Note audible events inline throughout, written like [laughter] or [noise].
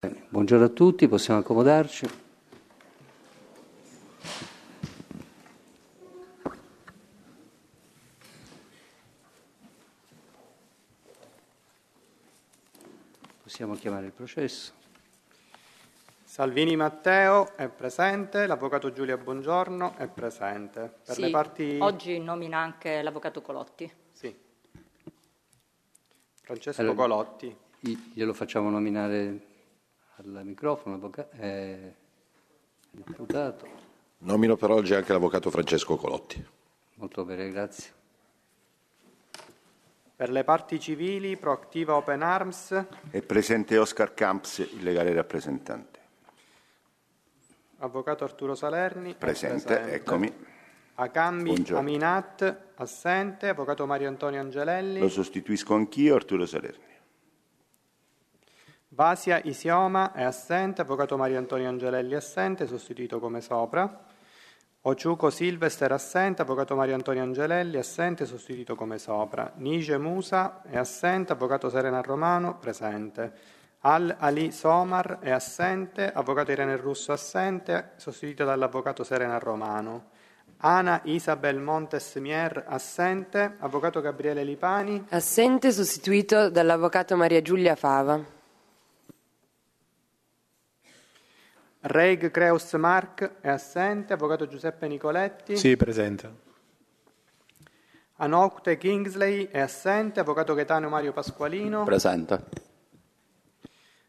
Buongiorno a tutti, possiamo accomodarci. Possiamo chiamare il processo. Salvini Matteo è presente, l'avvocato Giulia Buongiorno è presente. Per sì, le parti... Oggi nomina anche l'avvocato Colotti. Sì. Francesco allora, Colotti. Glielo facciamo nominare al microfono eh, deputato. Nomino per oggi anche l'avvocato Francesco Colotti. Molto bene, grazie. Per le parti civili, proattiva Open Arms. È presente Oscar Camps, il legale rappresentante. Avvocato Arturo Salerni. Presente, presente. eccomi. Acambi Aminat, assente. Avvocato Mario Antonio Angelelli. Lo sostituisco anch'io, Arturo Salerni. Vasia Isioma è assente, avvocato Mario Antonio Angelelli è assente, sostituito come sopra. Ociuco Silvester assente, avvocato Mario Antonio Angelelli assente, sostituito come sopra. Nige Musa è assente, avvocato Serena Romano presente. Al Ali Somar è assente, avvocato Irene Russo assente, sostituito dall'avvocato Serena Romano. Ana Isabel Montes Mier assente, avvocato Gabriele Lipani assente, sostituito dall'avvocato Maria Giulia Fava. Reg Kreus Mark è assente, avvocato Giuseppe Nicoletti. Sì, presente. Anocte Kingsley è assente, avvocato Gaetano Mario Pasqualino. Presente.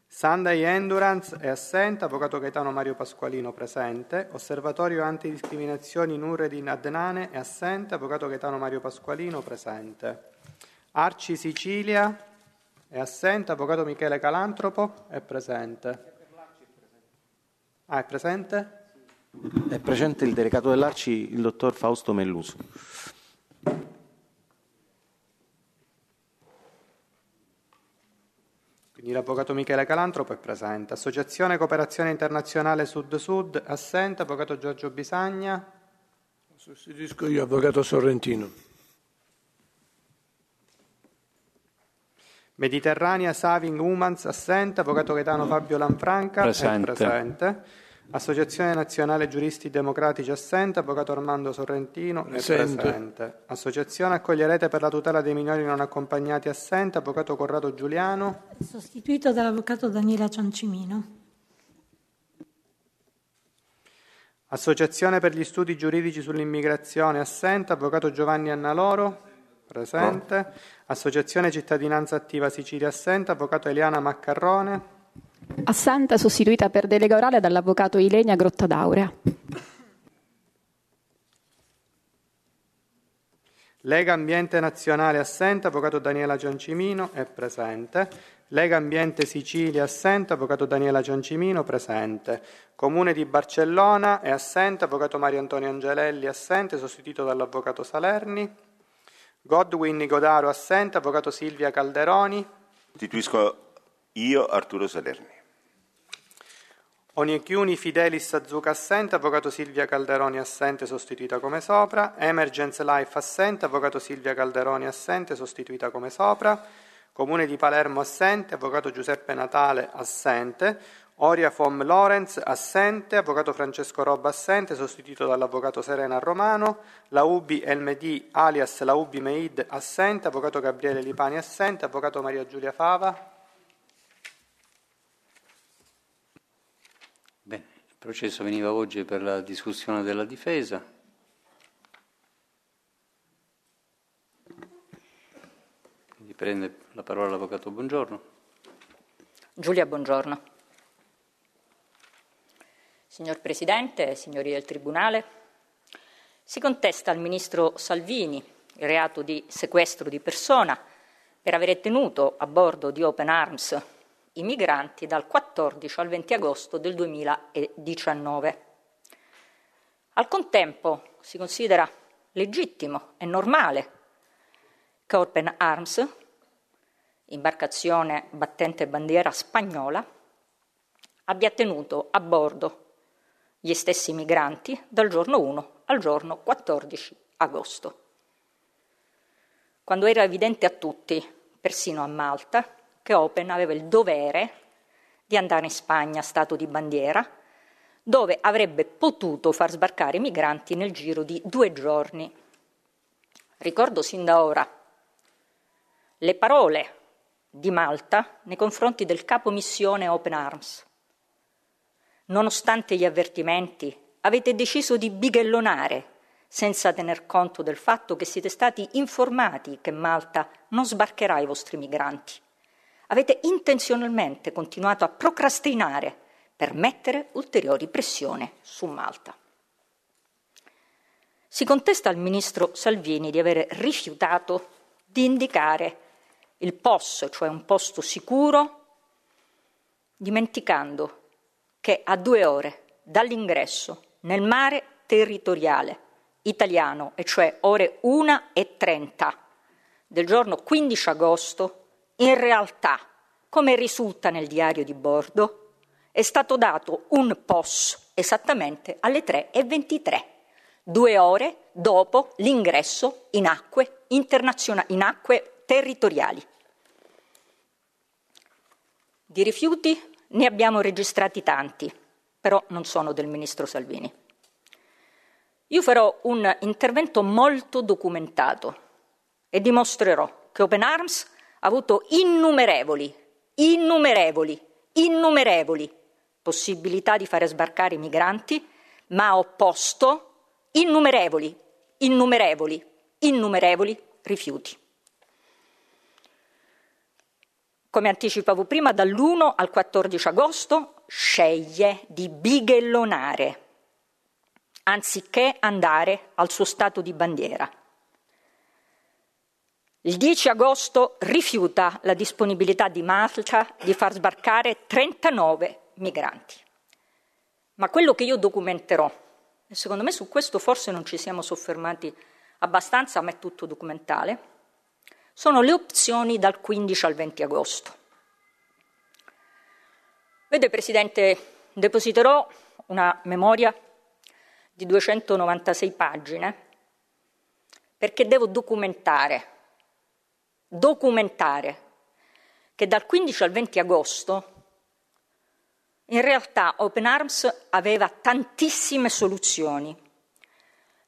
Sunday Endurance è assente, avvocato Gaetano Mario Pasqualino presente. Osservatorio Antidiscriminazioni Nureddin Adnane è assente, avvocato Gaetano Mario Pasqualino presente. Arci Sicilia è assente, avvocato Michele Calantropo è presente. Ah, è presente? È presente il delegato dell'Arci, il dottor Fausto Melluso. Quindi l'avvocato Michele Calantropo è presente. Associazione Cooperazione Internazionale Sud-Sud, assente. Avvocato Giorgio Bisagna. Sostituisco io, avvocato Sorrentino. Mediterranea Saving Humans assente, Avvocato Gaetano Fabio Lanfranca presente. presente. Associazione Nazionale Giuristi Democratici assente, Avvocato Armando Sorrentino presente. presente. Associazione Accoglierete per la tutela dei minori non accompagnati assente, Avvocato Corrado Giuliano. Sostituito dall'Avvocato Daniela Ciancimino. Associazione per gli studi giuridici sull'immigrazione assente, Avvocato Giovanni Annaloro. Presente. Associazione Cittadinanza Attiva Sicilia assente. Avvocato Eliana Maccarrone. Assente, sostituita per delega orale dall'avvocato Ilenia Grottadaurea. Lega Ambiente Nazionale assente, avvocato Daniela Giancimino è presente. Lega Ambiente Sicilia assente, avvocato Daniela Giancimino presente. Comune di Barcellona è assente, avvocato Mario Antonio Angelelli assente, sostituito dall'avvocato Salerni. Godwin Godaro assente, avvocato Silvia Calderoni. Costituisco io Arturo Salerni. Onichiuni Fidelis Azuca assente, avvocato Silvia Calderoni assente, sostituita come sopra. Emergence Life assente, avvocato Silvia Calderoni assente, sostituita come sopra. Comune di Palermo assente, avvocato Giuseppe Natale assente. Oria Fom Lorenz assente, avvocato Francesco Robba assente, sostituito dall'avvocato Serena Romano, la UBI Elmedi alias la UBI Meid assente, avvocato Gabriele Lipani assente, avvocato Maria Giulia Fava. Bene, il processo veniva oggi per la discussione della difesa. Quindi prende la parola l'avvocato Buongiorno. Giulia, buongiorno. Signor Presidente, signori del Tribunale, si contesta al Ministro Salvini il reato di sequestro di persona per aver tenuto a bordo di Open Arms i migranti dal 14 al 20 agosto del 2019. Al contempo si considera legittimo e normale che Open Arms, imbarcazione battente bandiera spagnola, abbia tenuto a bordo gli stessi migranti dal giorno 1 al giorno 14 agosto. Quando era evidente a tutti, persino a Malta, che Open aveva il dovere di andare in Spagna, stato di bandiera, dove avrebbe potuto far sbarcare i migranti nel giro di due giorni. Ricordo sin da ora le parole di Malta nei confronti del capo missione Open Arms, Nonostante gli avvertimenti, avete deciso di bighellonare, senza tener conto del fatto che siete stati informati che Malta non sbarcherà i vostri migranti. Avete intenzionalmente continuato a procrastinare per mettere ulteriori pressione su Malta. Si contesta al ministro Salvini di aver rifiutato di indicare il POS, cioè un posto sicuro, dimenticando che a due ore dall'ingresso nel mare territoriale italiano, e cioè ore 1 e 30 del giorno 15 agosto, in realtà, come risulta nel diario di bordo, è stato dato un POS esattamente alle 3 e 23, due ore dopo l'ingresso in acque, in acque territoriali. Di rifiuti ne abbiamo registrati tanti, però non sono del ministro Salvini. Io farò un intervento molto documentato e dimostrerò che Open Arms ha avuto innumerevoli, innumerevoli, innumerevoli possibilità di fare sbarcare i migranti, ma ha opposto innumerevoli, innumerevoli, innumerevoli rifiuti. come anticipavo prima, dall'1 al 14 agosto sceglie di bighellonare anziché andare al suo stato di bandiera. Il 10 agosto rifiuta la disponibilità di Malta di far sbarcare 39 migranti. Ma quello che io documenterò, e secondo me su questo forse non ci siamo soffermati abbastanza, ma è tutto documentale, sono le opzioni dal 15 al 20 agosto. Vede Presidente, depositerò una memoria di 296 pagine perché devo documentare, documentare che dal 15 al 20 agosto in realtà Open Arms aveva tantissime soluzioni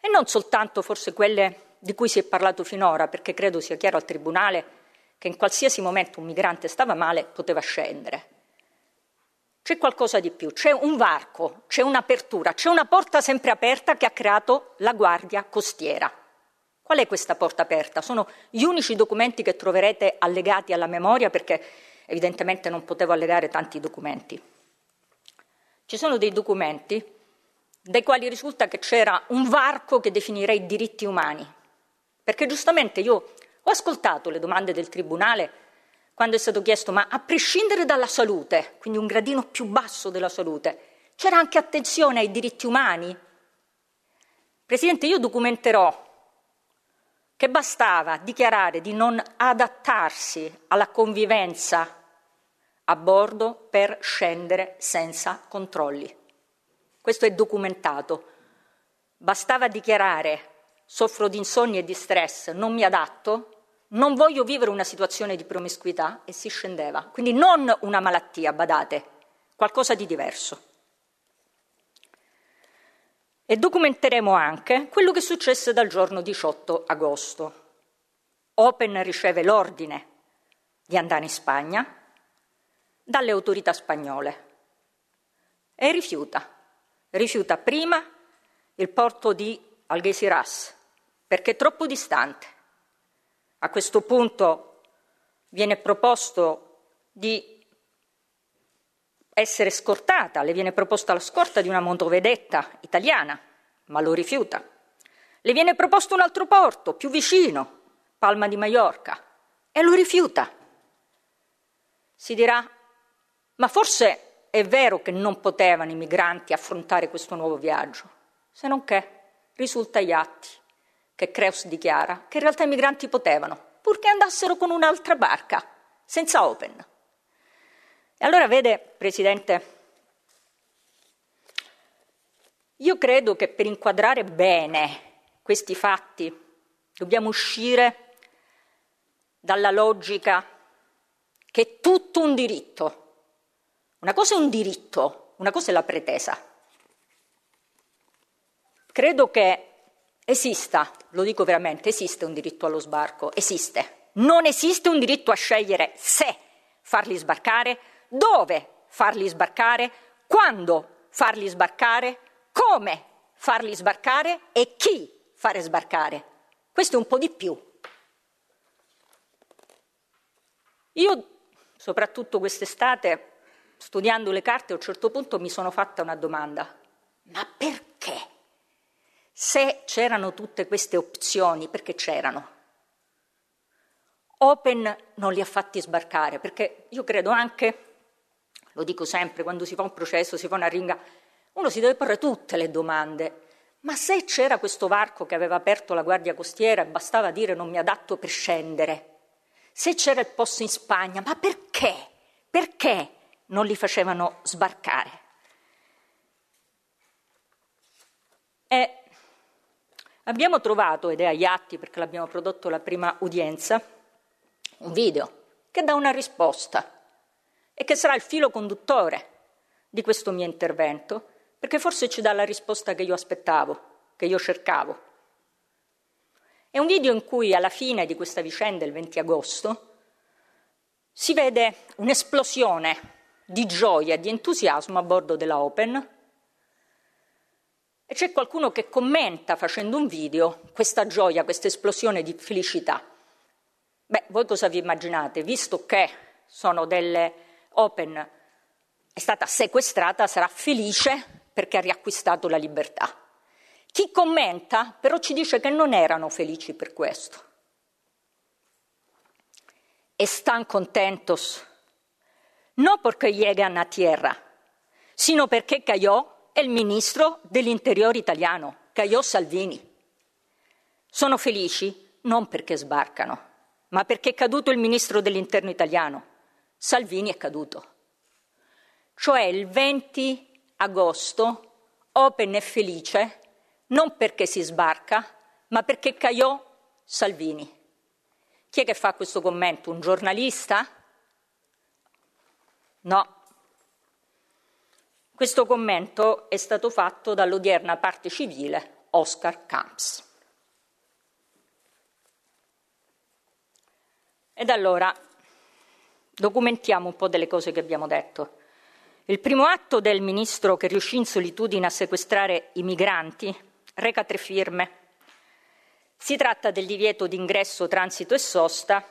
e non soltanto forse quelle di cui si è parlato finora, perché credo sia chiaro al Tribunale che in qualsiasi momento un migrante stava male poteva scendere. C'è qualcosa di più, c'è un varco, c'è un'apertura, c'è una porta sempre aperta che ha creato la Guardia Costiera. Qual è questa porta aperta? Sono gli unici documenti che troverete allegati alla memoria perché evidentemente non potevo allegare tanti documenti. Ci sono dei documenti dai quali risulta che c'era un varco che definirei diritti umani, perché giustamente io ho ascoltato le domande del Tribunale quando è stato chiesto, ma a prescindere dalla salute, quindi un gradino più basso della salute, c'era anche attenzione ai diritti umani? Presidente, io documenterò che bastava dichiarare di non adattarsi alla convivenza a bordo per scendere senza controlli. Questo è documentato. Bastava dichiarare soffro di insonni e di stress, non mi adatto, non voglio vivere una situazione di promiscuità e si scendeva. Quindi non una malattia, badate, qualcosa di diverso. E documenteremo anche quello che successe dal giorno 18 agosto. Open riceve l'ordine di andare in Spagna dalle autorità spagnole e rifiuta. Rifiuta prima il porto di Algeciras, perché è troppo distante. A questo punto viene proposto di essere scortata, le viene proposta la scorta di una motovedetta italiana, ma lo rifiuta. Le viene proposto un altro porto, più vicino, Palma di Mallorca, e lo rifiuta. Si dirà, ma forse è vero che non potevano i migranti affrontare questo nuovo viaggio, se non che risulta agli atti che Creus dichiara che in realtà i migranti potevano, purché andassero con un'altra barca, senza Open. E allora vede, Presidente, io credo che per inquadrare bene questi fatti dobbiamo uscire dalla logica che è tutto un diritto. Una cosa è un diritto, una cosa è la pretesa. Credo che Esista, lo dico veramente, esiste un diritto allo sbarco, esiste. Non esiste un diritto a scegliere se farli sbarcare, dove farli sbarcare, quando farli sbarcare, come farli sbarcare e chi fare sbarcare. Questo è un po' di più. Io, soprattutto quest'estate, studiando le carte, a un certo punto mi sono fatta una domanda. Ma perché? Se c'erano tutte queste opzioni, perché c'erano? Open non li ha fatti sbarcare, perché io credo anche, lo dico sempre, quando si fa un processo, si fa una ringa, uno si deve porre tutte le domande. Ma se c'era questo varco che aveva aperto la Guardia Costiera e bastava dire non mi adatto per scendere, se c'era il posto in Spagna, ma perché? Perché non li facevano sbarcare? E Abbiamo trovato, ed è agli atti perché l'abbiamo prodotto la prima udienza, un video che dà una risposta e che sarà il filo conduttore di questo mio intervento, perché forse ci dà la risposta che io aspettavo, che io cercavo. È un video in cui alla fine di questa vicenda, il 20 agosto, si vede un'esplosione di gioia, di entusiasmo a bordo della Open, e c'è qualcuno che commenta facendo un video questa gioia, questa esplosione di felicità. Beh, voi cosa vi immaginate? Visto che sono delle open, è stata sequestrata, sarà felice perché ha riacquistato la libertà. Chi commenta però ci dice che non erano felici per questo. Están contentos, no perché llegan a tierra, sino perché cayó è il ministro dell'interiore italiano, Caio Salvini. Sono felici non perché sbarcano, ma perché è caduto il ministro dell'interno italiano. Salvini è caduto. Cioè il 20 agosto Open è felice non perché si sbarca, ma perché caiò Salvini. Chi è che fa questo commento? Un giornalista? No. Questo commento è stato fatto dall'odierna parte civile Oscar Camps. Ed allora documentiamo un po' delle cose che abbiamo detto. Il primo atto del ministro che riuscì in solitudine a sequestrare i migranti reca tre firme. Si tratta del divieto di ingresso, transito e sosta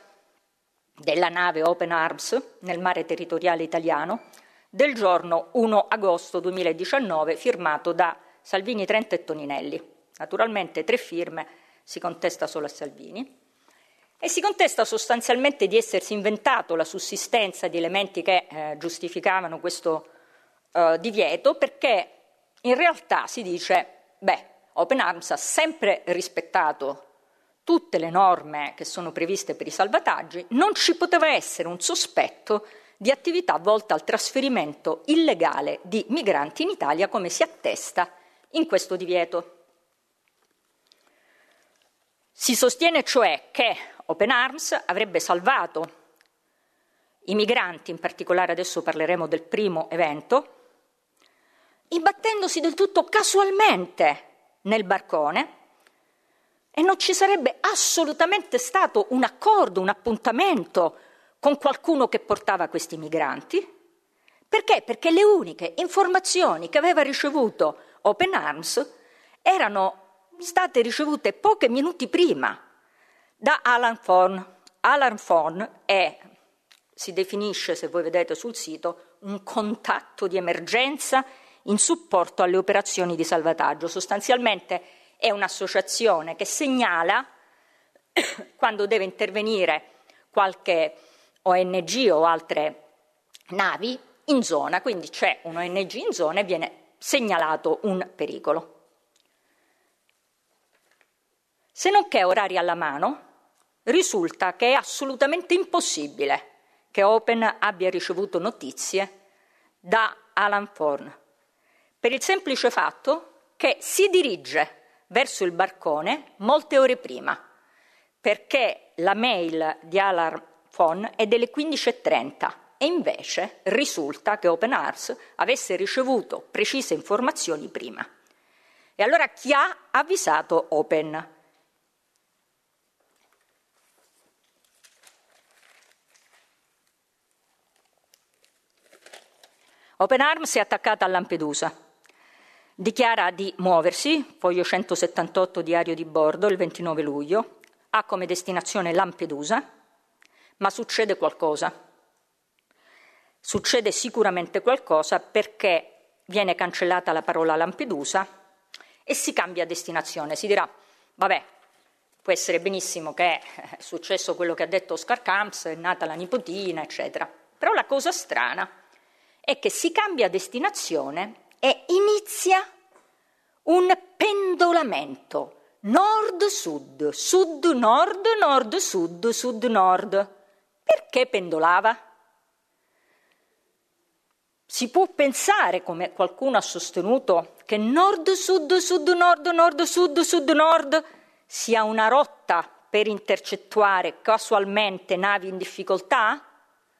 della nave Open Arms nel mare territoriale italiano del giorno 1 agosto 2019 firmato da Salvini Trenta e Toninelli. Naturalmente tre firme si contesta solo a Salvini e si contesta sostanzialmente di essersi inventato la sussistenza di elementi che eh, giustificavano questo eh, divieto perché in realtà si dice, beh, Open Arms ha sempre rispettato tutte le norme che sono previste per i salvataggi, non ci poteva essere un sospetto di attività volta al trasferimento illegale di migranti in Italia come si attesta in questo divieto. Si sostiene cioè che Open Arms avrebbe salvato i migranti, in particolare adesso parleremo del primo evento, imbattendosi del tutto casualmente nel barcone e non ci sarebbe assolutamente stato un accordo, un appuntamento con qualcuno che portava questi migranti. Perché? Perché le uniche informazioni che aveva ricevuto Open Arms erano state ricevute pochi minuti prima da Alan Fon. Alan Fon è, si definisce, se voi vedete sul sito, un contatto di emergenza in supporto alle operazioni di salvataggio. Sostanzialmente è un'associazione che segnala [coughs] quando deve intervenire qualche ONG o altre navi in zona, quindi c'è un ONG in zona e viene segnalato un pericolo. Se non che orari alla mano, risulta che è assolutamente impossibile che Open abbia ricevuto notizie da Alan Forn, per il semplice fatto che si dirige verso il barcone molte ore prima, perché la mail di Alan phone è delle 15.30 e invece risulta che Open Arms avesse ricevuto precise informazioni prima. E allora chi ha avvisato Open? Open Arms è attaccata a Lampedusa. Dichiara di muoversi, foglio 178 diario di bordo, il 29 luglio, ha come destinazione Lampedusa ma succede qualcosa. Succede sicuramente qualcosa perché viene cancellata la parola Lampedusa e si cambia destinazione. Si dirà, vabbè, può essere benissimo che eh, è successo quello che ha detto Oscar Camps, è nata la nipotina, eccetera. Però la cosa strana è che si cambia destinazione e inizia un pendolamento nord-sud, sud-nord, nord-sud, sud-nord perché pendolava? Si può pensare, come qualcuno ha sostenuto, che nord-sud, sud-nord, nord-sud, sud-nord sia una rotta per intercettuare casualmente navi in difficoltà?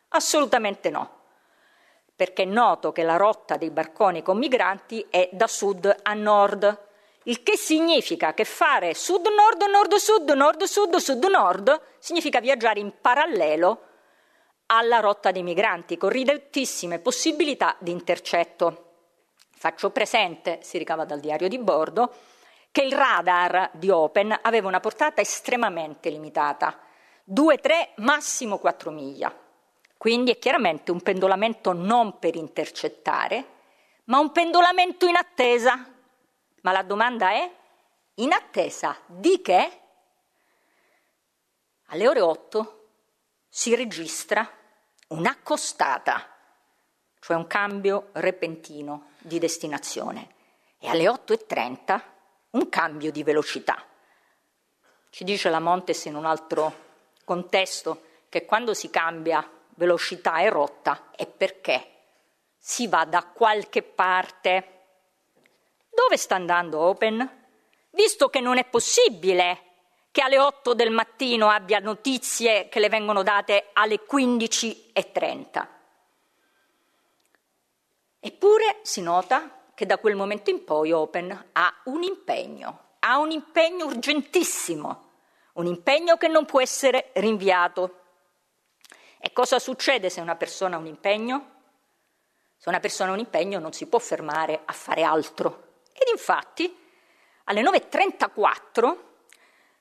Assolutamente no, perché è noto che la rotta dei barconi con migranti è da sud a nord il che significa che fare sud-nord, nord-sud, nord-sud, sud-nord significa viaggiare in parallelo alla rotta dei migranti, con ridottissime possibilità di intercetto. Faccio presente, si ricava dal diario di bordo, che il radar di Open aveva una portata estremamente limitata, 2-3, massimo 4 miglia. Quindi è chiaramente un pendolamento non per intercettare, ma un pendolamento in attesa ma la domanda è, in attesa di che? Alle ore 8 si registra un'accostata, cioè un cambio repentino di destinazione, e alle 8.30 un cambio di velocità. Ci dice la Montes in un altro contesto che quando si cambia velocità e rotta è perché si va da qualche parte dove sta andando Open? Visto che non è possibile che alle 8 del mattino abbia notizie che le vengono date alle 15.30. Eppure si nota che da quel momento in poi Open ha un impegno, ha un impegno urgentissimo, un impegno che non può essere rinviato. E cosa succede se una persona ha un impegno? Se una persona ha un impegno non si può fermare a fare altro ed infatti, alle 9.34,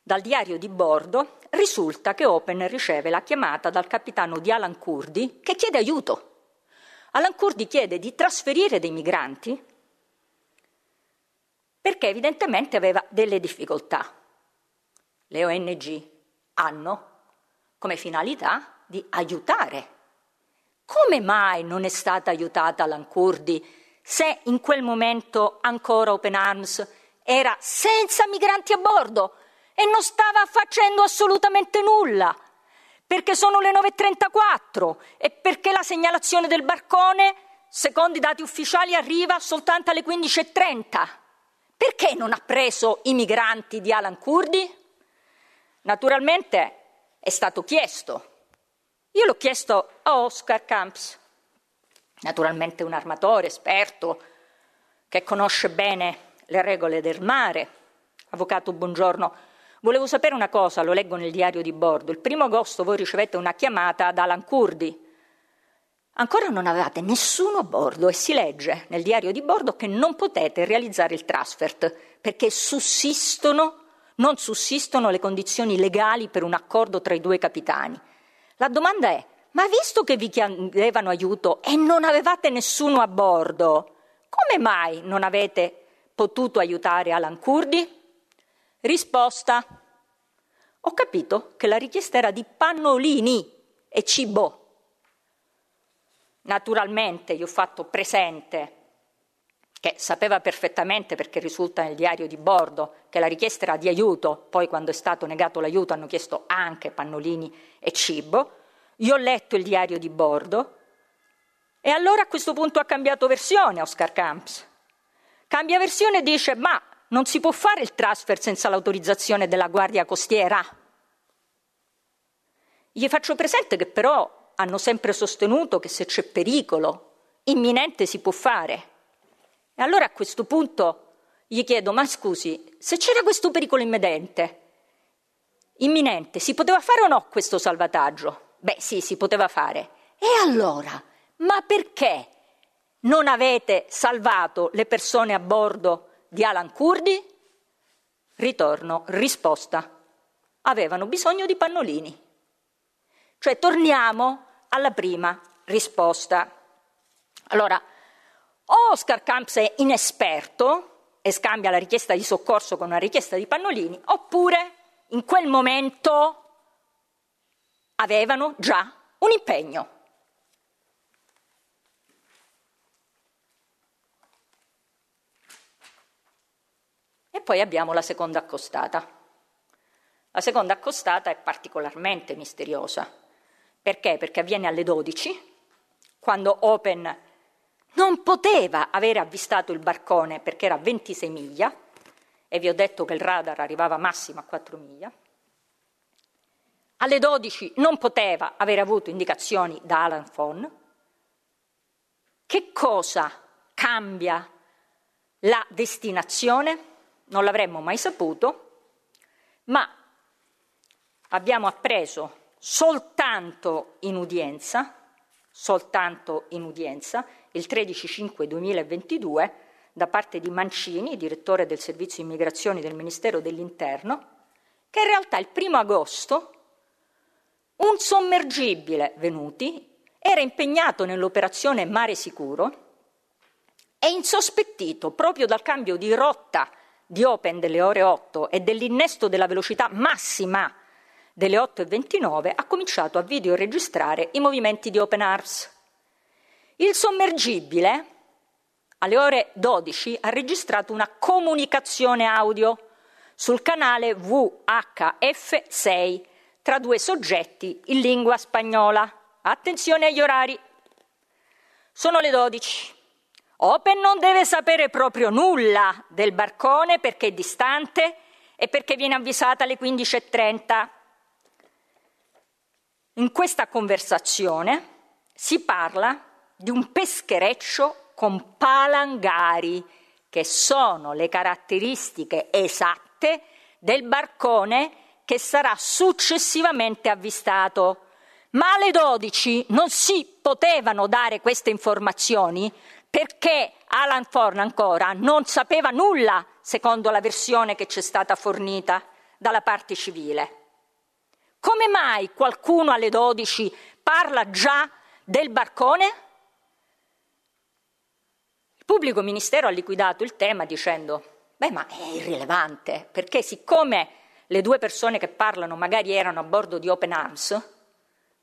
dal diario di bordo, risulta che Open riceve la chiamata dal capitano di Alan Kurdi che chiede aiuto. Alan Kurdi chiede di trasferire dei migranti perché evidentemente aveva delle difficoltà. Le ONG hanno come finalità di aiutare. Come mai non è stata aiutata Alan Kurdi se in quel momento ancora Open Arms era senza migranti a bordo e non stava facendo assolutamente nulla, perché sono le 9.34 e perché la segnalazione del barcone, secondo i dati ufficiali, arriva soltanto alle 15.30. Perché non ha preso i migranti di Alan Kurdi? Naturalmente è stato chiesto. Io l'ho chiesto a Oscar Camps naturalmente un armatore esperto che conosce bene le regole del mare. Avvocato, buongiorno. Volevo sapere una cosa, lo leggo nel diario di bordo. Il primo agosto voi ricevete una chiamata da Alan Kurdi. Ancora non avevate nessuno a bordo e si legge nel diario di bordo che non potete realizzare il transfert perché sussistono, non sussistono le condizioni legali per un accordo tra i due capitani. La domanda è, ma visto che vi chiedevano aiuto e non avevate nessuno a bordo, come mai non avete potuto aiutare Alan Kurdi? Risposta. Ho capito che la richiesta era di pannolini e cibo. Naturalmente gli ho fatto presente che sapeva perfettamente, perché risulta nel diario di bordo, che la richiesta era di aiuto, poi quando è stato negato l'aiuto hanno chiesto anche pannolini e cibo, io ho letto il diario di bordo e allora a questo punto ha cambiato versione Oscar Camps. Cambia versione e dice ma non si può fare il transfer senza l'autorizzazione della Guardia Costiera. Gli faccio presente che però hanno sempre sostenuto che se c'è pericolo imminente si può fare. E allora a questo punto gli chiedo ma scusi, se c'era questo pericolo imminente, imminente si poteva fare o no questo salvataggio? Beh sì, si poteva fare. E allora? Ma perché non avete salvato le persone a bordo di Alan Kurdi? Ritorno, risposta. Avevano bisogno di pannolini. Cioè torniamo alla prima risposta. Allora, o Oscar Camps è inesperto e scambia la richiesta di soccorso con una richiesta di pannolini, oppure in quel momento avevano già un impegno. E poi abbiamo la seconda accostata. La seconda accostata è particolarmente misteriosa. Perché? Perché avviene alle 12, quando Open non poteva avere avvistato il barcone perché era a 26 miglia, e vi ho detto che il radar arrivava massimo a 4 miglia, alle 12 non poteva aver avuto indicazioni da Alan Fon, che cosa cambia la destinazione? Non l'avremmo mai saputo, ma abbiamo appreso soltanto in udienza, soltanto in udienza, il 13-5-2022, da parte di Mancini, direttore del servizio immigrazione del Ministero dell'Interno, che in realtà il primo agosto un sommergibile venuti era impegnato nell'operazione Mare Sicuro e insospettito proprio dal cambio di rotta di Open delle ore 8 e dell'innesto della velocità massima delle 8.29 ha cominciato a videoregistrare i movimenti di Open Arms. Il sommergibile alle ore 12 ha registrato una comunicazione audio sul canale VHF6 tra due soggetti in lingua spagnola. Attenzione agli orari. Sono le 12. Open non deve sapere proprio nulla del barcone perché è distante e perché viene avvisata alle 15.30. In questa conversazione si parla di un peschereccio con palangari, che sono le caratteristiche esatte del barcone che sarà successivamente avvistato. Ma alle 12 non si potevano dare queste informazioni perché Alan Forn ancora non sapeva nulla, secondo la versione che ci è stata fornita dalla parte civile. Come mai qualcuno alle 12 parla già del barcone? Il pubblico ministero ha liquidato il tema dicendo, beh ma è irrilevante, perché siccome le due persone che parlano magari erano a bordo di Open Arms,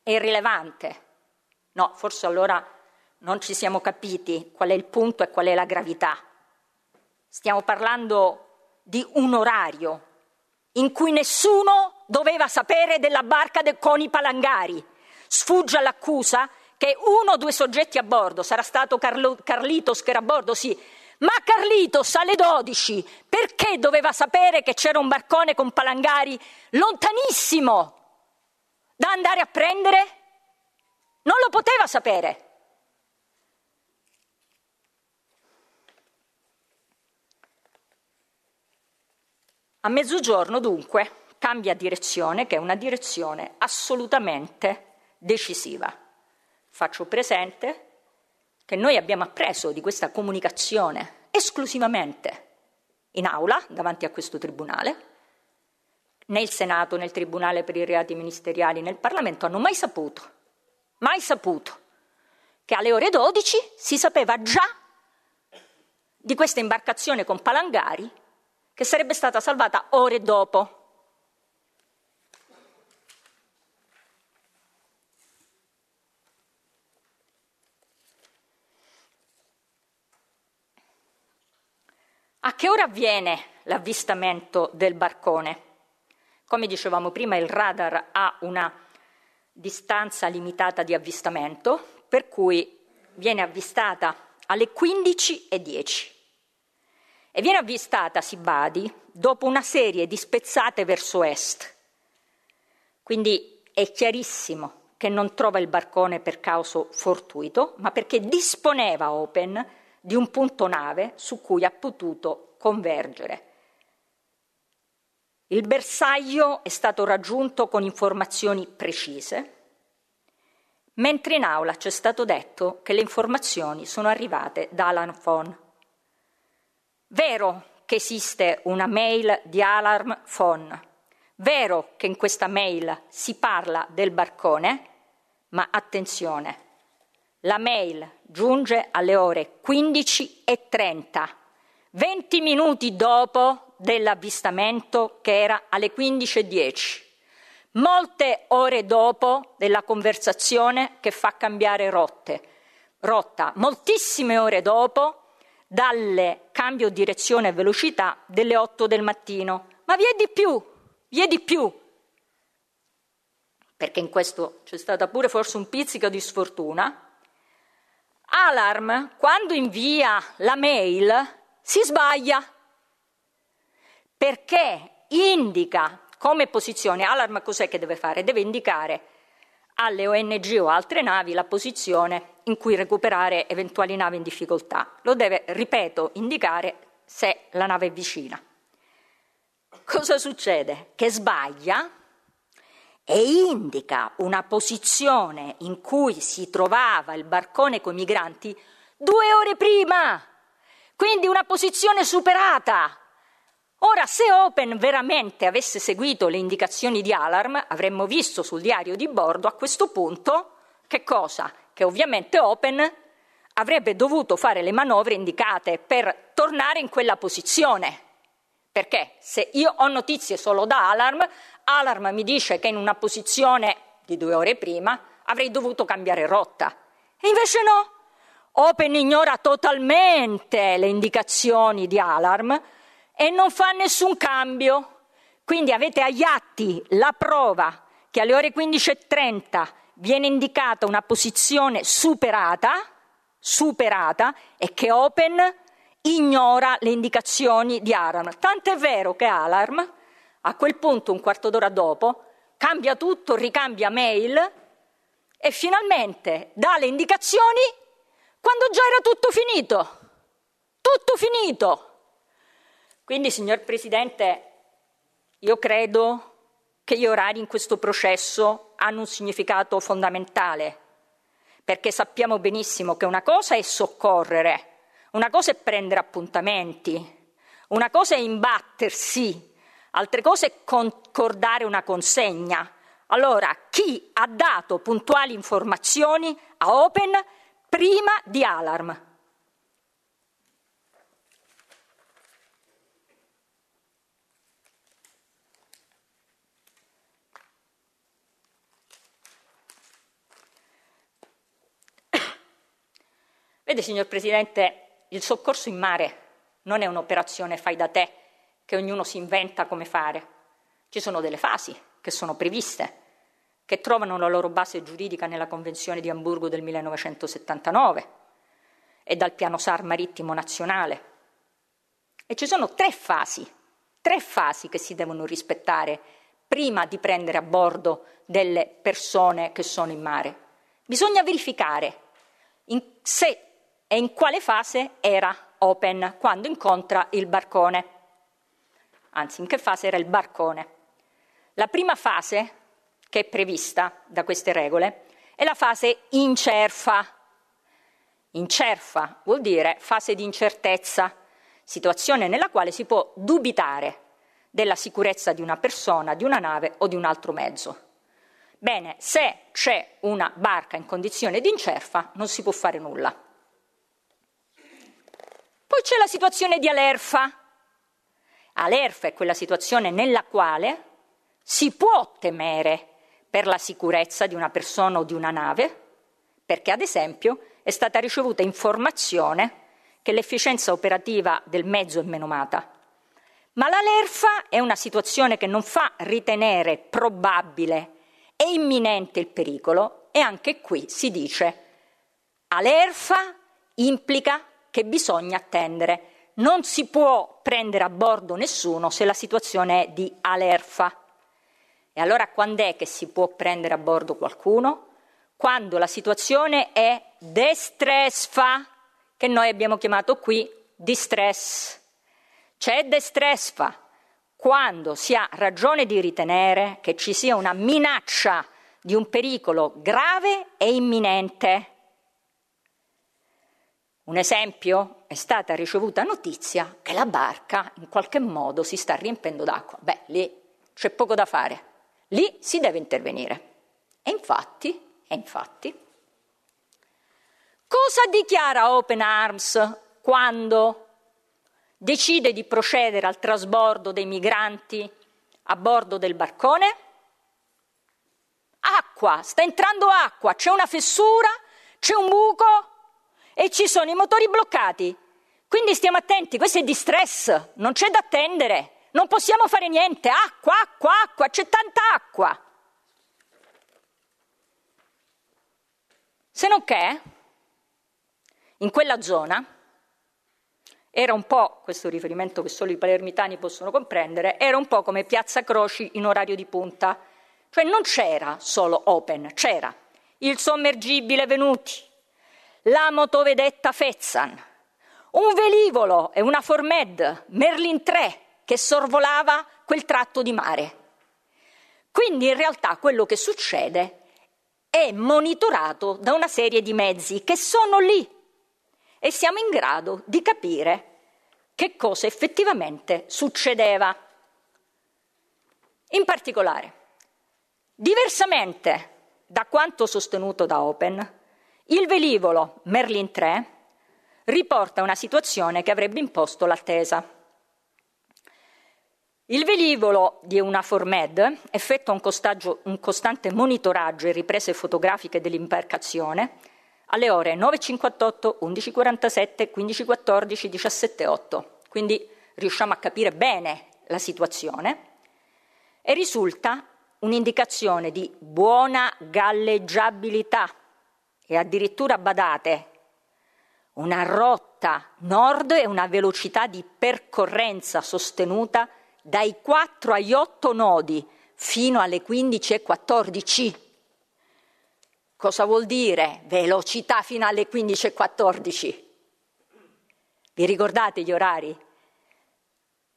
è irrilevante. No, forse allora non ci siamo capiti qual è il punto e qual è la gravità. Stiamo parlando di un orario in cui nessuno doveva sapere della barca de, con i palangari. Sfugge all'accusa che uno o due soggetti a bordo, sarà stato Carlo, Carlitos che era a bordo, sì, ma Carlito sale 12, perché doveva sapere che c'era un barcone con Palangari lontanissimo da andare a prendere? Non lo poteva sapere. A mezzogiorno dunque cambia direzione, che è una direzione assolutamente decisiva. Faccio presente che noi abbiamo appreso di questa comunicazione esclusivamente in aula, davanti a questo Tribunale, nel Senato, nel Tribunale per i reati ministeriali, nel Parlamento, hanno mai saputo, mai saputo, che alle ore 12 si sapeva già di questa imbarcazione con Palangari che sarebbe stata salvata ore dopo. A che ora avviene l'avvistamento del barcone? Come dicevamo prima, il radar ha una distanza limitata di avvistamento, per cui viene avvistata alle 15.10 e viene avvistata, si badi, dopo una serie di spezzate verso est. Quindi è chiarissimo che non trova il barcone per caso fortuito, ma perché disponeva Open di un punto nave su cui ha potuto convergere. Il bersaglio è stato raggiunto con informazioni precise, mentre in aula ci è stato detto che le informazioni sono arrivate da Alan Fon. Vero che esiste una mail di Alarm Fon, vero che in questa mail si parla del barcone, ma attenzione, la mail giunge alle ore 15.30, 20 minuti dopo dell'avvistamento che era alle 15.10, molte ore dopo della conversazione che fa cambiare rotte, rotta, moltissime ore dopo dal cambio direzione e velocità delle 8 del mattino. Ma vi è di più, vi è di più, perché in questo c'è stata pure forse un pizzico di sfortuna, Alarm, quando invia la mail, si sbaglia perché indica come posizione, Alarm cos'è che deve fare? Deve indicare alle ONG o altre navi la posizione in cui recuperare eventuali navi in difficoltà. Lo deve, ripeto, indicare se la nave è vicina. Cosa succede? Che sbaglia e indica una posizione in cui si trovava il barcone con i migranti due ore prima, quindi una posizione superata. Ora, se Open veramente avesse seguito le indicazioni di Alarm, avremmo visto sul diario di bordo a questo punto che cosa? Che ovviamente Open avrebbe dovuto fare le manovre indicate per tornare in quella posizione. Perché se io ho notizie solo da Alarm, Alarm mi dice che in una posizione di due ore prima avrei dovuto cambiare rotta. E invece no. Open ignora totalmente le indicazioni di Alarm e non fa nessun cambio. Quindi avete agli atti la prova che alle ore 15.30 viene indicata una posizione superata, superata e che Open ignora le indicazioni di Alarm. Tant'è vero che Alarm, a quel punto, un quarto d'ora dopo, cambia tutto, ricambia mail e finalmente dà le indicazioni quando già era tutto finito. Tutto finito. Quindi, signor Presidente, io credo che gli orari in questo processo hanno un significato fondamentale, perché sappiamo benissimo che una cosa è soccorrere una cosa è prendere appuntamenti, una cosa è imbattersi, altre cose è concordare una consegna. Allora, chi ha dato puntuali informazioni a Open prima di Alarm? [coughs] Vede, signor Presidente, il soccorso in mare non è un'operazione fai da te che ognuno si inventa come fare. Ci sono delle fasi che sono previste, che trovano la loro base giuridica nella Convenzione di Amburgo del 1979 e dal piano SAR marittimo nazionale. E ci sono tre fasi, tre fasi che si devono rispettare prima di prendere a bordo delle persone che sono in mare. Bisogna verificare se e in quale fase era Open quando incontra il barcone. Anzi, in che fase era il barcone? La prima fase, che è prevista da queste regole, è la fase incerfa. Incerfa vuol dire fase di incertezza, situazione nella quale si può dubitare della sicurezza di una persona, di una nave o di un altro mezzo. Bene, se c'è una barca in condizione di incerfa non si può fare nulla. Poi c'è la situazione di Alerfa. Alerfa è quella situazione nella quale si può temere per la sicurezza di una persona o di una nave, perché ad esempio è stata ricevuta informazione che l'efficienza operativa del mezzo è menomata. Ma l'Alerfa è una situazione che non fa ritenere probabile e imminente il pericolo e anche qui si dice Alerfa implica che bisogna attendere. Non si può prendere a bordo nessuno se la situazione è di alerfa. E allora quando è che si può prendere a bordo qualcuno? Quando la situazione è destresfa, che noi abbiamo chiamato qui distress. C'è destresfa quando si ha ragione di ritenere che ci sia una minaccia di un pericolo grave e imminente. Un esempio è stata ricevuta notizia che la barca in qualche modo si sta riempendo d'acqua. Beh, lì c'è poco da fare, lì si deve intervenire. E infatti, e infatti, cosa dichiara Open Arms quando decide di procedere al trasbordo dei migranti a bordo del barcone? Acqua, sta entrando acqua, c'è una fessura, c'è un buco, e ci sono i motori bloccati. Quindi stiamo attenti, questo è di stress, non c'è da attendere, non possiamo fare niente, acqua, acqua, acqua, c'è tanta acqua. Se non che in quella zona era un po', questo riferimento che solo i palermitani possono comprendere, era un po' come Piazza Croci in orario di punta, cioè non c'era solo open, c'era il sommergibile venuti, la motovedetta Fezzan, un velivolo e una Formed Merlin 3 che sorvolava quel tratto di mare. Quindi in realtà quello che succede è monitorato da una serie di mezzi che sono lì e siamo in grado di capire che cosa effettivamente succedeva. In particolare, diversamente da quanto sostenuto da Open, il velivolo Merlin 3 riporta una situazione che avrebbe imposto l'attesa. Il velivolo di una Formed effettua un, un, costante monitoraggio e riprese fotografiche dell'imbarcazione alle ore 9.58, 11.47, 15.14, 17.8, quindi riusciamo a capire bene la situazione e risulta un'indicazione di buona galleggiabilità e addirittura badate, una rotta nord e una velocità di percorrenza sostenuta dai 4 agli 8 nodi fino alle 15 e 14. Cosa vuol dire velocità fino alle 15 e 14? Vi ricordate gli orari?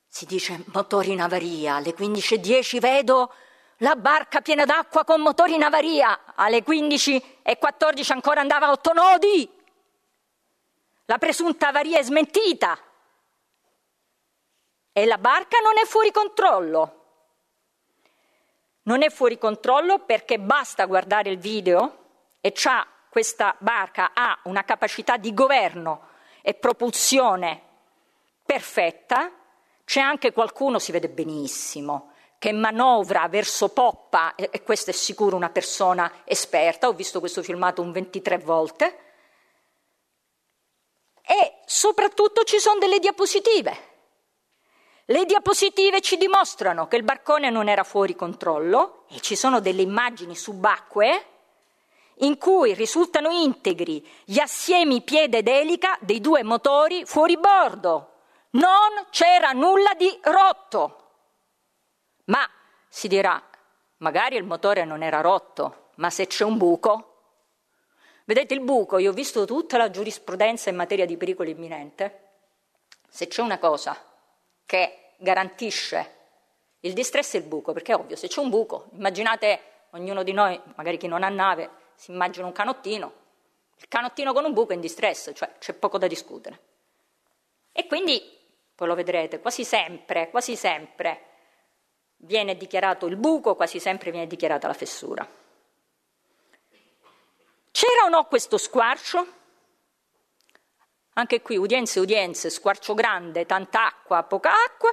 Si dice motori in avaria, alle 15.10 vedo la barca piena d'acqua con motori in avaria, alle 15 e 14 ancora andava a otto nodi. La presunta avaria è smentita e la barca non è fuori controllo. Non è fuori controllo perché basta guardare il video e c'ha questa barca ha una capacità di governo e propulsione perfetta, c'è anche qualcuno, si vede benissimo, che manovra verso poppa, e questa è sicuro una persona esperta, ho visto questo filmato un 23 volte, e soprattutto ci sono delle diapositive. Le diapositive ci dimostrano che il barcone non era fuori controllo e ci sono delle immagini subacquee in cui risultano integri gli assiemi piede ed elica dei due motori fuori bordo. Non c'era nulla di rotto. Ma si dirà, magari il motore non era rotto, ma se c'è un buco... Vedete il buco, io ho visto tutta la giurisprudenza in materia di pericolo imminente. Se c'è una cosa che garantisce il distress è il buco, perché è ovvio, se c'è un buco, immaginate ognuno di noi, magari chi non ha nave, si immagina un canottino, il canottino con un buco è in distress, cioè c'è poco da discutere. E quindi, poi lo vedrete, quasi sempre, quasi sempre, viene dichiarato il buco, quasi sempre viene dichiarata la fessura. C'era o no questo squarcio? Anche qui, udienze, udienze, squarcio grande, tanta acqua, poca acqua.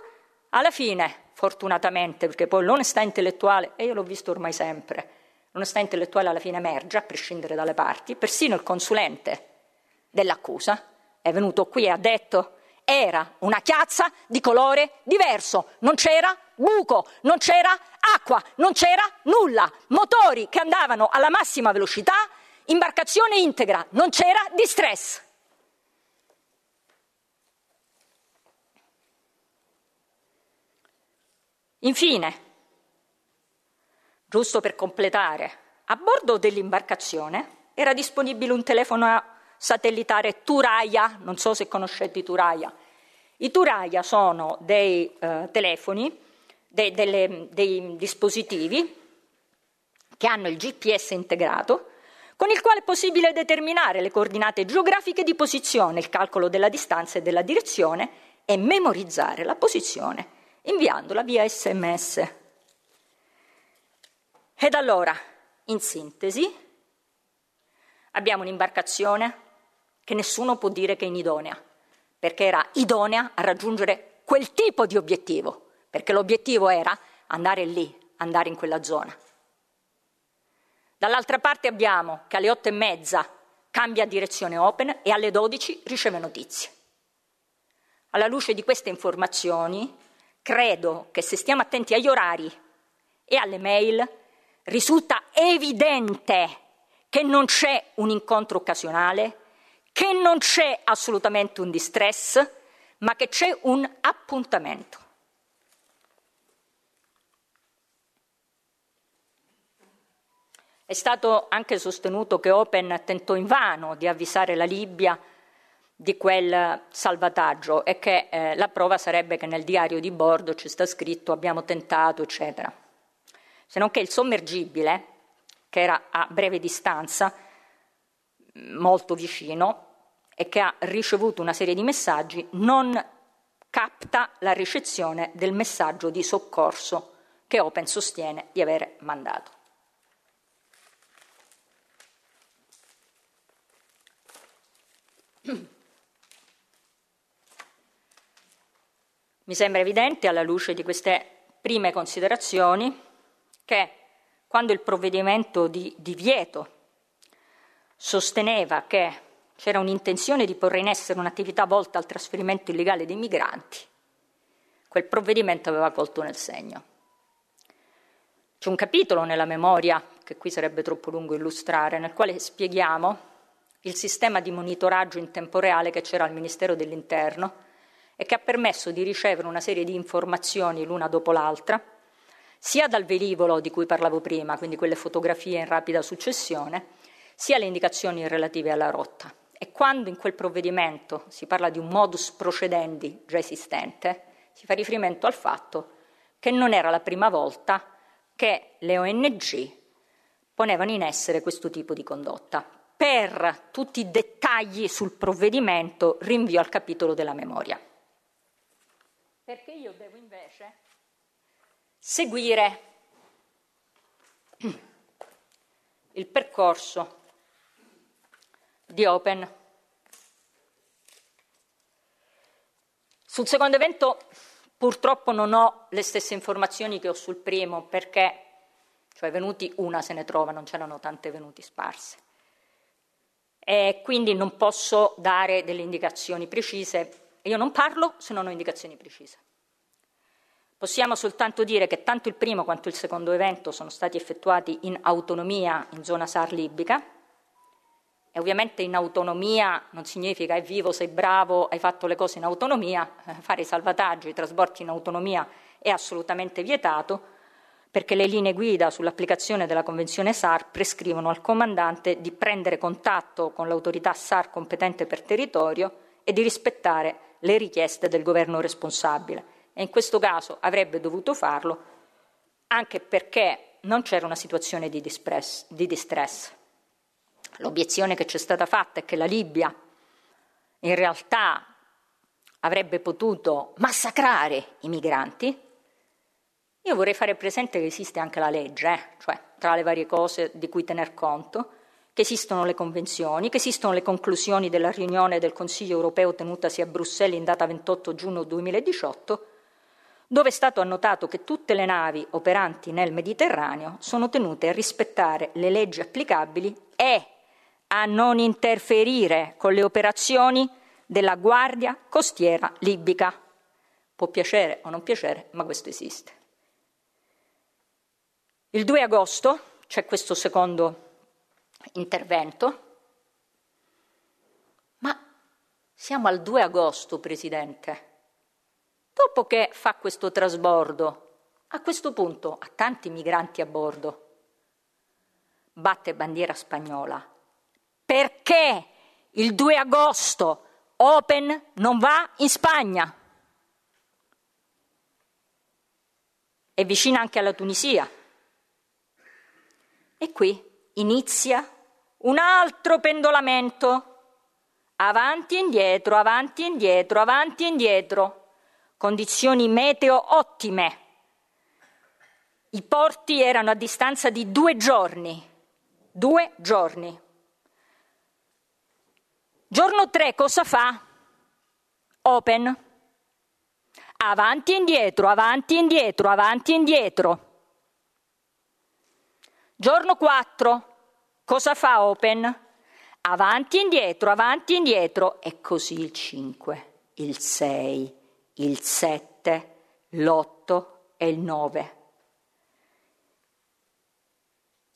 Alla fine, fortunatamente, perché poi l'onestà intellettuale, e io l'ho visto ormai sempre, l'onestà intellettuale alla fine emerge, a prescindere dalle parti, persino il consulente dell'accusa è venuto qui e ha detto era una chiazza di colore diverso, non c'era buco, non c'era acqua, non c'era nulla, motori che andavano alla massima velocità, imbarcazione integra, non c'era distress. Infine, giusto per completare, a bordo dell'imbarcazione era disponibile un telefono a satellitare Turaia, non so se conoscete i Turaia. I Turaia sono dei eh, telefoni, de, delle, dei dispositivi che hanno il GPS integrato, con il quale è possibile determinare le coordinate geografiche di posizione, il calcolo della distanza e della direzione e memorizzare la posizione inviandola via sms. Ed allora, in sintesi, abbiamo un'imbarcazione che nessuno può dire che è inidonea, perché era idonea a raggiungere quel tipo di obiettivo, perché l'obiettivo era andare lì, andare in quella zona. Dall'altra parte abbiamo che alle otto e mezza cambia direzione Open e alle 12 riceve notizie. Alla luce di queste informazioni, credo che se stiamo attenti agli orari e alle mail, risulta evidente che non c'è un incontro occasionale, che non c'è assolutamente un distress, ma che c'è un appuntamento. È stato anche sostenuto che Open tentò invano di avvisare la Libia di quel salvataggio e che eh, la prova sarebbe che nel diario di bordo ci sta scritto abbiamo tentato, eccetera. Se non che il sommergibile, che era a breve distanza, molto vicino, e che ha ricevuto una serie di messaggi, non capta la ricezione del messaggio di soccorso che Open sostiene di aver mandato. Mi sembra evidente, alla luce di queste prime considerazioni, che quando il provvedimento di divieto sosteneva che c'era un'intenzione di porre in essere un'attività volta al trasferimento illegale dei migranti, quel provvedimento aveva colto nel segno. C'è un capitolo nella memoria, che qui sarebbe troppo lungo illustrare, nel quale spieghiamo il sistema di monitoraggio in tempo reale che c'era al Ministero dell'Interno e che ha permesso di ricevere una serie di informazioni l'una dopo l'altra, sia dal velivolo di cui parlavo prima, quindi quelle fotografie in rapida successione, sia le indicazioni relative alla rotta. E quando in quel provvedimento si parla di un modus procedendi già esistente, si fa riferimento al fatto che non era la prima volta che le ONG ponevano in essere questo tipo di condotta. Per tutti i dettagli sul provvedimento rinvio al capitolo della memoria. Perché io devo invece seguire il percorso di Open. Sul secondo evento purtroppo non ho le stesse informazioni che ho sul primo perché, cioè venuti una se ne trova, non c'erano tante venuti sparse. E quindi non posso dare delle indicazioni precise. Io non parlo se non ho indicazioni precise. Possiamo soltanto dire che tanto il primo quanto il secondo evento sono stati effettuati in autonomia in zona SAR libica, e ovviamente in autonomia non significa è vivo, sei bravo, hai fatto le cose in autonomia, eh, fare i salvataggi, i trasporti in autonomia è assolutamente vietato perché le linee guida sull'applicazione della Convenzione SAR prescrivono al comandante di prendere contatto con l'autorità SAR competente per territorio e di rispettare le richieste del governo responsabile. E in questo caso avrebbe dovuto farlo anche perché non c'era una situazione di distress. Di distress. L'obiezione che c'è stata fatta è che la Libia in realtà avrebbe potuto massacrare i migranti. Io vorrei fare presente che esiste anche la legge, eh? cioè tra le varie cose di cui tener conto, che esistono le convenzioni, che esistono le conclusioni della riunione del Consiglio europeo tenutasi a Bruxelles in data 28 giugno 2018, dove è stato annotato che tutte le navi operanti nel Mediterraneo sono tenute a rispettare le leggi applicabili e a non interferire con le operazioni della Guardia Costiera Libica. Può piacere o non piacere, ma questo esiste. Il 2 agosto c'è questo secondo intervento, ma siamo al 2 agosto, Presidente. Dopo che fa questo trasbordo, a questo punto ha tanti migranti a bordo, batte bandiera spagnola, perché il 2 agosto Open non va in Spagna? È vicina anche alla Tunisia. E qui inizia un altro pendolamento. Avanti e indietro, avanti e indietro, avanti e indietro. Condizioni meteo ottime. I porti erano a distanza di due giorni. Due giorni. Giorno 3 cosa fa? Open. Avanti e indietro, avanti e indietro, avanti e indietro. Giorno 4 cosa fa Open? Avanti e indietro, avanti e indietro. E così il 5, il 6, il 7, l'8 e il 9.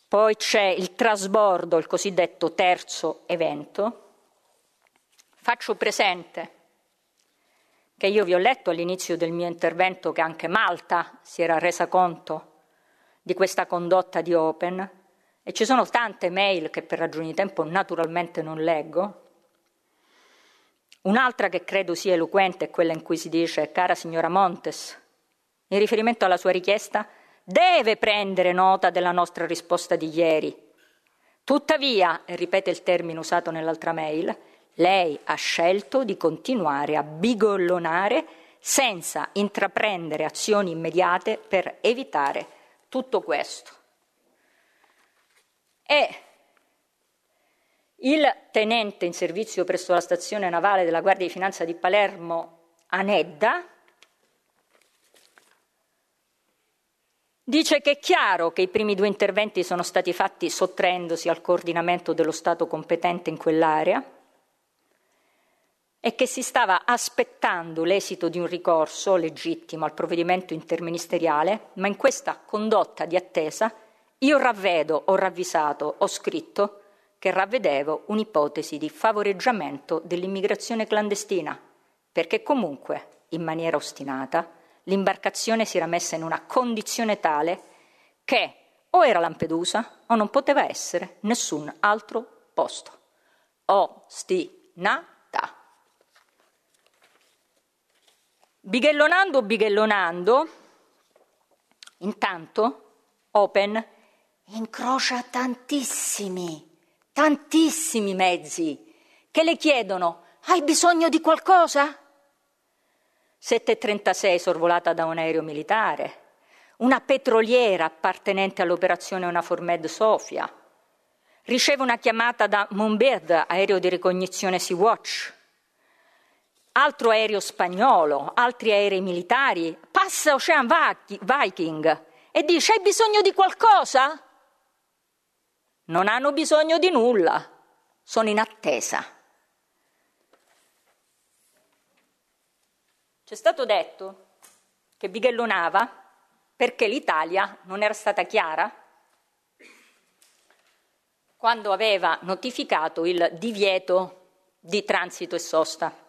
Poi c'è il trasbordo, il cosiddetto terzo evento, Faccio presente che io vi ho letto all'inizio del mio intervento che anche Malta si era resa conto di questa condotta di Open e ci sono tante mail che per ragioni di tempo naturalmente non leggo. Un'altra che credo sia eloquente è quella in cui si dice cara signora Montes, in riferimento alla sua richiesta, deve prendere nota della nostra risposta di ieri. Tuttavia, e ripete il termine usato nell'altra mail, lei ha scelto di continuare a bigollonare senza intraprendere azioni immediate per evitare tutto questo. E il tenente in servizio presso la stazione navale della Guardia di Finanza di Palermo, Anedda, Dice che è chiaro che i primi due interventi sono stati fatti sottraendosi al coordinamento dello Stato competente in quell'area, e che si stava aspettando l'esito di un ricorso legittimo al provvedimento interministeriale, ma in questa condotta di attesa io ravvedo, ho ravvisato, ho scritto che ravvedevo un'ipotesi di favoreggiamento dell'immigrazione clandestina, perché comunque, in maniera ostinata, l'imbarcazione si era messa in una condizione tale che o era Lampedusa o non poteva essere nessun altro posto. Ostinata Bighellonando, o bighellonando, intanto Open incrocia tantissimi, tantissimi mezzi che le chiedono hai bisogno di qualcosa? 736 sorvolata da un aereo militare, una petroliera appartenente all'operazione Unaformed Sofia, riceve una chiamata da Moonbird, aereo di ricognizione Sea-Watch, altro aereo spagnolo, altri aerei militari, passa Ocean Viking e dice hai bisogno di qualcosa? Non hanno bisogno di nulla, sono in attesa. C'è stato detto che bighellonava perché l'Italia non era stata chiara quando aveva notificato il divieto di transito e sosta.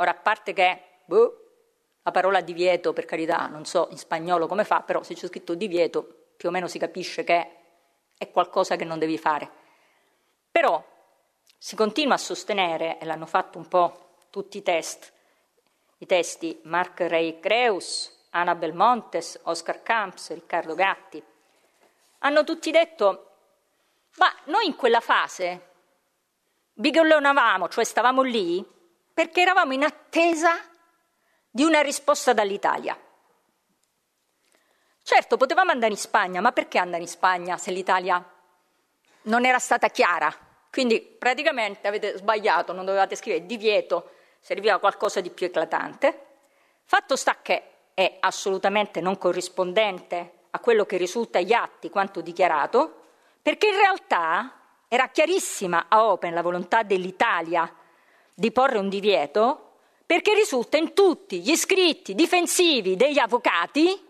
Ora, a parte che boh, la parola divieto, per carità, non so in spagnolo come fa, però se c'è scritto divieto più o meno si capisce che è qualcosa che non devi fare. Però si continua a sostenere, e l'hanno fatto un po' tutti i test, i testi Mark Ray Creus, Anna Belmontes, Oscar Camps, Riccardo Gatti, hanno tutti detto, ma noi in quella fase bigollonavamo, cioè stavamo lì, perché eravamo in attesa di una risposta dall'Italia. Certo, potevamo andare in Spagna, ma perché andare in Spagna se l'Italia non era stata chiara? Quindi praticamente avete sbagliato, non dovevate scrivere divieto, serviva qualcosa di più eclatante. Fatto sta che è assolutamente non corrispondente a quello che risulta agli atti quanto dichiarato, perché in realtà era chiarissima a Open la volontà dell'Italia di porre un divieto perché risulta in tutti gli scritti difensivi degli avvocati,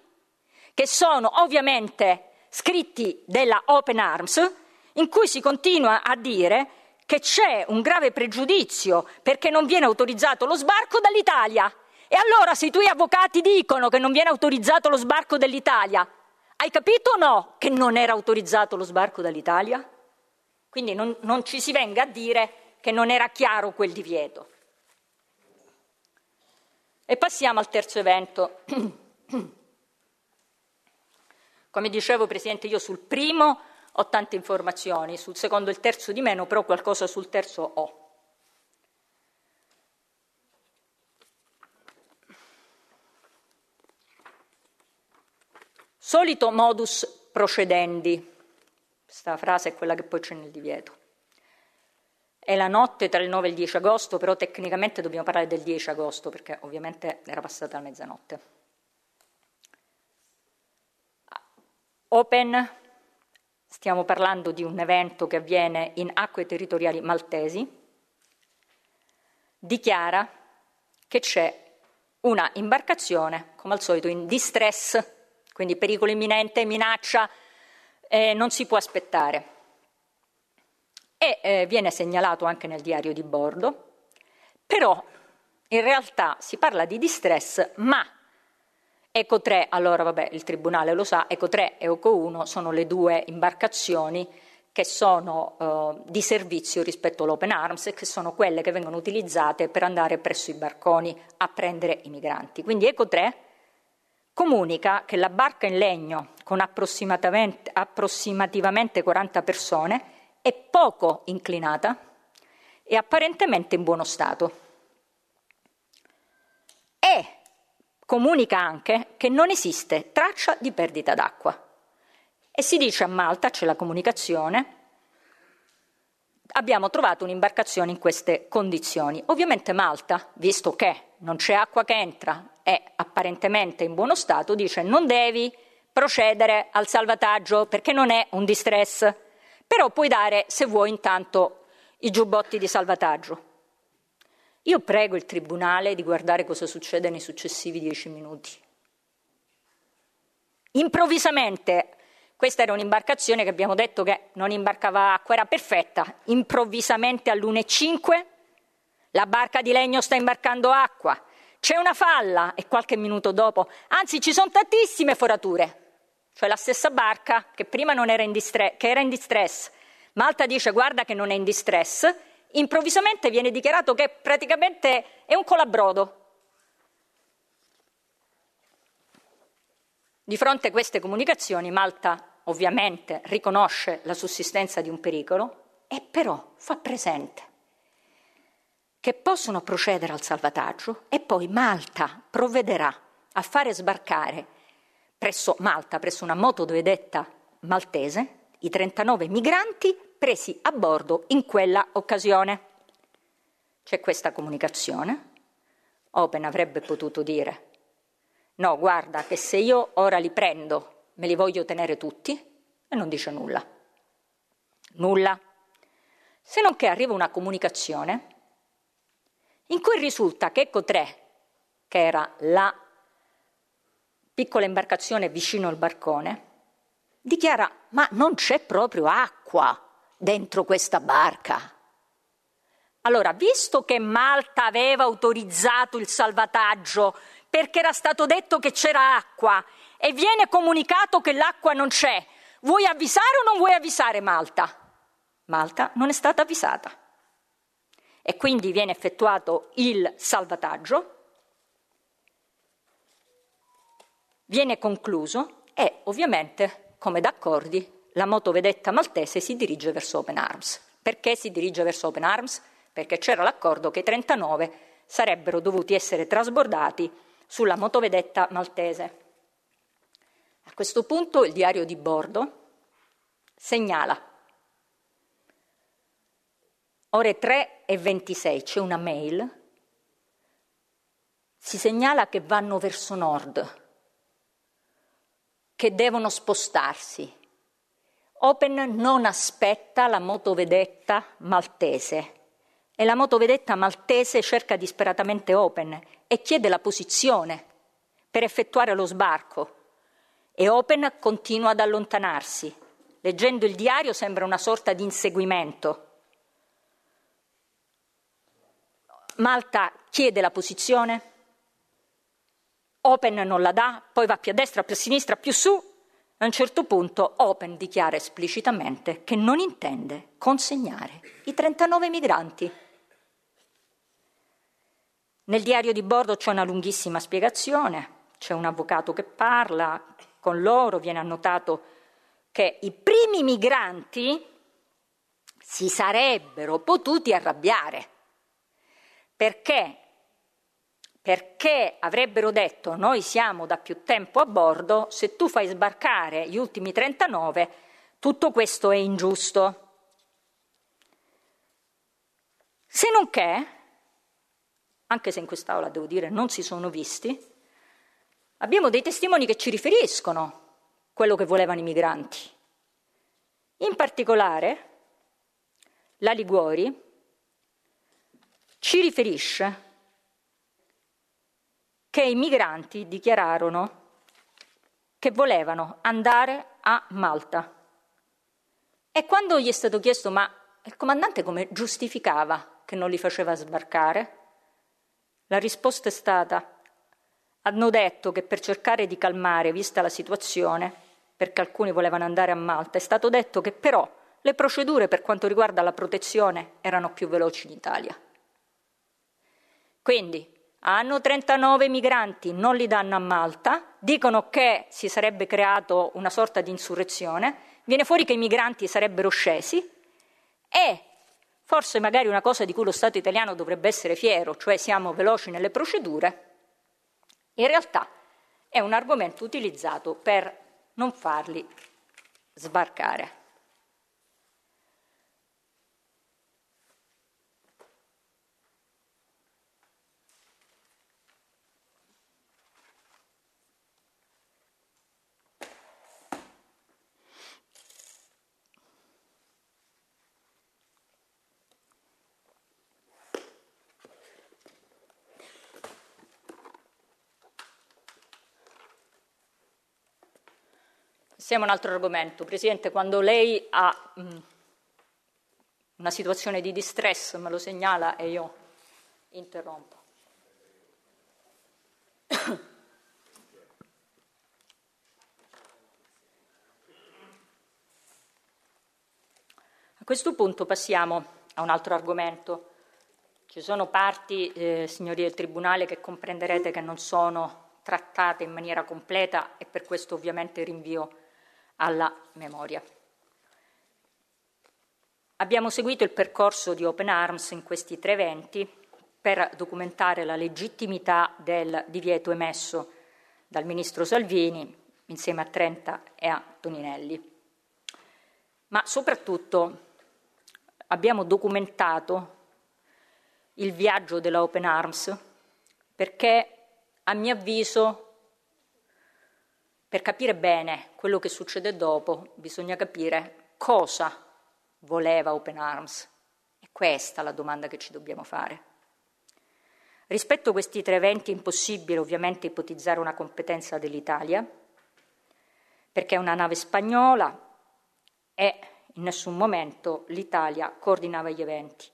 che sono ovviamente scritti della Open Arms, in cui si continua a dire che c'è un grave pregiudizio perché non viene autorizzato lo sbarco dall'Italia. E allora se i tuoi avvocati dicono che non viene autorizzato lo sbarco dall'Italia, hai capito o no che non era autorizzato lo sbarco dall'Italia? Quindi non, non ci si venga a dire che non era chiaro quel divieto. E passiamo al terzo evento. [clears throat] Come dicevo, Presidente, io sul primo ho tante informazioni, sul secondo e il terzo di meno, però qualcosa sul terzo ho. Solito modus procedendi, questa frase è quella che poi c'è nel divieto. È la notte tra il 9 e il 10 agosto, però tecnicamente dobbiamo parlare del 10 agosto perché ovviamente era passata la mezzanotte. Open, stiamo parlando di un evento che avviene in acque territoriali maltesi, dichiara che c'è una imbarcazione, come al solito, in distress, quindi pericolo imminente, minaccia, eh, non si può aspettare e eh, viene segnalato anche nel diario di bordo, però in realtà si parla di distress, ma Eco 3, allora vabbè, il tribunale lo sa, Eco 3 e Eco 1 sono le due imbarcazioni che sono eh, di servizio rispetto all'open arms e che sono quelle che vengono utilizzate per andare presso i barconi a prendere i migranti. Quindi Eco 3 comunica che la barca in legno con approssimativamente 40 persone è poco inclinata e apparentemente in buono stato. E comunica anche che non esiste traccia di perdita d'acqua. E si dice a Malta, c'è la comunicazione, abbiamo trovato un'imbarcazione in queste condizioni. Ovviamente Malta, visto che non c'è acqua che entra e apparentemente in buono stato, dice non devi procedere al salvataggio perché non è un distress però puoi dare, se vuoi, intanto i giubbotti di salvataggio. Io prego il tribunale di guardare cosa succede nei successivi dieci minuti. Improvvisamente, questa era un'imbarcazione che abbiamo detto che non imbarcava acqua, era perfetta. Improvvisamente all'1.05 la barca di legno sta imbarcando acqua, c'è una falla e qualche minuto dopo, anzi ci sono tantissime forature cioè la stessa barca che prima era in, distre- che era in distress. Malta dice guarda che non è in distress, improvvisamente viene dichiarato che praticamente è un colabrodo. Di fronte a queste comunicazioni Malta ovviamente riconosce la sussistenza di un pericolo e però fa presente che possono procedere al salvataggio e poi Malta provvederà a fare sbarcare presso Malta, presso una motovedetta maltese, i 39 migranti presi a bordo in quella occasione. C'è questa comunicazione. Open avrebbe potuto dire no, guarda che se io ora li prendo, me li voglio tenere tutti e non dice nulla. Nulla. Se non che arriva una comunicazione in cui risulta che Cotré, che era la piccola imbarcazione vicino al barcone, dichiara ma non c'è proprio acqua dentro questa barca. Allora, visto che Malta aveva autorizzato il salvataggio perché era stato detto che c'era acqua e viene comunicato che l'acqua non c'è, vuoi avvisare o non vuoi avvisare Malta? Malta non è stata avvisata e quindi viene effettuato il salvataggio Viene concluso e ovviamente, come d'accordi, la motovedetta maltese si dirige verso Open Arms. Perché si dirige verso Open Arms? Perché c'era l'accordo che i 39 sarebbero dovuti essere trasbordati sulla motovedetta maltese. A questo punto il diario di bordo segnala ore 3 e 26 c'è una mail, si segnala che vanno verso nord, che devono spostarsi. Open non aspetta la motovedetta maltese e la motovedetta maltese cerca disperatamente Open e chiede la posizione per effettuare lo sbarco e Open continua ad allontanarsi. Leggendo il diario sembra una sorta di inseguimento. Malta chiede la posizione, Open non la dà, poi va più a destra, più a sinistra, più su. A un certo punto Open dichiara esplicitamente che non intende consegnare i 39 migranti. Nel diario di bordo c'è una lunghissima spiegazione, c'è un avvocato che parla con loro, viene annotato che i primi migranti si sarebbero potuti arrabbiare perché perché avrebbero detto noi siamo da più tempo a bordo, se tu fai sbarcare gli ultimi 39, tutto questo è ingiusto. Se non che, anche se in quest'Aula devo dire non si sono visti, abbiamo dei testimoni che ci riferiscono quello che volevano i migranti. In particolare, la Liguori ci riferisce che i migranti dichiararono che volevano andare a Malta. E quando gli è stato chiesto ma il comandante come giustificava che non li faceva sbarcare, la risposta è stata hanno detto che per cercare di calmare, vista la situazione, perché alcuni volevano andare a Malta, è stato detto che però le procedure per quanto riguarda la protezione erano più veloci in Italia. Quindi hanno 39 migranti, non li danno a Malta, dicono che si sarebbe creato una sorta di insurrezione, viene fuori che i migranti sarebbero scesi e forse magari una cosa di cui lo Stato italiano dovrebbe essere fiero, cioè siamo veloci nelle procedure, in realtà è un argomento utilizzato per non farli sbarcare. Passiamo a un altro argomento. Presidente, quando lei ha mh, mm, una situazione di distress me lo segnala e io interrompo. A questo punto passiamo a un altro argomento. Ci sono parti, eh, signori del Tribunale, che comprenderete che non sono trattate in maniera completa e per questo ovviamente rinvio alla memoria. Abbiamo seguito il percorso di Open Arms in questi tre eventi per documentare la legittimità del divieto emesso dal ministro Salvini insieme a Trenta e a Toninelli. Ma soprattutto abbiamo documentato il viaggio della Open Arms perché a mio avviso per capire bene quello che succede dopo bisogna capire cosa voleva Open Arms. È questa la domanda che ci dobbiamo fare. Rispetto a questi tre eventi è impossibile ovviamente ipotizzare una competenza dell'Italia, perché è una nave spagnola e in nessun momento l'Italia coordinava gli eventi.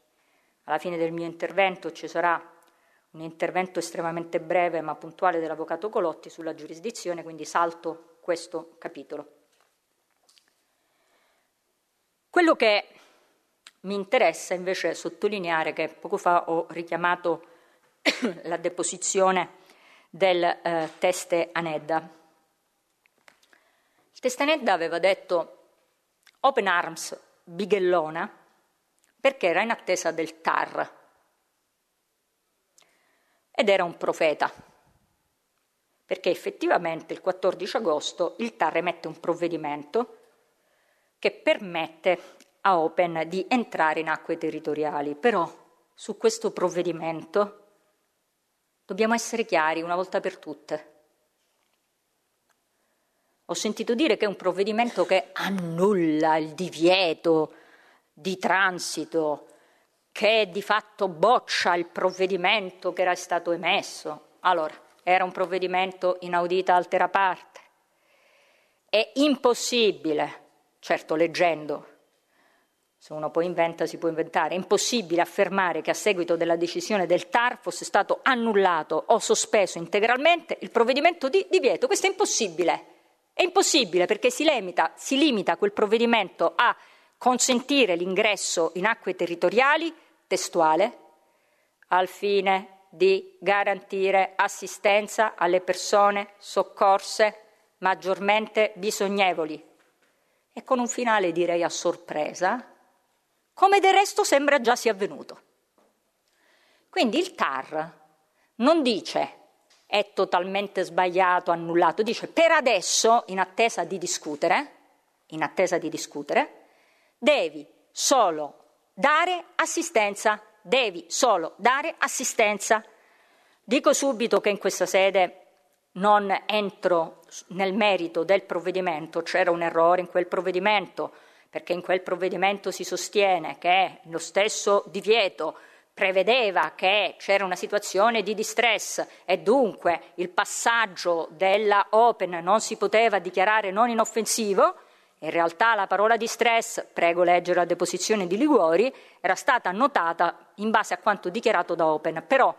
Alla fine del mio intervento ci sarà un intervento estremamente breve ma puntuale dell'avvocato Colotti sulla giurisdizione, quindi salto questo capitolo. Quello che mi interessa invece sottolineare che poco fa ho richiamato [coughs] la deposizione del eh, teste Anedda. Il teste Anedda aveva detto Open Arms Bighellona perché era in attesa del TAR, ed era un profeta, perché effettivamente il 14 agosto il TAR emette un provvedimento che permette a Open di entrare in acque territoriali, però su questo provvedimento dobbiamo essere chiari una volta per tutte. Ho sentito dire che è un provvedimento che annulla il divieto di transito che di fatto boccia il provvedimento che era stato emesso. Allora, era un provvedimento inaudita altera parte. È impossibile, certo leggendo, se uno poi inventa si può inventare, è impossibile affermare che a seguito della decisione del TAR fosse stato annullato o sospeso integralmente il provvedimento di divieto. Questo è impossibile. È impossibile perché si limita, si limita quel provvedimento a consentire l'ingresso in acque territoriali testuale, al fine di garantire assistenza alle persone soccorse maggiormente bisognevoli. E con un finale direi a sorpresa, come del resto sembra già sia avvenuto. Quindi il TAR non dice è totalmente sbagliato, annullato, dice per adesso, in attesa di discutere, in attesa di discutere, devi solo Dare assistenza. Devi solo dare assistenza. Dico subito che in questa sede non entro nel merito del provvedimento, c'era un errore in quel provvedimento, perché in quel provvedimento si sostiene che lo stesso divieto prevedeva che c'era una situazione di distress e dunque il passaggio della Open non si poteva dichiarare non inoffensivo, in realtà la parola di stress, prego leggere la deposizione di Liguori, era stata annotata in base a quanto dichiarato da Open, però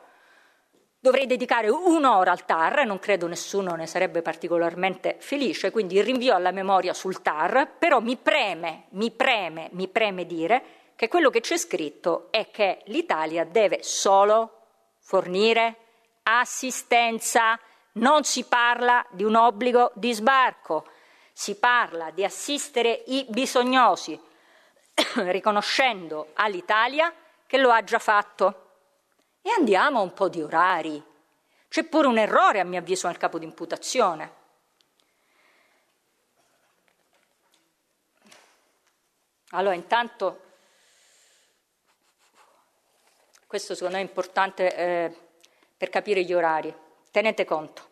dovrei dedicare un'ora al TAR, non credo nessuno ne sarebbe particolarmente felice, quindi rinvio alla memoria sul TAR, però mi preme, mi preme, mi preme dire che quello che c'è scritto è che l'Italia deve solo fornire assistenza, non si parla di un obbligo di sbarco. Si parla di assistere i bisognosi, [coughs] riconoscendo all'Italia che lo ha già fatto. E andiamo a un po' di orari. C'è pure un errore, a mio avviso, nel capo d'imputazione. Allora, intanto, questo secondo me è importante eh, per capire gli orari. Tenete conto.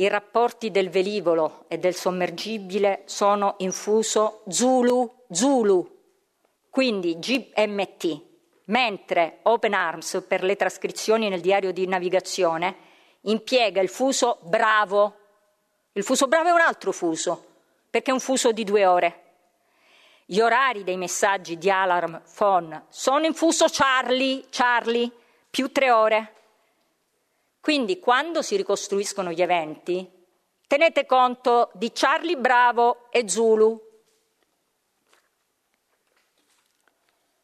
I rapporti del velivolo e del sommergibile sono in fuso Zulu Zulu, quindi GMT, mentre Open Arms per le trascrizioni nel diario di navigazione impiega il fuso Bravo. Il fuso Bravo è un altro fuso, perché è un fuso di due ore. Gli orari dei messaggi di Alarm Phone sono in fuso Charlie, Charlie, più tre ore. Quindi quando si ricostruiscono gli eventi, tenete conto di Charlie Bravo e Zulu.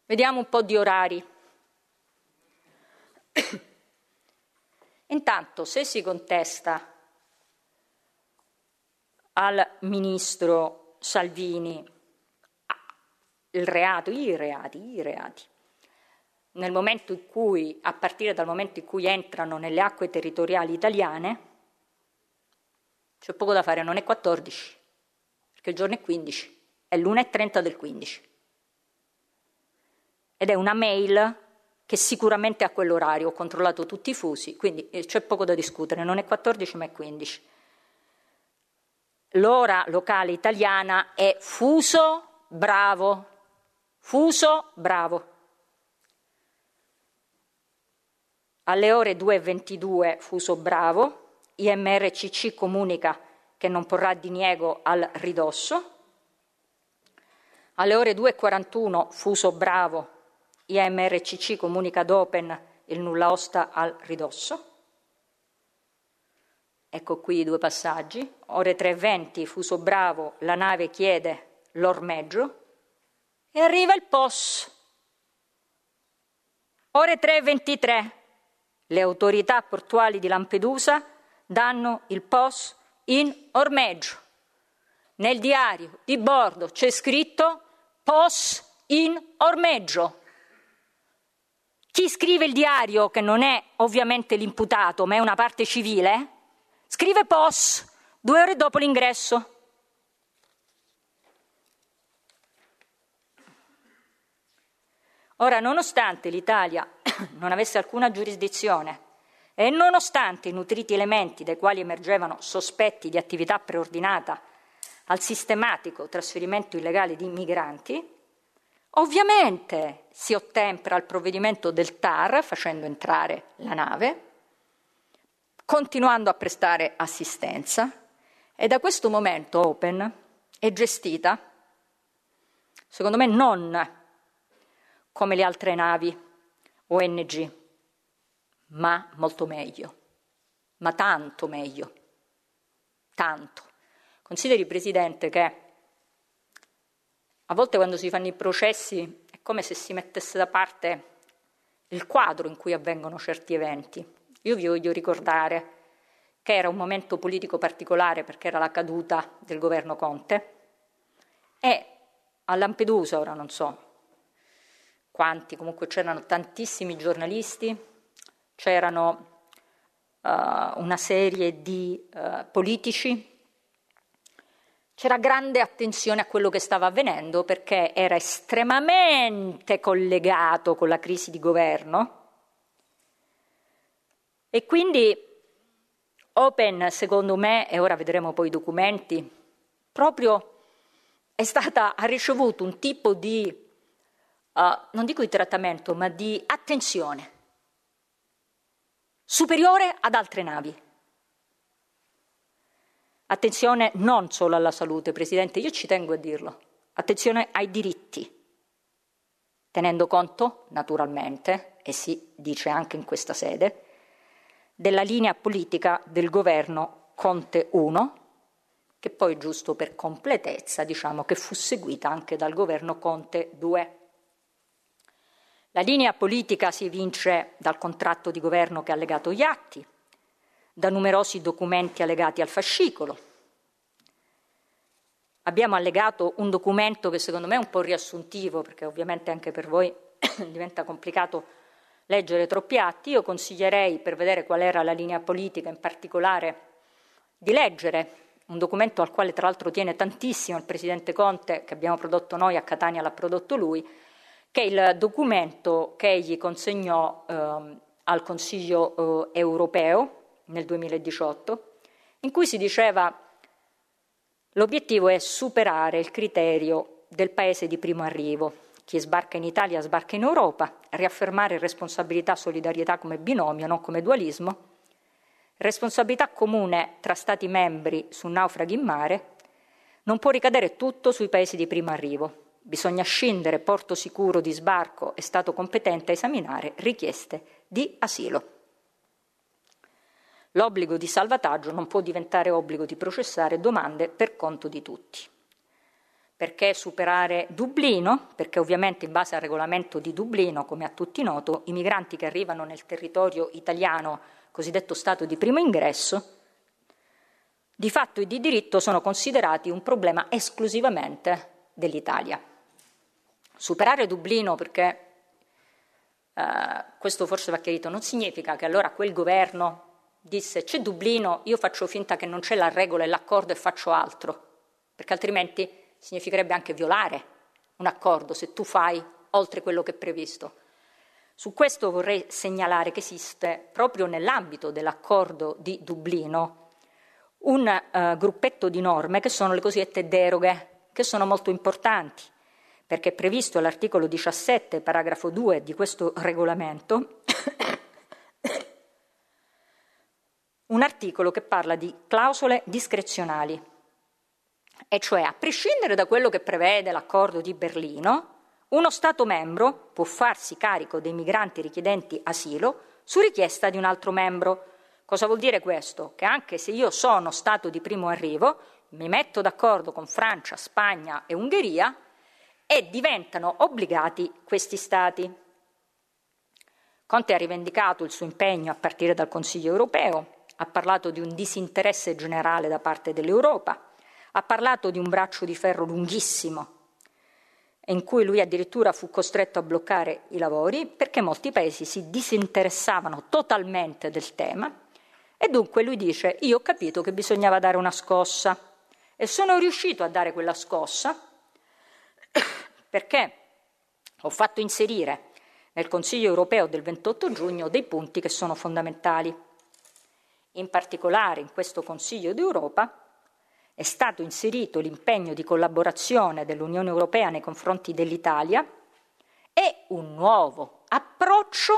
Vediamo un po' di orari. [coughs] Intanto, se si contesta al ministro Salvini il reato, i reati, i reati nel momento in cui, a partire dal momento in cui entrano nelle acque territoriali italiane, c'è poco da fare, non è 14, perché il giorno è 15, è l'1.30 del 15. Ed è una mail che sicuramente a quell'orario ho controllato tutti i fusi, quindi eh, c'è poco da discutere, non è 14 ma è 15. L'ora locale italiana è fuso bravo, fuso bravo. Alle ore 2.22 fuso bravo, IMRCC comunica che non porrà diniego al ridosso. Alle ore 2.41 fuso bravo, IMRCC comunica ad Open il nulla osta al ridosso. Ecco qui i due passaggi. Ore 3.20 fuso bravo, la nave chiede l'ormeggio e arriva il POS. Ore 3.23. Le autorità portuali di Lampedusa danno il POS in ormeggio. Nel diario di bordo c'è scritto POS in ormeggio. Chi scrive il diario, che non è ovviamente l'imputato, ma è una parte civile, scrive POS due ore dopo l'ingresso. Ora, nonostante l'Italia [coughs] non avesse alcuna giurisdizione e nonostante i nutriti elementi dai quali emergevano sospetti di attività preordinata al sistematico trasferimento illegale di migranti, ovviamente si ottempera al provvedimento del TAR facendo entrare la nave, continuando a prestare assistenza e da questo momento Open è gestita, secondo me non come le altre navi ONG, ma molto meglio, ma tanto meglio, tanto. Consideri, Presidente, che a volte quando si fanno i processi è come se si mettesse da parte il quadro in cui avvengono certi eventi. Io vi voglio ricordare che era un momento politico particolare perché era la caduta del governo Conte e a Lampedusa, ora non so quanti, comunque c'erano tantissimi giornalisti, c'erano uh, una serie di uh, politici, c'era grande attenzione a quello che stava avvenendo perché era estremamente collegato con la crisi di governo e quindi Open, secondo me, e ora vedremo poi i documenti, proprio è stata, ha ricevuto un tipo di uh, non dico di trattamento, ma di attenzione, superiore ad altre navi. Attenzione non solo alla salute, Presidente, io ci tengo a dirlo, attenzione ai diritti, tenendo conto, naturalmente, e si dice anche in questa sede, della linea politica del governo Conte 1, che poi giusto per completezza diciamo che fu seguita anche dal governo Conte 2. La linea politica si evince dal contratto di governo che ha legato gli atti, da numerosi documenti allegati al fascicolo. Abbiamo allegato un documento che secondo me è un po' riassuntivo, perché ovviamente anche per voi [coughs] diventa complicato leggere troppi atti, io consiglierei per vedere qual era la linea politica in particolare di leggere un documento al quale tra l'altro tiene tantissimo il Presidente Conte, che abbiamo prodotto noi, a Catania l'ha prodotto lui, che è il documento che egli consegnò eh, al Consiglio eh, europeo nel 2018, in cui si diceva l'obiettivo è superare il criterio del paese di primo arrivo. Chi sbarca in Italia sbarca in Europa, riaffermare responsabilità e solidarietà come binomio, non come dualismo, responsabilità comune tra Stati membri su naufraghi in mare, non può ricadere tutto sui paesi di primo arrivo. Bisogna scindere porto sicuro di sbarco e Stato competente a esaminare richieste di asilo. L'obbligo di salvataggio non può diventare obbligo di processare domande per conto di tutti. Perché superare Dublino? Perché ovviamente in base al regolamento di Dublino, come a tutti noto, i migranti che arrivano nel territorio italiano, cosiddetto stato di primo ingresso, di fatto e di diritto sono considerati un problema esclusivamente dell'Italia. Superare Dublino perché eh, questo forse va chiarito, non significa che allora quel governo disse c'è Dublino, io faccio finta che non c'è la regola e l'accordo e faccio altro, perché altrimenti significherebbe anche violare un accordo se tu fai oltre quello che è previsto. Su questo vorrei segnalare che esiste proprio nell'ambito dell'accordo di Dublino un eh, gruppetto di norme che sono le cosiddette deroghe, che sono molto importanti perché è previsto all'articolo 17, paragrafo 2 di questo regolamento, [coughs] un articolo che parla di clausole discrezionali, e cioè a prescindere da quello che prevede l'accordo di Berlino, uno Stato membro può farsi carico dei migranti richiedenti asilo su richiesta di un altro membro. Cosa vuol dire questo? Che anche se io sono Stato di primo arrivo, mi metto d'accordo con Francia, Spagna e Ungheria e diventano obbligati questi Stati. Conte ha rivendicato il suo impegno a partire dal Consiglio europeo, ha parlato di un disinteresse generale da parte dell'Europa, ha parlato di un braccio di ferro lunghissimo, in cui lui addirittura fu costretto a bloccare i lavori perché molti paesi si disinteressavano totalmente del tema e dunque lui dice io ho capito che bisognava dare una scossa e sono riuscito a dare quella scossa perché ho fatto inserire nel Consiglio europeo del 28 giugno dei punti che sono fondamentali. In particolare in questo Consiglio d'Europa è stato inserito l'impegno di collaborazione dell'Unione Europea nei confronti dell'Italia e un nuovo approccio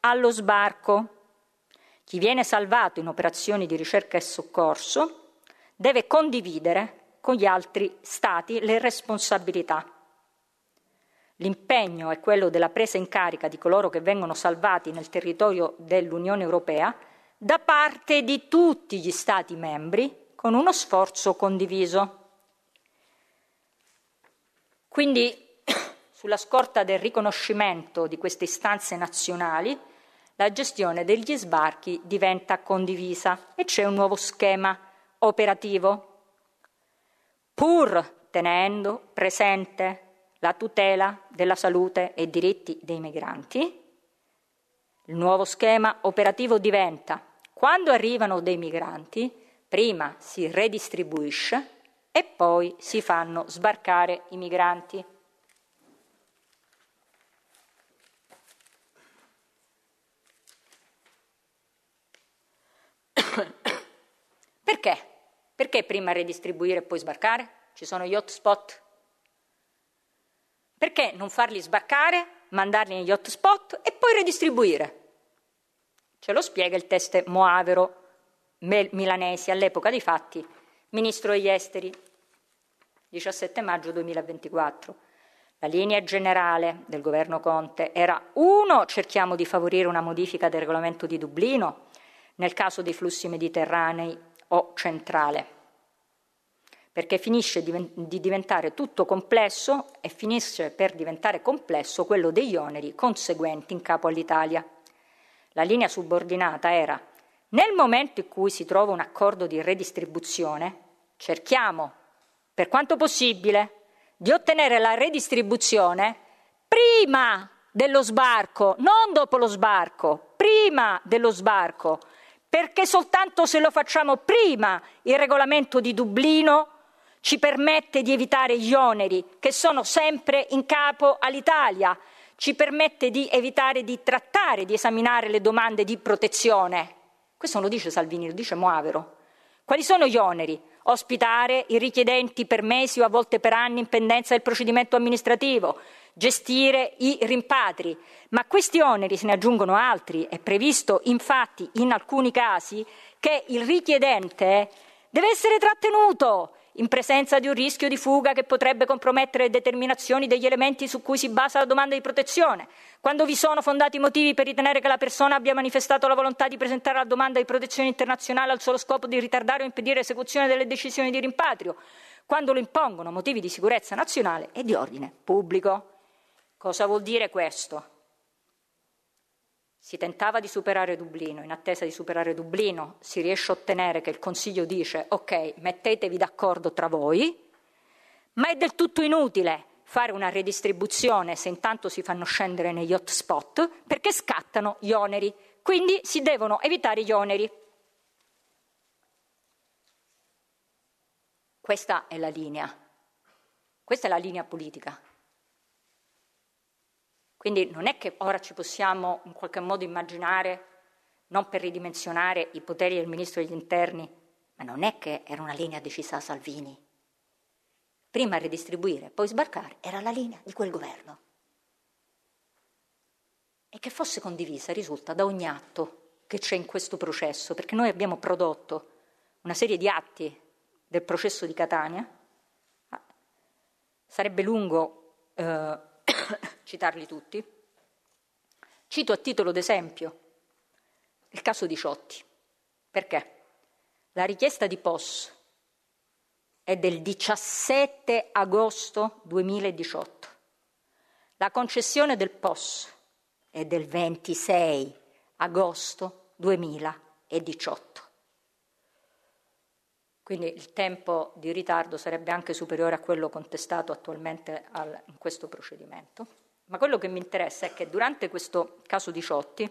allo sbarco. Chi viene salvato in operazioni di ricerca e soccorso deve condividere con gli altri Stati le responsabilità. L'impegno è quello della presa in carica di coloro che vengono salvati nel territorio dell'Unione Europea da parte di tutti gli Stati membri con uno sforzo condiviso. Quindi, [clears throat] sulla scorta del riconoscimento di queste istanze nazionali, la gestione degli sbarchi diventa condivisa e c'è un nuovo schema operativo, pur tenendo presente la tutela della salute e diritti dei migranti. Il nuovo schema operativo diventa quando arrivano dei migranti, prima si redistribuisce e poi si fanno sbarcare i migranti. [coughs] Perché? Perché prima redistribuire e poi sbarcare? Ci sono gli hotspot perché non farli sbarcare, mandarli negli hotspot e poi redistribuire? Ce lo spiega il test Moavero Milanesi, all'epoca dei fatti, ministro degli esteri, 17 maggio 2024. La linea generale del governo Conte era uno, Cerchiamo di favorire una modifica del regolamento di Dublino nel caso dei flussi mediterranei o centrale perché finisce di diventare tutto complesso e finisce per diventare complesso quello degli oneri conseguenti in capo all'Italia. La linea subordinata era nel momento in cui si trova un accordo di redistribuzione, cerchiamo, per quanto possibile, di ottenere la redistribuzione prima dello sbarco, non dopo lo sbarco, prima dello sbarco, perché soltanto se lo facciamo prima il regolamento di Dublino ci permette di evitare gli oneri che sono sempre in capo all'Italia, ci permette di evitare di trattare, di esaminare le domande di protezione. Questo non lo dice Salvini, lo dice Moavero. Quali sono gli oneri? Ospitare i richiedenti per mesi o a volte per anni in pendenza del procedimento amministrativo, gestire i rimpatri. Ma a questi oneri se ne aggiungono altri. È previsto infatti in alcuni casi che il richiedente deve essere trattenuto in presenza di un rischio di fuga che potrebbe compromettere le determinazioni degli elementi su cui si basa la domanda di protezione, quando vi sono fondati motivi per ritenere che la persona abbia manifestato la volontà di presentare la domanda di protezione internazionale al solo scopo di ritardare o impedire l'esecuzione delle decisioni di rimpatrio, quando lo impongono motivi di sicurezza nazionale e di ordine pubblico. Cosa vuol dire questo? Si tentava di superare Dublino, in attesa di superare Dublino si riesce a ottenere che il Consiglio dice ok, mettetevi d'accordo tra voi, ma è del tutto inutile fare una redistribuzione se intanto si fanno scendere negli hotspot perché scattano gli oneri, quindi si devono evitare gli oneri. Questa è la linea, questa è la linea politica. Quindi non è che ora ci possiamo in qualche modo immaginare, non per ridimensionare i poteri del ministro degli interni, ma non è che era una linea decisa a Salvini. Prima ridistribuire, poi sbarcare, era la linea di quel governo. E che fosse condivisa risulta da ogni atto che c'è in questo processo, perché noi abbiamo prodotto una serie di atti del processo di Catania. Ah, sarebbe lungo eh, citarli tutti. Cito a titolo d'esempio il caso di Ciotti. Perché? La richiesta di POS è del 17 agosto 2018. La concessione del POS è del 26 agosto 2018. Quindi il tempo di ritardo sarebbe anche superiore a quello contestato attualmente al, in questo procedimento. Ma quello che mi interessa è che durante questo caso 18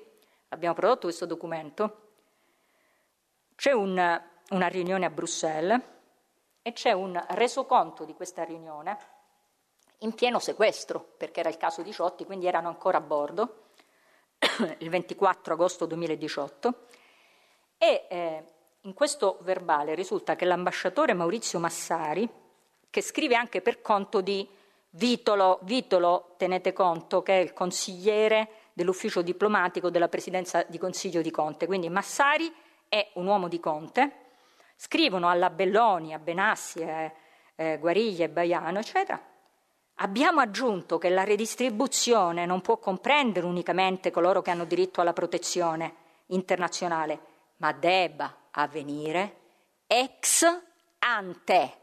abbiamo prodotto questo documento, c'è un, una riunione a Bruxelles e c'è un resoconto di questa riunione in pieno sequestro, perché era il caso 18, quindi erano ancora a bordo, [coughs] il 24 agosto 2018, e eh, in questo verbale risulta che l'ambasciatore Maurizio Massari, che scrive anche per conto di Vitolo, Vitolo, tenete conto che è il consigliere dell'ufficio diplomatico della presidenza di consiglio di Conte, quindi Massari è un uomo di Conte, scrivono alla Belloni, a Benassi, a eh, eh, Guariglia e Baiano, eccetera. Abbiamo aggiunto che la redistribuzione non può comprendere unicamente coloro che hanno diritto alla protezione internazionale, ma debba avvenire ex ante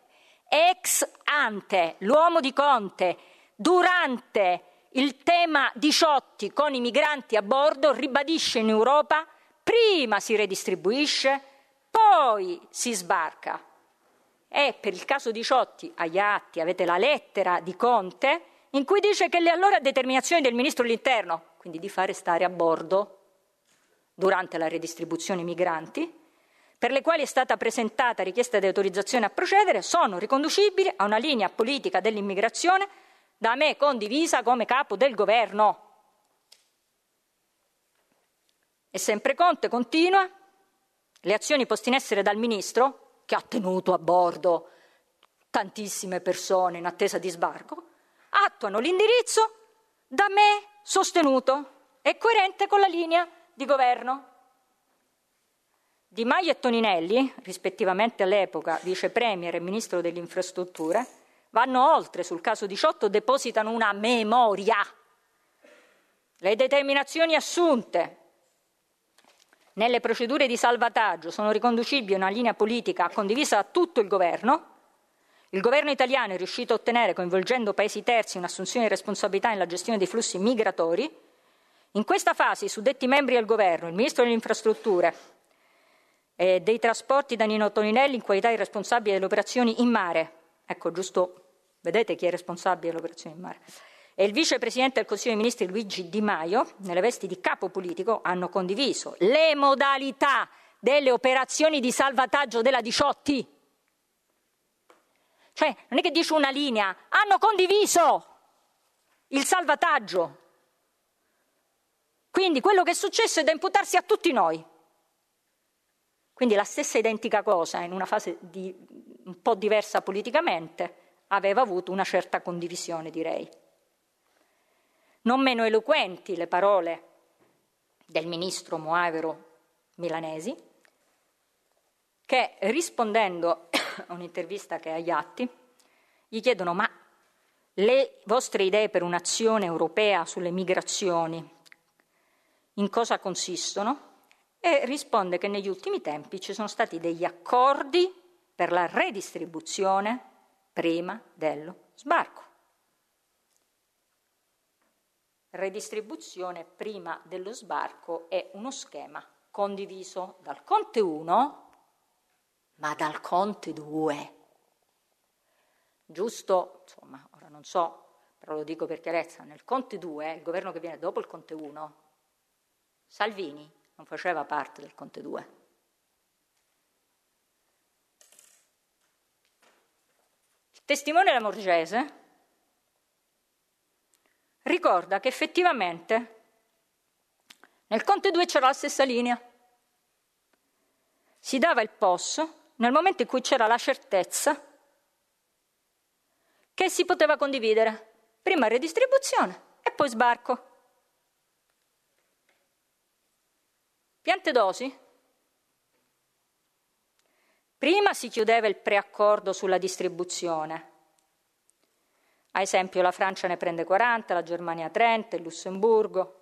ex ante, l'uomo di Conte, durante il tema 18 con i migranti a bordo, ribadisce in Europa prima si redistribuisce, poi si sbarca. E per il caso 18 agli atti avete la lettera di Conte in cui dice che le allora determinazioni del ministro dell'interno, quindi di fare stare a bordo durante la redistribuzione i migranti, per le quali è stata presentata richiesta di autorizzazione a procedere sono riconducibili a una linea politica dell'immigrazione da me condivisa come capo del governo. E sempre Conte continua le azioni poste in essere dal ministro, che ha tenuto a bordo tantissime persone in attesa di sbarco, attuano l'indirizzo da me sostenuto e coerente con la linea di governo. Di Maio e Toninelli, rispettivamente all'epoca vice premier e ministro delle infrastrutture, vanno oltre sul caso 18, e depositano una memoria. Le determinazioni assunte nelle procedure di salvataggio sono riconducibili a una linea politica condivisa da tutto il governo. Il governo italiano è riuscito a ottenere, coinvolgendo paesi terzi, un'assunzione di responsabilità nella gestione dei flussi migratori. In questa fase i suddetti membri del governo, il ministro delle infrastrutture, eh, dei trasporti Danilo Toninelli in qualità di responsabile delle operazioni in mare. Ecco, giusto, vedete chi è responsabile delle operazioni in mare. E il vicepresidente del Consiglio dei Ministri Luigi Di Maio, nelle vesti di capo politico, hanno condiviso le modalità delle operazioni di salvataggio della Diciotti. Cioè, non è che dice una linea, hanno condiviso il salvataggio. Quindi quello che è successo è da imputarsi a tutti noi. Quindi la stessa identica cosa, in una fase di, un po' diversa politicamente, aveva avuto una certa condivisione, direi. Non meno eloquenti le parole del ministro Moavero Milanesi, che rispondendo a un'intervista che ha agli atti, gli chiedono ma le vostre idee per un'azione europea sulle migrazioni in cosa consistono? e risponde che negli ultimi tempi ci sono stati degli accordi per la redistribuzione prima dello sbarco. Redistribuzione prima dello sbarco è uno schema condiviso dal Conte 1 ma dal Conte 2. Giusto, insomma, ora non so, però lo dico per chiarezza, nel Conte 2, il governo che viene dopo il Conte 1, Salvini non faceva parte del Conte 2. Il testimone lamorgese ricorda che effettivamente nel Conte 2 c'era la stessa linea. Si dava il POS nel momento in cui c'era la certezza che si poteva condividere, prima redistribuzione e poi sbarco. Piante dosi? Prima si chiudeva il preaccordo sulla distribuzione. Ad esempio la Francia ne prende 40, la Germania 30, il Lussemburgo.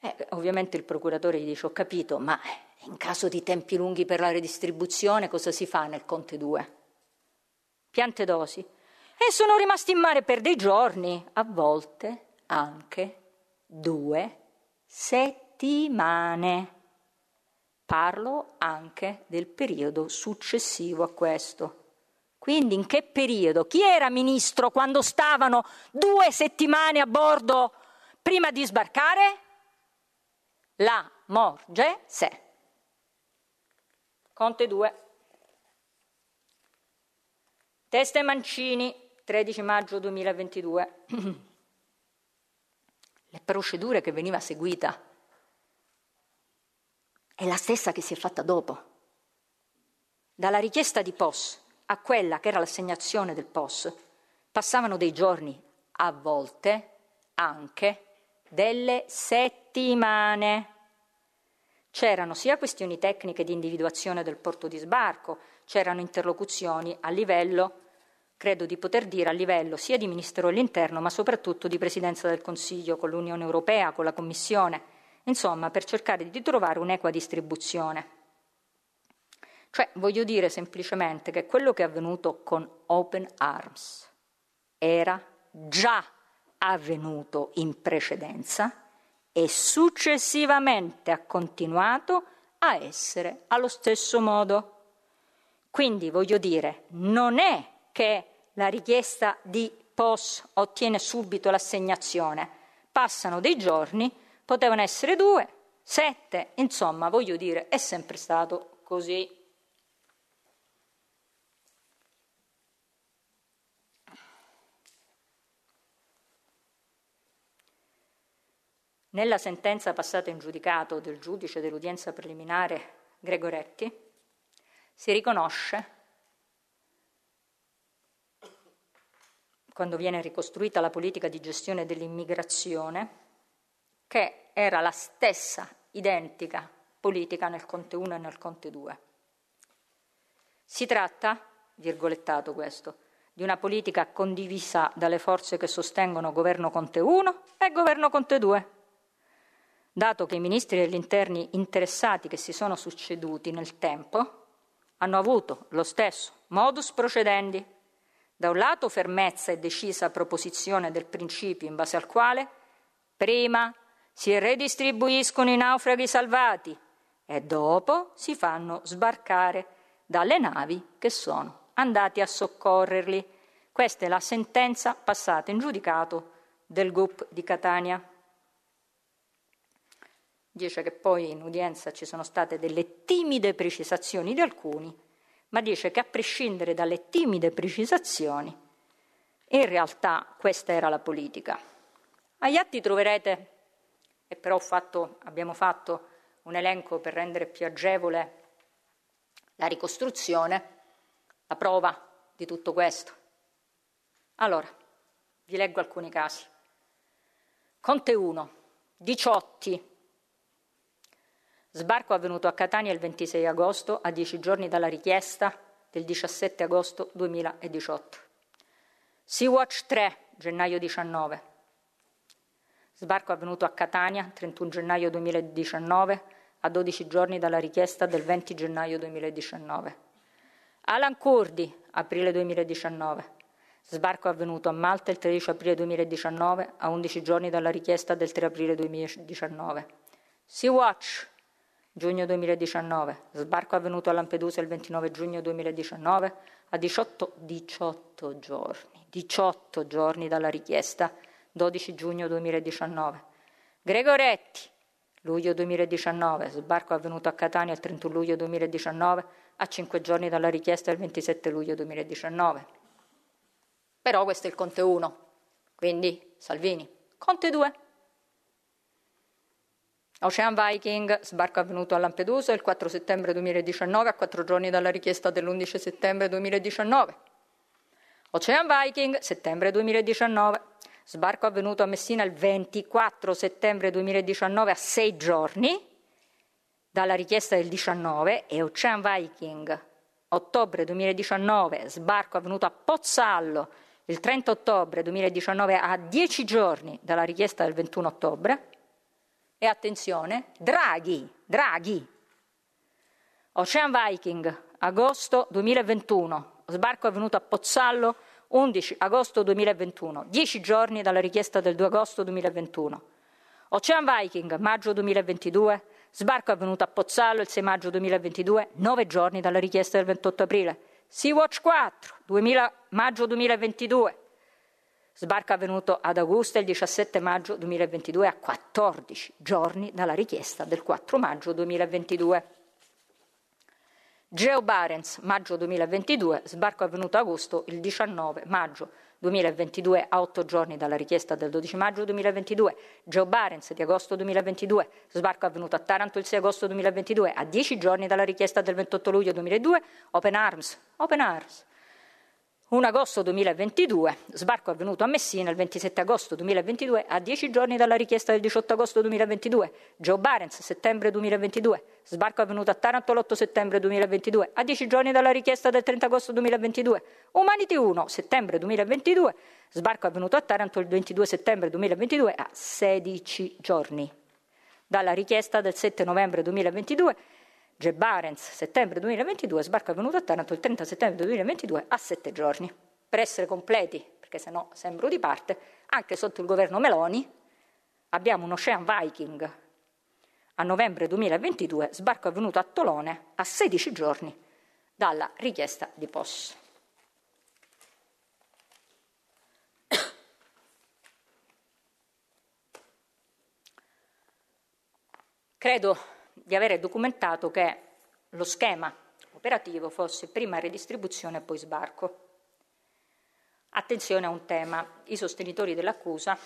Eh, ovviamente il procuratore gli dice ho capito, ma in caso di tempi lunghi per la redistribuzione cosa si fa nel Conte 2? Piante dosi. E sono rimasti in mare per dei giorni, a volte anche due settimane. Parlo anche del periodo successivo a questo. Quindi in che periodo? Chi era ministro quando stavano due settimane a bordo prima di sbarcare? La morge se. Conte 2. Teste Mancini, 13 maggio 2022. [clears throat] la procedura che veniva seguita è la stessa che si è fatta dopo. Dalla richiesta di POS a quella che era l'assegnazione del POS passavano dei giorni, a volte anche delle settimane. C'erano sia questioni tecniche di individuazione del porto di sbarco, c'erano interlocuzioni a livello credo di poter dire a livello sia di Ministero dell'Interno ma soprattutto di Presidenza del Consiglio con l'Unione Europea, con la Commissione, insomma per cercare di trovare un'equa distribuzione. Cioè voglio dire semplicemente che quello che è avvenuto con Open Arms era già avvenuto in precedenza e successivamente ha continuato a essere allo stesso modo. Quindi voglio dire, non è che la richiesta di POS ottiene subito l'assegnazione. Passano dei giorni, potevano essere due, sette, insomma, voglio dire, è sempre stato così. Nella sentenza passata in giudicato del giudice dell'udienza preliminare Gregoretti si riconosce quando viene ricostruita la politica di gestione dell'immigrazione, che era la stessa identica politica nel Conte 1 e nel Conte 2. Si tratta, virgolettato questo, di una politica condivisa dalle forze che sostengono governo Conte 1 e governo Conte 2, dato che i ministri degli interni interessati che si sono succeduti nel tempo hanno avuto lo stesso modus procedendi da un lato fermezza e decisa proposizione del principio in base al quale, prima, si redistribuiscono i naufraghi salvati e dopo si fanno sbarcare dalle navi che sono andati a soccorrerli. Questa è la sentenza passata in giudicato del GUP di Catania. Dice che poi in udienza ci sono state delle timide precisazioni di alcuni ma dice che a prescindere dalle timide precisazioni, in realtà questa era la politica. Agli atti troverete, e però fatto, abbiamo fatto un elenco per rendere più agevole la ricostruzione, la prova di tutto questo. Allora, vi leggo alcuni casi. Conte 1, 18, Sbarco avvenuto a Catania il 26 agosto, a dieci giorni dalla richiesta del 17 agosto 2018. Sea-Watch 3, gennaio 19. Sbarco avvenuto a Catania, 31 gennaio 2019, a 12 giorni dalla richiesta del 20 gennaio 2019. Alan Kurdi, aprile 2019. Sbarco avvenuto a Malta il 13 aprile 2019, a 11 giorni dalla richiesta del 3 aprile 2019. Sea-Watch giugno 2019, sbarco avvenuto a Lampedusa il 29 giugno 2019, a 18, 18 giorni, 18 giorni dalla richiesta, 12 giugno 2019. Gregoretti, luglio 2019, sbarco avvenuto a Catania il 31 luglio 2019, a 5 giorni dalla richiesta il 27 luglio 2019. Però questo è il Conte 1, quindi Salvini. Conte 2. Ocean Viking, sbarco avvenuto a Lampedusa il 4 settembre 2019, a quattro giorni dalla richiesta dell'11 settembre 2019. Ocean Viking, settembre 2019, sbarco avvenuto a Messina il 24 settembre 2019, a sei giorni dalla richiesta del 19, e Ocean Viking, ottobre 2019, sbarco avvenuto a Pozzallo il 30 ottobre 2019, a dieci giorni dalla richiesta del 21 ottobre. E attenzione, Draghi, Draghi. Ocean Viking, agosto 2021. sbarco è avvenuto a Pozzallo 11 agosto 2021, Dieci giorni dalla richiesta del 2 agosto 2021. Ocean Viking, maggio 2022. Sbarco è avvenuto a Pozzallo il 6 maggio 2022, nove giorni dalla richiesta del 28 aprile. Sea-Watch 4, 2000, maggio 2022. Sbarco avvenuto ad Augusta il 17 maggio 2022 a 14 giorni dalla richiesta del 4 maggio 2022. Geo Barents, maggio 2022, sbarco avvenuto ad agosto il 19 maggio 2022 a 8 giorni dalla richiesta del 12 maggio 2022. Geo Barents di agosto 2022, sbarco avvenuto a Taranto il 6 agosto 2022 a 10 giorni dalla richiesta del 28 luglio 2002. Open Arms, Open Arms. 1 agosto 2022, sbarco avvenuto a Messina il 27 agosto 2022, a 10 giorni dalla richiesta del 18 agosto 2022. Joe Barents, settembre 2022, sbarco avvenuto a Taranto l'8 settembre 2022, a 10 giorni dalla richiesta del 30 agosto 2022. Humanity 1, settembre 2022, sbarco avvenuto a Taranto il 22 settembre 2022, a 16 giorni dalla richiesta del 7 novembre 2022 Jeb settembre 2022, sbarco è venuto a Taranto il 30 settembre 2022 a sette giorni. Per essere completi, perché se no sembro di parte, anche sotto il governo Meloni abbiamo un Ocean Viking a novembre 2022, sbarco è venuto a Tolone a 16 giorni dalla richiesta di POS. Credo di avere documentato che lo schema operativo fosse prima redistribuzione e poi sbarco. Attenzione a un tema, i sostenitori dell'accusa,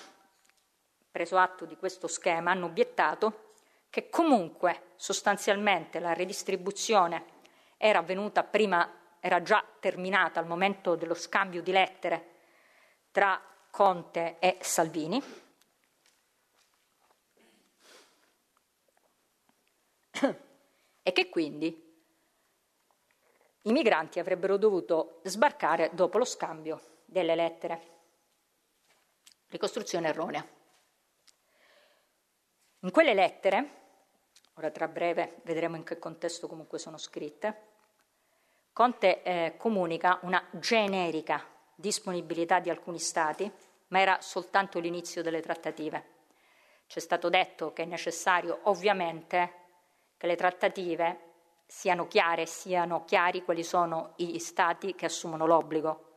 preso atto di questo schema, hanno obiettato che comunque sostanzialmente la redistribuzione era avvenuta prima, era già terminata al momento dello scambio di lettere tra Conte e Salvini, [laughs] e che quindi i migranti avrebbero dovuto sbarcare dopo lo scambio delle lettere. Ricostruzione erronea. In quelle lettere, ora tra breve vedremo in che contesto comunque sono scritte, Conte eh, comunica una generica disponibilità di alcuni stati, ma era soltanto l'inizio delle trattative. C'è stato detto che è necessario ovviamente che le trattative siano chiare, siano chiari quali sono gli stati che assumono l'obbligo.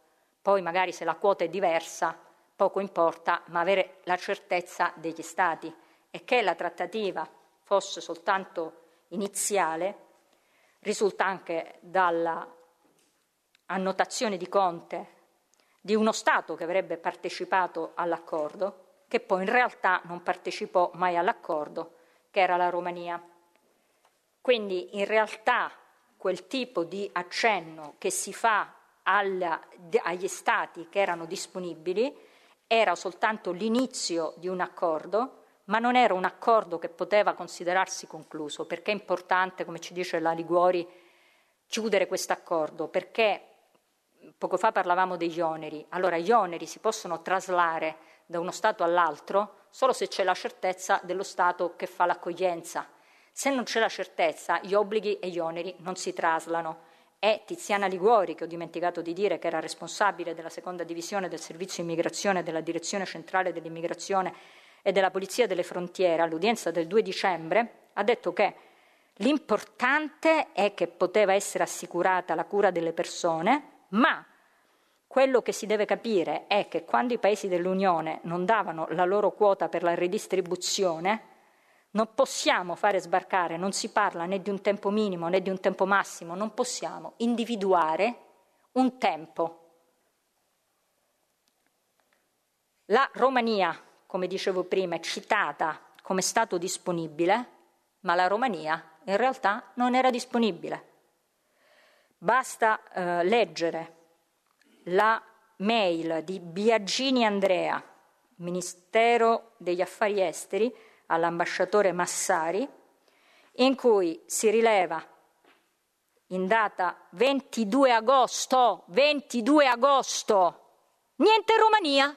Poi magari se la quota è diversa, poco importa, ma avere la certezza degli stati e che la trattativa fosse soltanto iniziale risulta anche dalla annotazione di Conte di uno Stato che avrebbe partecipato all'accordo, che poi in realtà non partecipò mai all'accordo, che era la Romania. Quindi in realtà quel tipo di accenno che si fa alla, agli stati che erano disponibili era soltanto l'inizio di un accordo, ma non era un accordo che poteva considerarsi concluso, perché è importante, come ci dice la Liguori, chiudere questo accordo, perché poco fa parlavamo degli oneri, allora gli oneri si possono traslare da uno Stato all'altro solo se c'è la certezza dello Stato che fa l'accoglienza se non c'è la certezza, gli obblighi e gli oneri non si traslano. È Tiziana Liguori, che ho dimenticato di dire che era responsabile della seconda divisione del servizio immigrazione della Direzione Centrale dell'Immigrazione e della Polizia delle Frontiere, all'udienza del 2 dicembre, ha detto che l'importante è che poteva essere assicurata la cura delle persone, ma quello che si deve capire è che quando i paesi dell'Unione non davano la loro quota per la ridistribuzione, non possiamo fare sbarcare, non si parla né di un tempo minimo né di un tempo massimo, non possiamo individuare un tempo. La Romania, come dicevo prima, è citata come stato disponibile, ma la Romania in realtà non era disponibile. Basta eh, leggere la mail di Biagini Andrea, Ministero degli Affari Esteri, all'ambasciatore Massari, in cui si rileva in data 22 agosto, 22 agosto, niente Romania.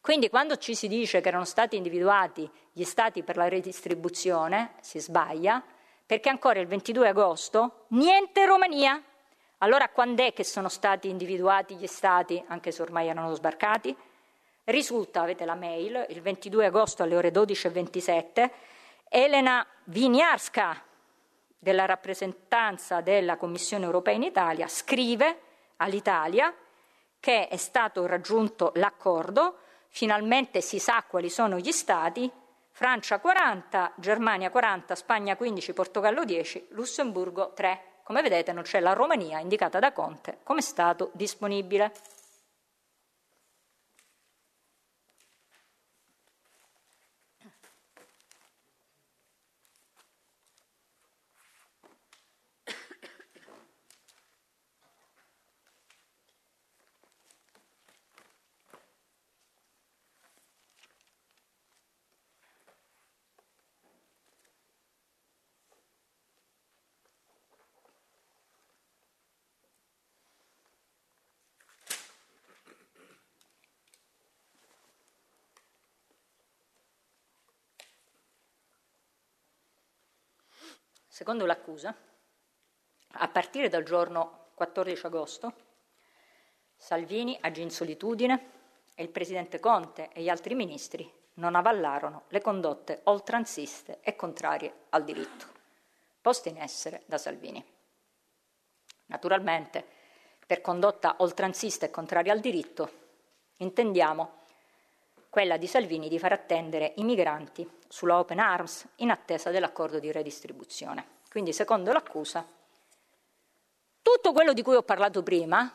Quindi quando ci si dice che erano stati individuati gli stati per la redistribuzione, si sbaglia, perché ancora il 22 agosto, niente Romania. Allora quando è che sono stati individuati gli stati, anche se ormai erano sbarcati? risulta, avete la mail, il 22 agosto alle ore 12.27, Elena Viniarska della rappresentanza della Commissione europea in Italia scrive all'Italia che è stato raggiunto l'accordo, finalmente si sa quali sono gli stati, Francia 40, Germania 40, Spagna 15, Portogallo 10, Lussemburgo 3. Come vedete non c'è la Romania indicata da Conte come stato disponibile. Secondo l'accusa, a partire dal giorno 14 agosto, Salvini agì in solitudine e il presidente Conte e gli altri ministri non avallarono le condotte oltranziste e contrarie al diritto, poste in essere da Salvini. Naturalmente, per condotta oltranzista e contraria al diritto, intendiamo quella di Salvini di far attendere i migranti sulla Open Arms in attesa dell'accordo di redistribuzione. Quindi, secondo l'accusa, tutto quello di cui ho parlato prima,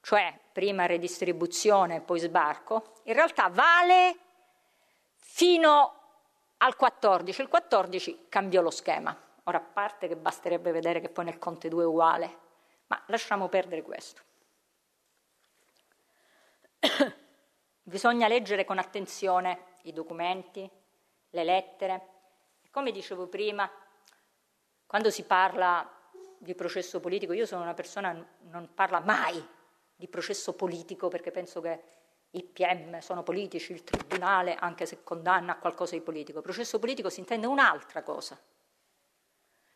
cioè prima redistribuzione e poi sbarco, in realtà vale fino al 14. Il 14 cambiò lo schema. Ora, a parte che basterebbe vedere che poi nel Conte 2 è uguale, ma lasciamo perdere questo. Bisogna leggere con attenzione i documenti, le lettere. Come dicevo prima, quando si parla di processo politico, io sono una persona che non parla mai di processo politico perché penso che i PM sono politici, il tribunale, anche se condanna a qualcosa di politico. Processo politico si intende un'altra cosa.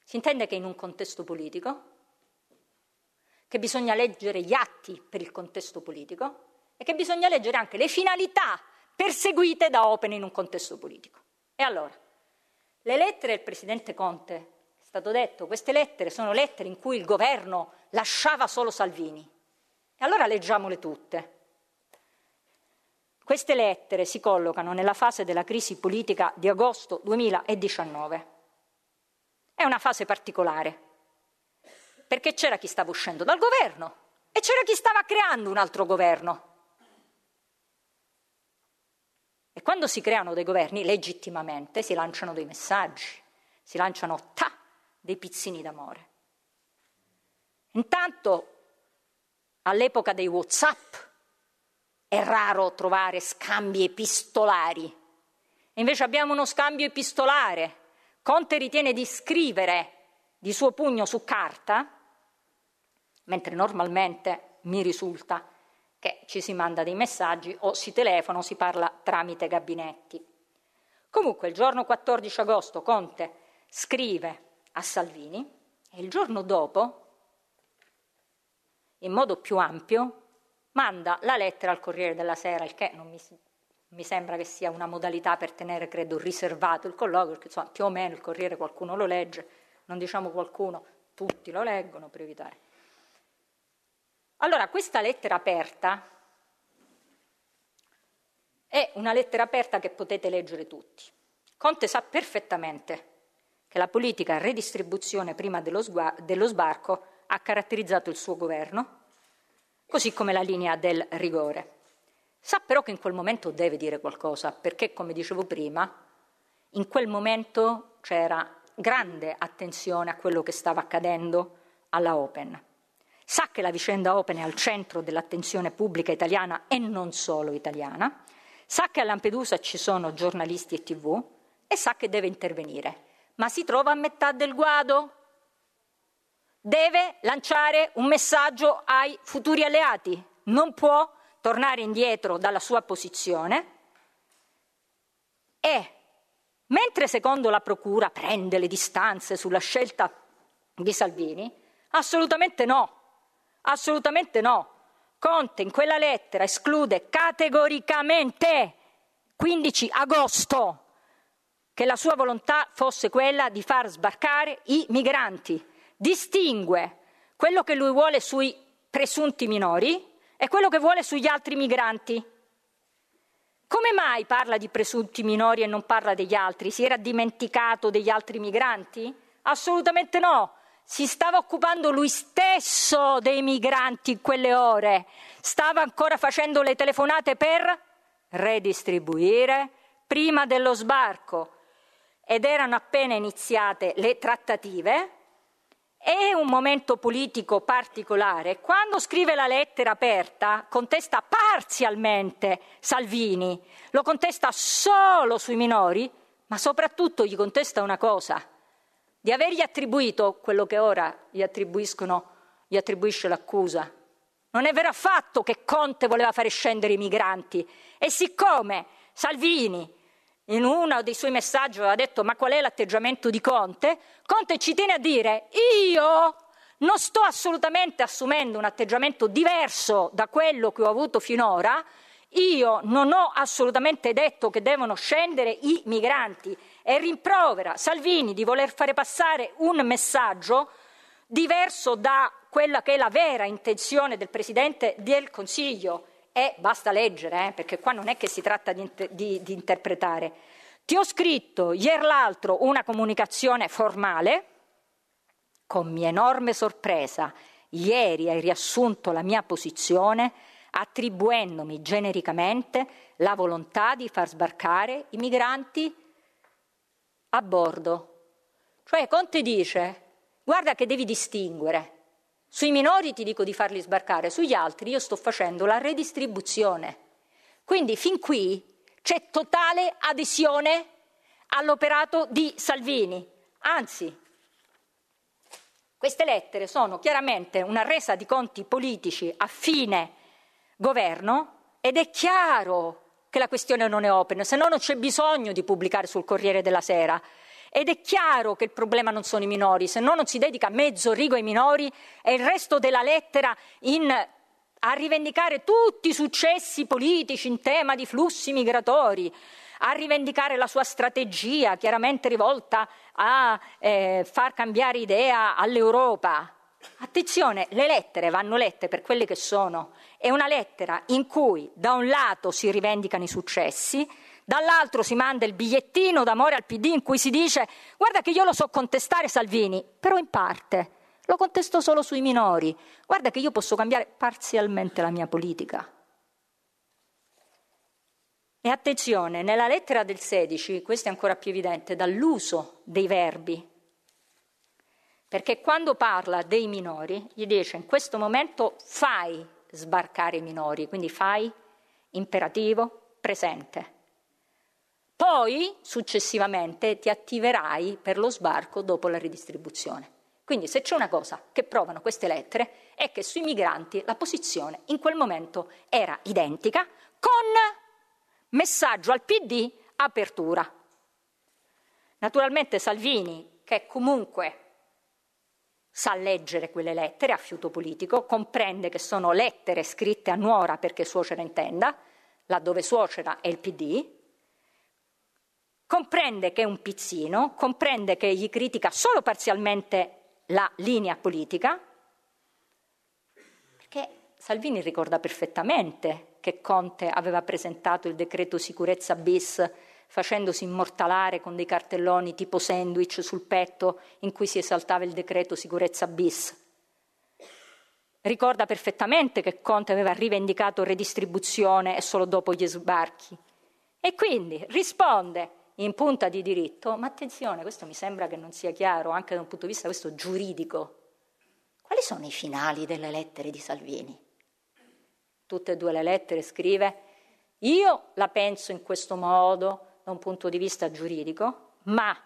Si intende che in un contesto politico, che bisogna leggere gli atti per il contesto politico, è che bisogna leggere anche le finalità perseguite da Open in un contesto politico. E allora, le lettere del presidente Conte, è stato detto, queste lettere sono lettere in cui il governo lasciava solo Salvini. E allora leggiamole tutte. Queste lettere si collocano nella fase della crisi politica di agosto 2019. È una fase particolare, perché c'era chi stava uscendo dal governo e c'era chi stava creando un altro governo. Quando si creano dei governi, legittimamente si lanciano dei messaggi, si lanciano ta, dei pizzini d'amore. Intanto, all'epoca dei WhatsApp, è raro trovare scambi epistolari. Invece abbiamo uno scambio epistolare. Conte ritiene di scrivere di suo pugno su carta, mentre normalmente mi risulta che ci si manda dei messaggi o si telefona o si parla tramite gabinetti. Comunque il giorno 14 agosto Conte scrive a Salvini e il giorno dopo, in modo più ampio, manda la lettera al Corriere della Sera, il che non mi, mi sembra che sia una modalità per tenere, credo, riservato il colloquio, perché insomma più o meno il Corriere qualcuno lo legge, non diciamo qualcuno, tutti lo leggono per evitare allora, questa lettera aperta è una lettera aperta che potete leggere tutti. Conte sa perfettamente che la politica redistribuzione prima dello, sguar- dello sbarco ha caratterizzato il suo governo, così come la linea del rigore. Sa però che in quel momento deve dire qualcosa, perché come dicevo prima, in quel momento c'era grande attenzione a quello che stava accadendo alla Open sa che la vicenda Open è al centro dell'attenzione pubblica italiana e non solo italiana, sa che a Lampedusa ci sono giornalisti e tv e sa che deve intervenire, ma si trova a metà del guado. Deve lanciare un messaggio ai futuri alleati, non può tornare indietro dalla sua posizione e mentre secondo la Procura prende le distanze sulla scelta di Salvini, assolutamente no, Assolutamente no. Conte in quella lettera esclude categoricamente 15 agosto che la sua volontà fosse quella di far sbarcare i migranti. Distingue quello che lui vuole sui presunti minori e quello che vuole sugli altri migranti. Come mai parla di presunti minori e non parla degli altri? Si era dimenticato degli altri migranti? Assolutamente no si stava occupando lui stesso dei migranti in quelle ore, stava ancora facendo le telefonate per redistribuire prima dello sbarco ed erano appena iniziate le trattative. È un momento politico particolare. Quando scrive la lettera aperta, contesta parzialmente Salvini, lo contesta solo sui minori, ma soprattutto gli contesta una cosa di avergli attribuito quello che ora gli, gli attribuisce l'accusa. Non è vero affatto che Conte voleva fare scendere i migranti e siccome Salvini in uno dei suoi messaggi aveva detto ma qual è l'atteggiamento di Conte, Conte ci tiene a dire io non sto assolutamente assumendo un atteggiamento diverso da quello che ho avuto finora, io non ho assolutamente detto che devono scendere i migranti e rimprovera Salvini di voler fare passare un messaggio diverso da quella che è la vera intenzione del Presidente del Consiglio. E basta leggere, eh, perché qua non è che si tratta di, di, di interpretare. Ti ho scritto ier l'altro una comunicazione formale, con mia enorme sorpresa, ieri hai riassunto la mia posizione attribuendomi genericamente la volontà di far sbarcare i migranti a bordo. Cioè Conte dice, guarda che devi distinguere. Sui minori ti dico di farli sbarcare, sugli altri io sto facendo la redistribuzione. Quindi fin qui c'è totale adesione all'operato di Salvini. Anzi, queste lettere sono chiaramente una resa di conti politici a fine governo ed è chiaro che la questione non è open, se no non c'è bisogno di pubblicare sul Corriere della Sera. Ed è chiaro che il problema non sono i minori, se no non si dedica mezzo rigo ai minori e il resto della lettera in, a rivendicare tutti i successi politici in tema di flussi migratori, a rivendicare la sua strategia chiaramente rivolta a eh, far cambiare idea all'Europa. Attenzione, le lettere vanno lette per quelle che sono. È una lettera in cui da un lato si rivendicano i successi, dall'altro si manda il bigliettino d'amore al PD in cui si dice guarda che io lo so contestare Salvini, però in parte, lo contesto solo sui minori, guarda che io posso cambiare parzialmente la mia politica. E attenzione, nella lettera del 16, questo è ancora più evidente, dall'uso dei verbi perché quando parla dei minori gli dice in questo momento fai sbarcare i minori, quindi fai imperativo presente. Poi successivamente ti attiverai per lo sbarco dopo la ridistribuzione. Quindi se c'è una cosa che provano queste lettere è che sui migranti la posizione in quel momento era identica con messaggio al PD apertura. Naturalmente Salvini, che comunque sa leggere quelle lettere a fiuto politico, comprende che sono lettere scritte a nuora perché suocera intenda, laddove suocera è il PD, comprende che è un pizzino, comprende che gli critica solo parzialmente la linea politica, perché Salvini ricorda perfettamente che Conte aveva presentato il decreto sicurezza bis facendosi immortalare con dei cartelloni tipo sandwich sul petto in cui si esaltava il decreto sicurezza bis. Ricorda perfettamente che Conte aveva rivendicato redistribuzione e solo dopo gli sbarchi. E quindi risponde in punta di diritto, ma attenzione, questo mi sembra che non sia chiaro anche da un punto di vista questo giuridico. Quali sono i finali delle lettere di Salvini? Tutte e due le lettere scrive, io la penso in questo modo, da un punto di vista giuridico, ma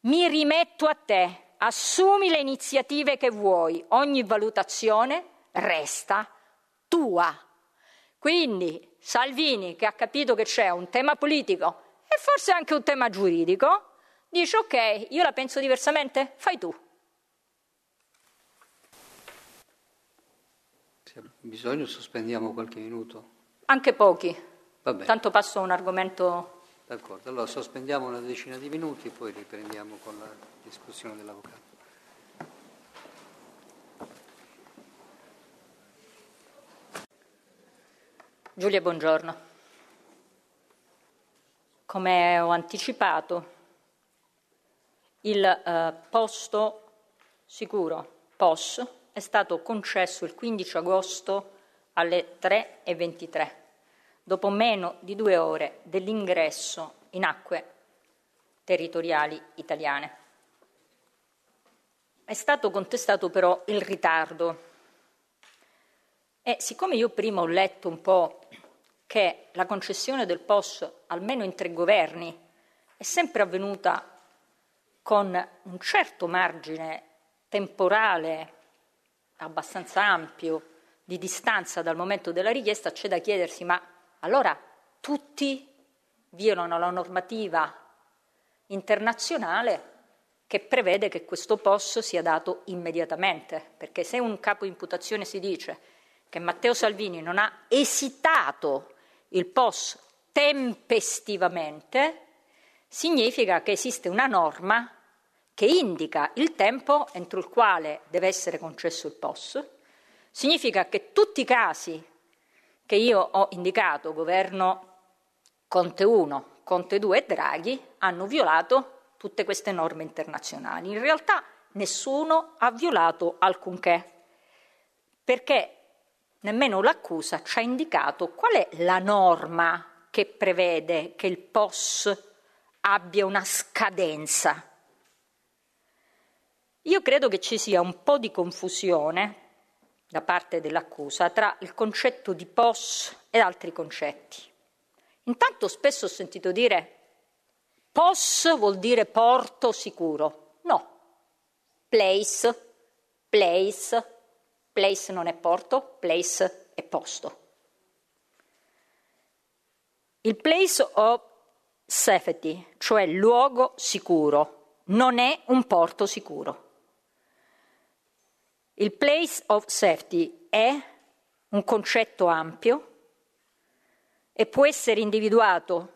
mi rimetto a te, assumi le iniziative che vuoi, ogni valutazione resta tua. Quindi Salvini, che ha capito che c'è un tema politico e forse anche un tema giuridico, dice ok, io la penso diversamente, fai tu. Se ha bisogno sospendiamo qualche minuto. Anche pochi. Tanto passo a un argomento D'accordo, allora sospendiamo una decina di minuti e poi riprendiamo con la discussione dell'avvocato. Giulia, buongiorno. Come ho anticipato, il eh, posto sicuro, POS, è stato concesso il 15 agosto alle 3.23 dopo meno di due ore dell'ingresso in acque territoriali italiane. È stato contestato però il ritardo. E siccome io prima ho letto un po' che la concessione del POS, almeno in tre governi, è sempre avvenuta con un certo margine temporale abbastanza ampio di distanza dal momento della richiesta, c'è da chiedersi ma allora tutti violano la normativa internazionale che prevede che questo posto sia dato immediatamente, perché se un capo imputazione si dice che Matteo Salvini non ha esitato il POS tempestivamente, significa che esiste una norma che indica il tempo entro il quale deve essere concesso il POS, significa che tutti i casi che io ho indicato, governo Conte 1, Conte 2 e Draghi, hanno violato tutte queste norme internazionali. In realtà nessuno ha violato alcunché, perché nemmeno l'accusa ci ha indicato qual è la norma che prevede che il POS abbia una scadenza. Io credo che ci sia un po' di confusione da parte dell'accusa tra il concetto di POS ed altri concetti. Intanto spesso ho sentito dire POS vuol dire porto sicuro. No, place, place, place non è porto, place è posto. Il place of safety, cioè luogo sicuro, non è un porto sicuro. Il place of safety è un concetto ampio e può essere individuato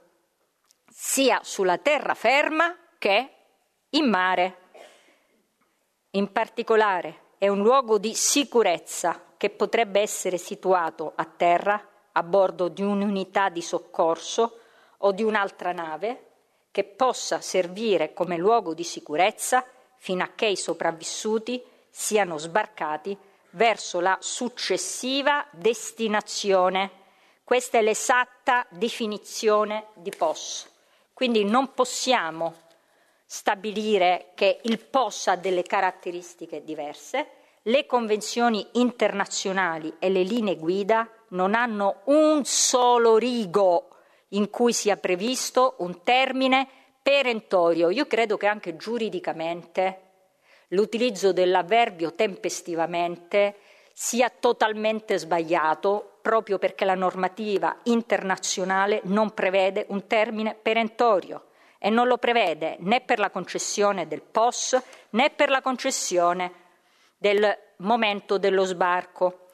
sia sulla terraferma che in mare. In particolare è un luogo di sicurezza che potrebbe essere situato a terra a bordo di un'unità di soccorso o di un'altra nave che possa servire come luogo di sicurezza fino a che i sopravvissuti siano sbarcati verso la successiva destinazione. Questa è l'esatta definizione di POS. Quindi non possiamo stabilire che il POS ha delle caratteristiche diverse. Le convenzioni internazionali e le linee guida non hanno un solo rigo in cui sia previsto un termine perentorio. Io credo che anche giuridicamente l'utilizzo dell'avverbio tempestivamente sia totalmente sbagliato proprio perché la normativa internazionale non prevede un termine perentorio e non lo prevede né per la concessione del POS né per la concessione del momento dello sbarco.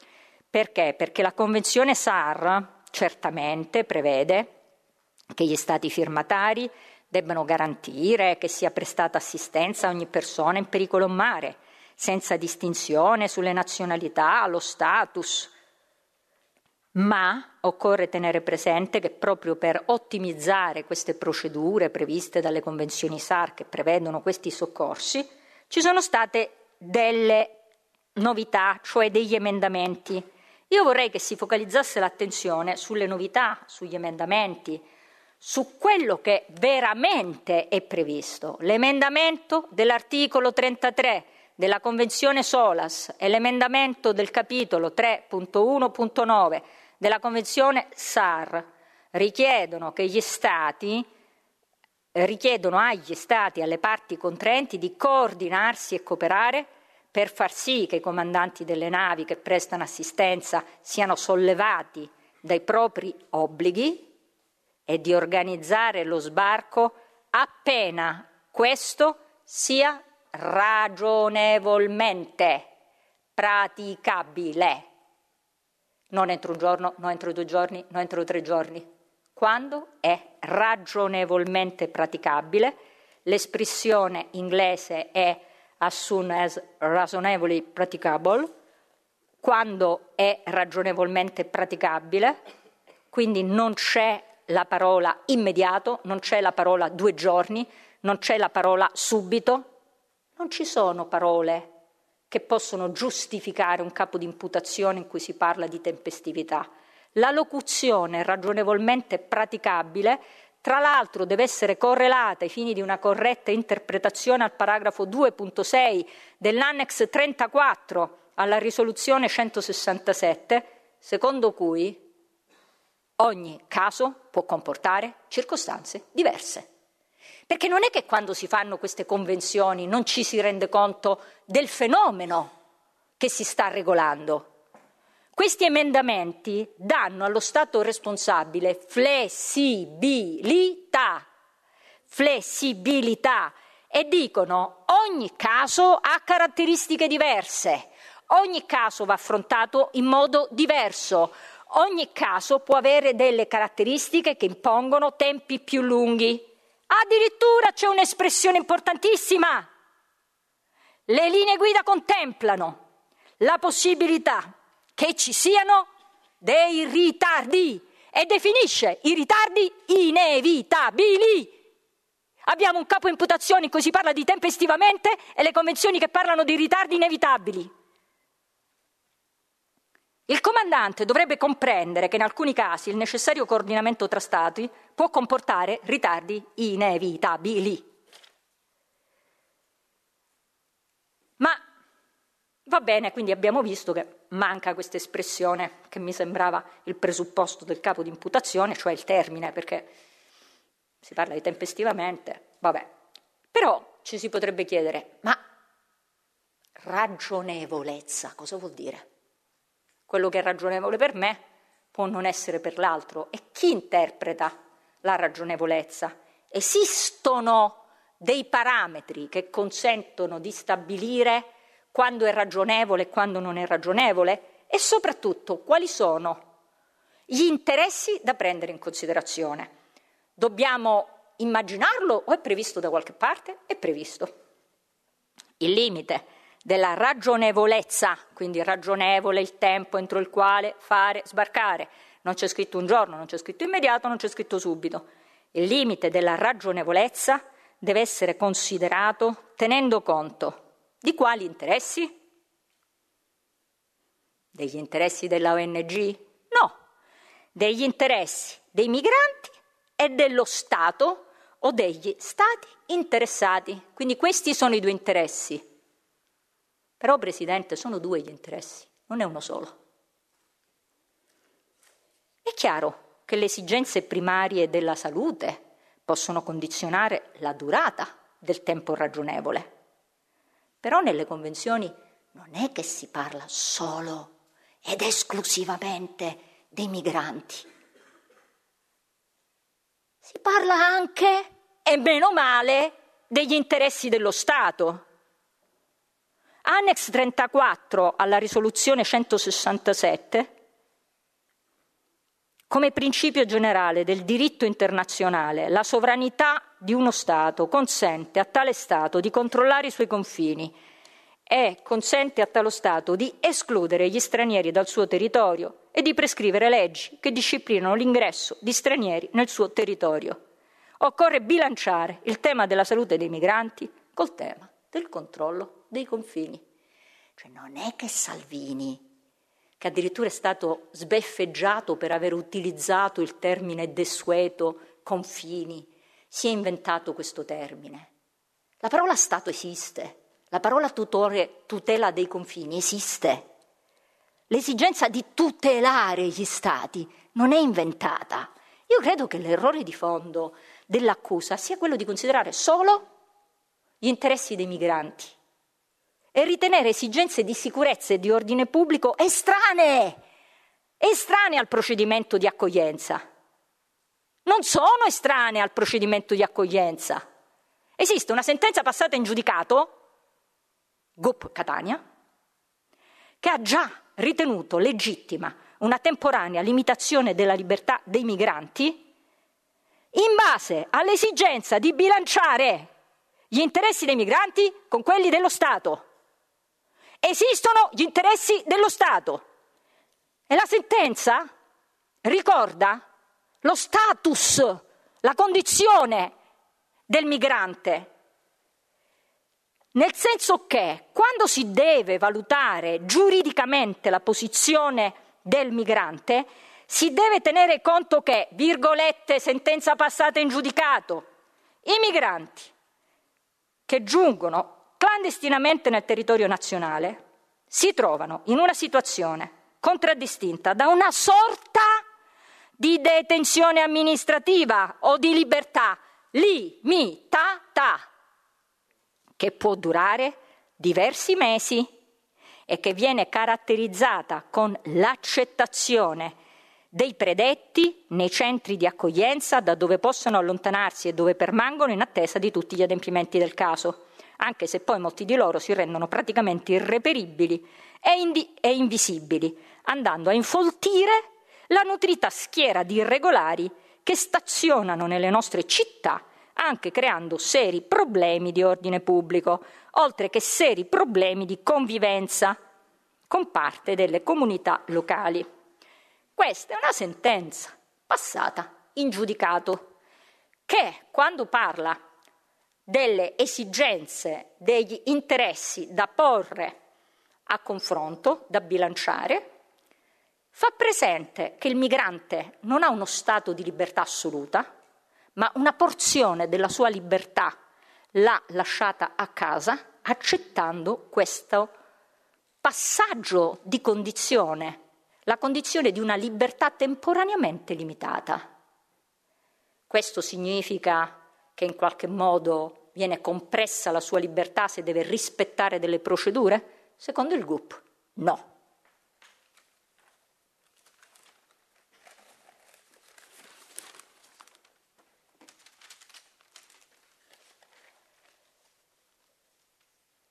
Perché? Perché la Convenzione SAR certamente prevede che gli Stati firmatari debbano garantire che sia prestata assistenza a ogni persona in pericolo in mare, senza distinzione sulle nazionalità, lo status. Ma occorre tenere presente che proprio per ottimizzare queste procedure previste dalle convenzioni SAR che prevedono questi soccorsi, ci sono state delle novità, cioè degli emendamenti. Io vorrei che si focalizzasse l'attenzione sulle novità, sugli emendamenti, su quello che veramente è previsto. L'emendamento dell'articolo 33 della Convenzione Solas e l'emendamento del capitolo 3.1.9 della Convenzione SAR richiedono che gli Stati richiedono agli Stati e alle parti contraenti di coordinarsi e cooperare per far sì che i comandanti delle navi che prestano assistenza siano sollevati dai propri obblighi e di organizzare lo sbarco appena questo sia ragionevolmente praticabile. Non entro un giorno, non entro due giorni, non entro tre giorni. Quando è ragionevolmente praticabile, l'espressione inglese è as soon as reasonably praticable, quando è ragionevolmente praticabile, quindi non c'è la parola immediato, non c'è la parola due giorni, non c'è la parola subito, non ci sono parole che possono giustificare un capo di imputazione in cui si parla di tempestività. La locuzione ragionevolmente praticabile, tra l'altro, deve essere correlata ai fini di una corretta interpretazione al paragrafo 2.6 dell'annex 34 alla risoluzione 167, secondo cui Ogni caso può comportare circostanze diverse. Perché non è che quando si fanno queste convenzioni non ci si rende conto del fenomeno che si sta regolando. Questi emendamenti danno allo Stato responsabile flessibilità, flessibilità e dicono ogni caso ha caratteristiche diverse, ogni caso va affrontato in modo diverso, Ogni caso può avere delle caratteristiche che impongono tempi più lunghi. Addirittura c'è un'espressione importantissima. Le linee guida contemplano la possibilità che ci siano dei ritardi e definisce i ritardi inevitabili. Abbiamo un capo imputazione in cui si parla di tempestivamente e le convenzioni che parlano di ritardi inevitabili. Il comandante dovrebbe comprendere che in alcuni casi il necessario coordinamento tra Stati può comportare ritardi inevitabili. Ma va bene, quindi abbiamo visto che manca questa espressione che mi sembrava il presupposto del capo di imputazione, cioè il termine, perché si parla di tempestivamente, vabbè. Però ci si potrebbe chiedere, ma ragionevolezza cosa vuol dire? Quello che è ragionevole per me può non essere per l'altro. E chi interpreta la ragionevolezza? Esistono dei parametri che consentono di stabilire quando è ragionevole e quando non è ragionevole? E soprattutto quali sono gli interessi da prendere in considerazione? Dobbiamo immaginarlo o è previsto da qualche parte? È previsto. Il limite della ragionevolezza, quindi ragionevole il tempo entro il quale fare sbarcare. Non c'è scritto un giorno, non c'è scritto immediato, non c'è scritto subito. Il limite della ragionevolezza deve essere considerato tenendo conto di quali interessi? Degli interessi della ONG? No, degli interessi dei migranti e dello Stato o degli Stati interessati. Quindi questi sono i due interessi però, Presidente, sono due gli interessi, non è uno solo. È chiaro che le esigenze primarie della salute possono condizionare la durata del tempo ragionevole. Però nelle convenzioni non è che si parla solo ed esclusivamente dei migranti. Si parla anche, e meno male, degli interessi dello Stato Annex 34 alla risoluzione 167, come principio generale del diritto internazionale, la sovranità di uno Stato consente a tale Stato di controllare i suoi confini e consente a tale Stato di escludere gli stranieri dal suo territorio e di prescrivere leggi che disciplinano l'ingresso di stranieri nel suo territorio. Occorre bilanciare il tema della salute dei migranti col tema del controllo dei confini. Cioè non è che Salvini, che addirittura è stato sbeffeggiato per aver utilizzato il termine desueto confini, si è inventato questo termine. La parola Stato esiste, la parola tutore, tutela dei confini esiste. L'esigenza di tutelare gli Stati non è inventata. Io credo che l'errore di fondo dell'accusa sia quello di considerare solo gli interessi dei migranti e ritenere esigenze di sicurezza e di ordine pubblico estranee, estranee al procedimento di accoglienza. Non sono estranee al procedimento di accoglienza. Esiste una sentenza passata in giudicato, GOP Catania, che ha già ritenuto legittima una temporanea limitazione della libertà dei migranti in base all'esigenza di bilanciare gli interessi dei migranti con quelli dello Stato esistono gli interessi dello Stato. E la sentenza ricorda lo status, la condizione del migrante. Nel senso che quando si deve valutare giuridicamente la posizione del migrante, si deve tenere conto che, virgolette, sentenza passata in giudicato, i migranti che giungono clandestinamente nel territorio nazionale si trovano in una situazione contraddistinta da una sorta di detenzione amministrativa o di libertà limitata che può durare diversi mesi e che viene caratterizzata con l'accettazione dei predetti nei centri di accoglienza da dove possono allontanarsi e dove permangono in attesa di tutti gli adempimenti del caso anche se poi molti di loro si rendono praticamente irreperibili e, indi- e invisibili, andando a infoltire la nutrita schiera di irregolari che stazionano nelle nostre città, anche creando seri problemi di ordine pubblico, oltre che seri problemi di convivenza con parte delle comunità locali. Questa è una sentenza passata in giudicato che, quando parla delle esigenze, degli interessi da porre a confronto, da bilanciare, fa presente che il migrante non ha uno stato di libertà assoluta, ma una porzione della sua libertà l'ha lasciata a casa accettando questo passaggio di condizione, la condizione di una libertà temporaneamente limitata. Questo significa che in qualche modo viene compressa la sua libertà se deve rispettare delle procedure? Secondo il GUP, no.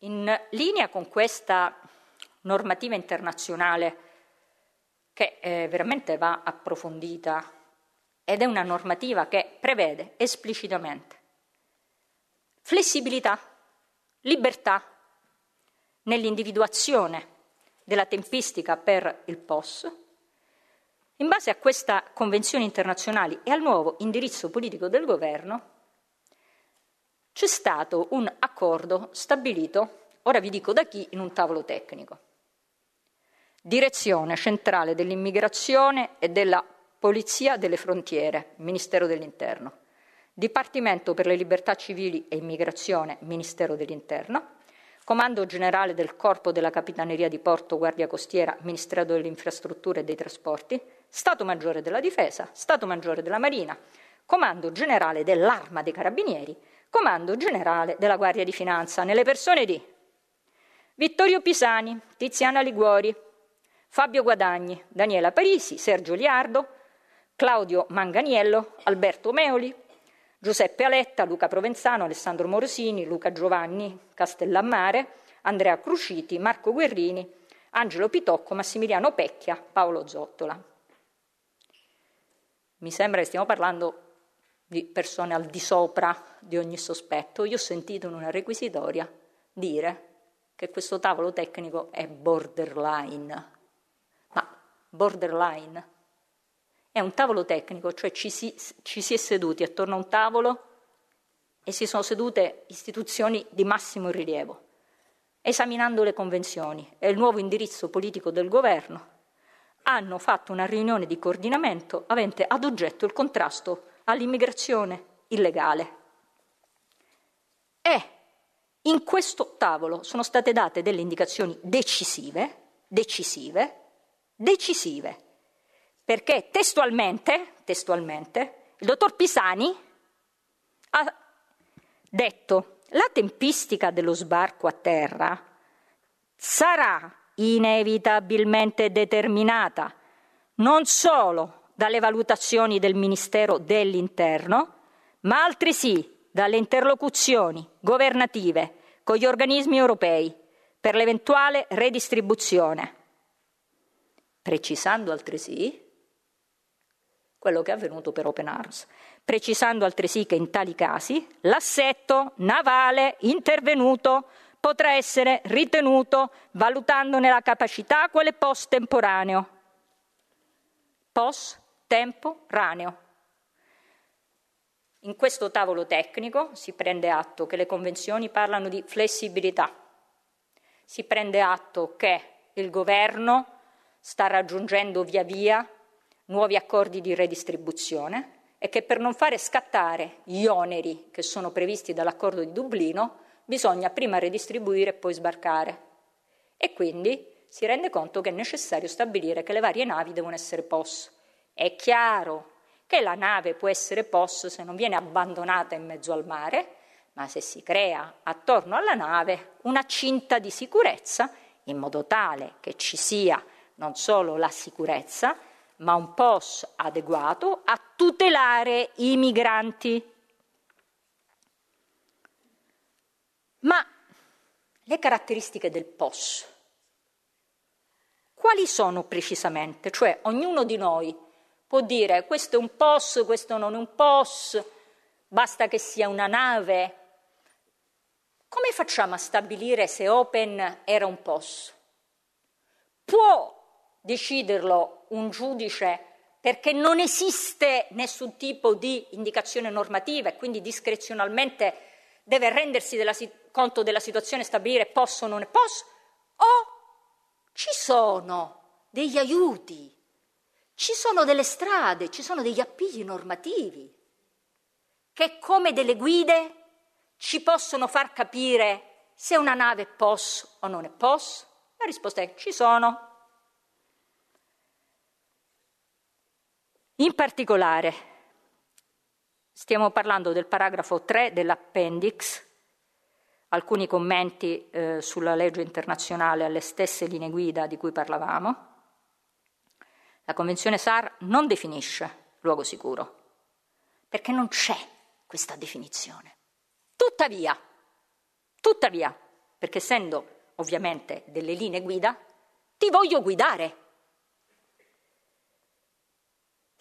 In linea con questa normativa internazionale che eh, veramente va approfondita ed è una normativa che prevede esplicitamente flessibilità, libertà nell'individuazione della tempistica per il POS, in base a questa convenzione internazionale e al nuovo indirizzo politico del governo, c'è stato un accordo stabilito, ora vi dico da chi, in un tavolo tecnico. Direzione centrale dell'immigrazione e della Polizia delle frontiere, Ministero dell'Interno, Dipartimento per le libertà civili e immigrazione, Ministero dell'Interno, Comando generale del Corpo della Capitaneria di Porto, Guardia Costiera, Ministero delle Infrastrutture e dei Trasporti, Stato Maggiore della Difesa, Stato Maggiore della Marina, Comando generale dell'Arma dei Carabinieri, Comando generale della Guardia di Finanza, nelle persone di Vittorio Pisani, Tiziana Liguori, Fabio Guadagni, Daniela Parisi, Sergio Liardo, Claudio Manganiello, Alberto Meoli, Giuseppe Aletta, Luca Provenzano, Alessandro Morosini, Luca Giovanni Castellammare, Andrea Cruciti, Marco Guerrini, Angelo Pitocco, Massimiliano Pecchia, Paolo Zottola. Mi sembra che stiamo parlando di persone al di sopra di ogni sospetto. Io ho sentito in una requisitoria dire che questo tavolo tecnico è borderline. Ma borderline è un tavolo tecnico, cioè ci si, ci si è seduti attorno a un tavolo e si sono sedute istituzioni di massimo rilievo, esaminando le convenzioni e il nuovo indirizzo politico del governo, hanno fatto una riunione di coordinamento avente ad oggetto il contrasto all'immigrazione illegale. E in questo tavolo sono state date delle indicazioni decisive, decisive, decisive, perché testualmente, testualmente il dottor Pisani ha detto la tempistica dello sbarco a terra sarà inevitabilmente determinata non solo dalle valutazioni del Ministero dell'Interno, ma altresì dalle interlocuzioni governative con gli organismi europei per l'eventuale redistribuzione, precisando altresì quello che è avvenuto per Open Arms, precisando altresì che in tali casi l'assetto navale intervenuto potrà essere ritenuto valutandone la capacità quale post-temporaneo. Post-temporaneo. In questo tavolo tecnico si prende atto che le convenzioni parlano di flessibilità, si prende atto che il governo sta raggiungendo via via nuovi accordi di redistribuzione e che per non fare scattare gli oneri che sono previsti dall'accordo di Dublino bisogna prima redistribuire e poi sbarcare. E quindi si rende conto che è necessario stabilire che le varie navi devono essere POS. È chiaro che la nave può essere POS se non viene abbandonata in mezzo al mare, ma se si crea attorno alla nave una cinta di sicurezza in modo tale che ci sia non solo la sicurezza, ma un POS adeguato a tutelare i migranti. Ma le caratteristiche del POS quali sono precisamente? Cioè ognuno di noi può dire questo è un POS, questo non è un POS, basta che sia una nave. Come facciamo a stabilire se Open era un POS? Può deciderlo un giudice perché non esiste nessun tipo di indicazione normativa e quindi discrezionalmente deve rendersi della, conto della situazione e stabilire posso o non posso, o ci sono degli aiuti, ci sono delle strade, ci sono degli appigli normativi che come delle guide ci possono far capire se una nave è POS o non è POS? La risposta è ci sono. In particolare, stiamo parlando del paragrafo 3 dell'appendix, alcuni commenti eh, sulla legge internazionale alle stesse linee guida di cui parlavamo. La Convenzione SAR non definisce luogo sicuro, perché non c'è questa definizione. Tuttavia, tuttavia, perché essendo ovviamente delle linee guida, ti voglio guidare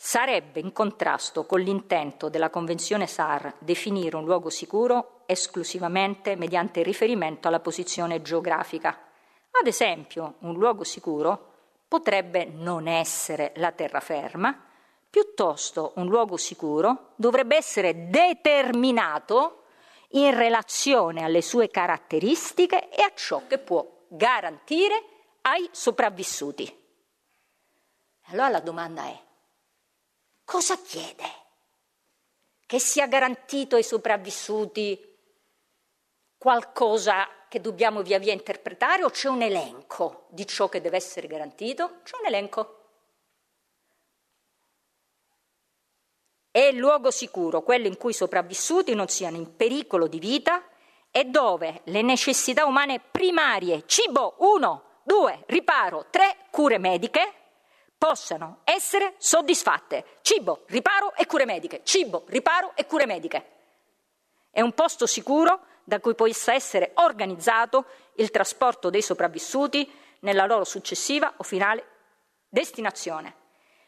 sarebbe in contrasto con l'intento della Convenzione SAR definire un luogo sicuro esclusivamente mediante riferimento alla posizione geografica. Ad esempio, un luogo sicuro potrebbe non essere la terraferma, piuttosto un luogo sicuro dovrebbe essere determinato in relazione alle sue caratteristiche e a ciò che può garantire ai sopravvissuti. Allora la domanda è, Cosa chiede? Che sia garantito ai sopravvissuti qualcosa che dobbiamo via via interpretare o c'è un elenco di ciò che deve essere garantito? C'è un elenco. È il luogo sicuro, quello in cui i sopravvissuti non siano in pericolo di vita e dove le necessità umane primarie, cibo, uno, due, riparo, tre, cure mediche, possano essere soddisfatte. Cibo, riparo e cure mediche. Cibo, riparo e cure mediche. È un posto sicuro da cui possa essere organizzato il trasporto dei sopravvissuti nella loro successiva o finale destinazione.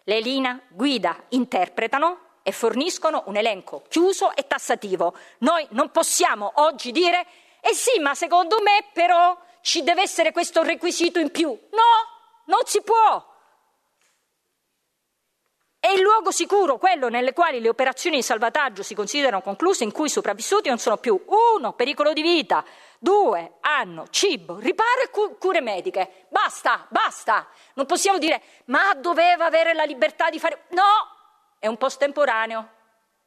Le linee guida interpretano e forniscono un elenco chiuso e tassativo. Noi non possiamo oggi dire eh sì, ma secondo me però ci deve essere questo requisito in più. No, non si può. È il luogo sicuro, quello nelle quali le operazioni di salvataggio si considerano concluse, in cui i sopravvissuti non sono più uno, pericolo di vita, due, hanno cibo, riparo e cu- cure mediche. Basta, basta. Non possiamo dire ma doveva avere la libertà di fare... No, è un post temporaneo,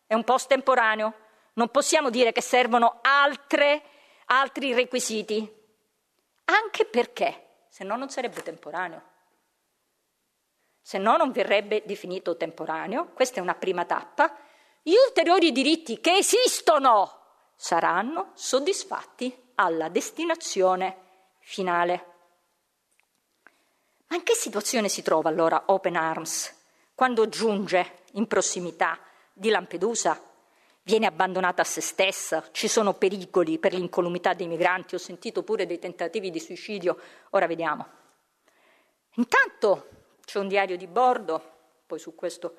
è un post temporaneo. Non possiamo dire che servono altre, altri requisiti, anche perché, se no non sarebbe temporaneo se no non verrebbe definito temporaneo, questa è una prima tappa, gli ulteriori diritti che esistono saranno soddisfatti alla destinazione finale. Ma in che situazione si trova allora Open Arms quando giunge in prossimità di Lampedusa? Viene abbandonata a se stessa, ci sono pericoli per l'incolumità dei migranti, ho sentito pure dei tentativi di suicidio, ora vediamo. Intanto c'è un diario di bordo, poi su questo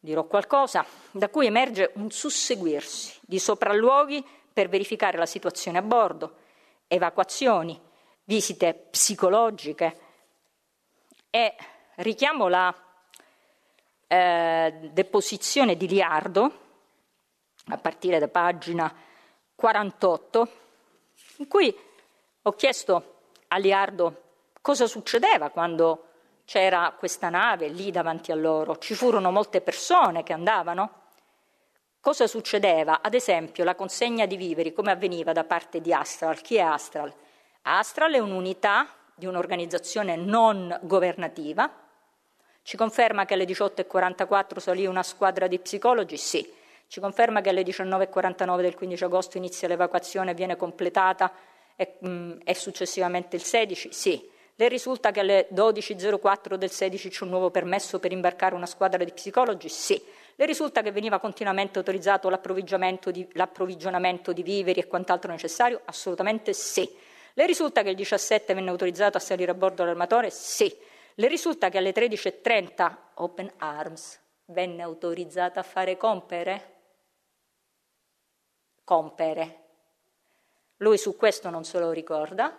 dirò qualcosa, da cui emerge un susseguirsi di sopralluoghi per verificare la situazione a bordo, evacuazioni, visite psicologiche e richiamo la eh, deposizione di Liardo a partire da pagina 48 in cui ho chiesto a Liardo cosa succedeva quando c'era questa nave lì davanti a loro, ci furono molte persone che andavano. Cosa succedeva? Ad esempio, la consegna di viveri, come avveniva da parte di Astral? Chi è Astral? Astral è un'unità di un'organizzazione non governativa. Ci conferma che alle 18.44 salì una squadra di psicologi? Sì. Ci conferma che alle 19.49 del 15 agosto inizia l'evacuazione e viene completata e, mh, mm, e successivamente il 16? Sì. Le risulta che alle 12.04 del 16 c'è un nuovo permesso per imbarcare una squadra di psicologi? Sì. Le risulta che veniva continuamente autorizzato l'approvvigionamento di, l'approvvigionamento di viveri e quant'altro necessario? Assolutamente sì. Le risulta che il 17 venne autorizzato a salire a bordo l'armatore? Sì. Le risulta che alle 13.30 Open Arms venne autorizzata a fare compere? Compere. Lui su questo non se lo ricorda,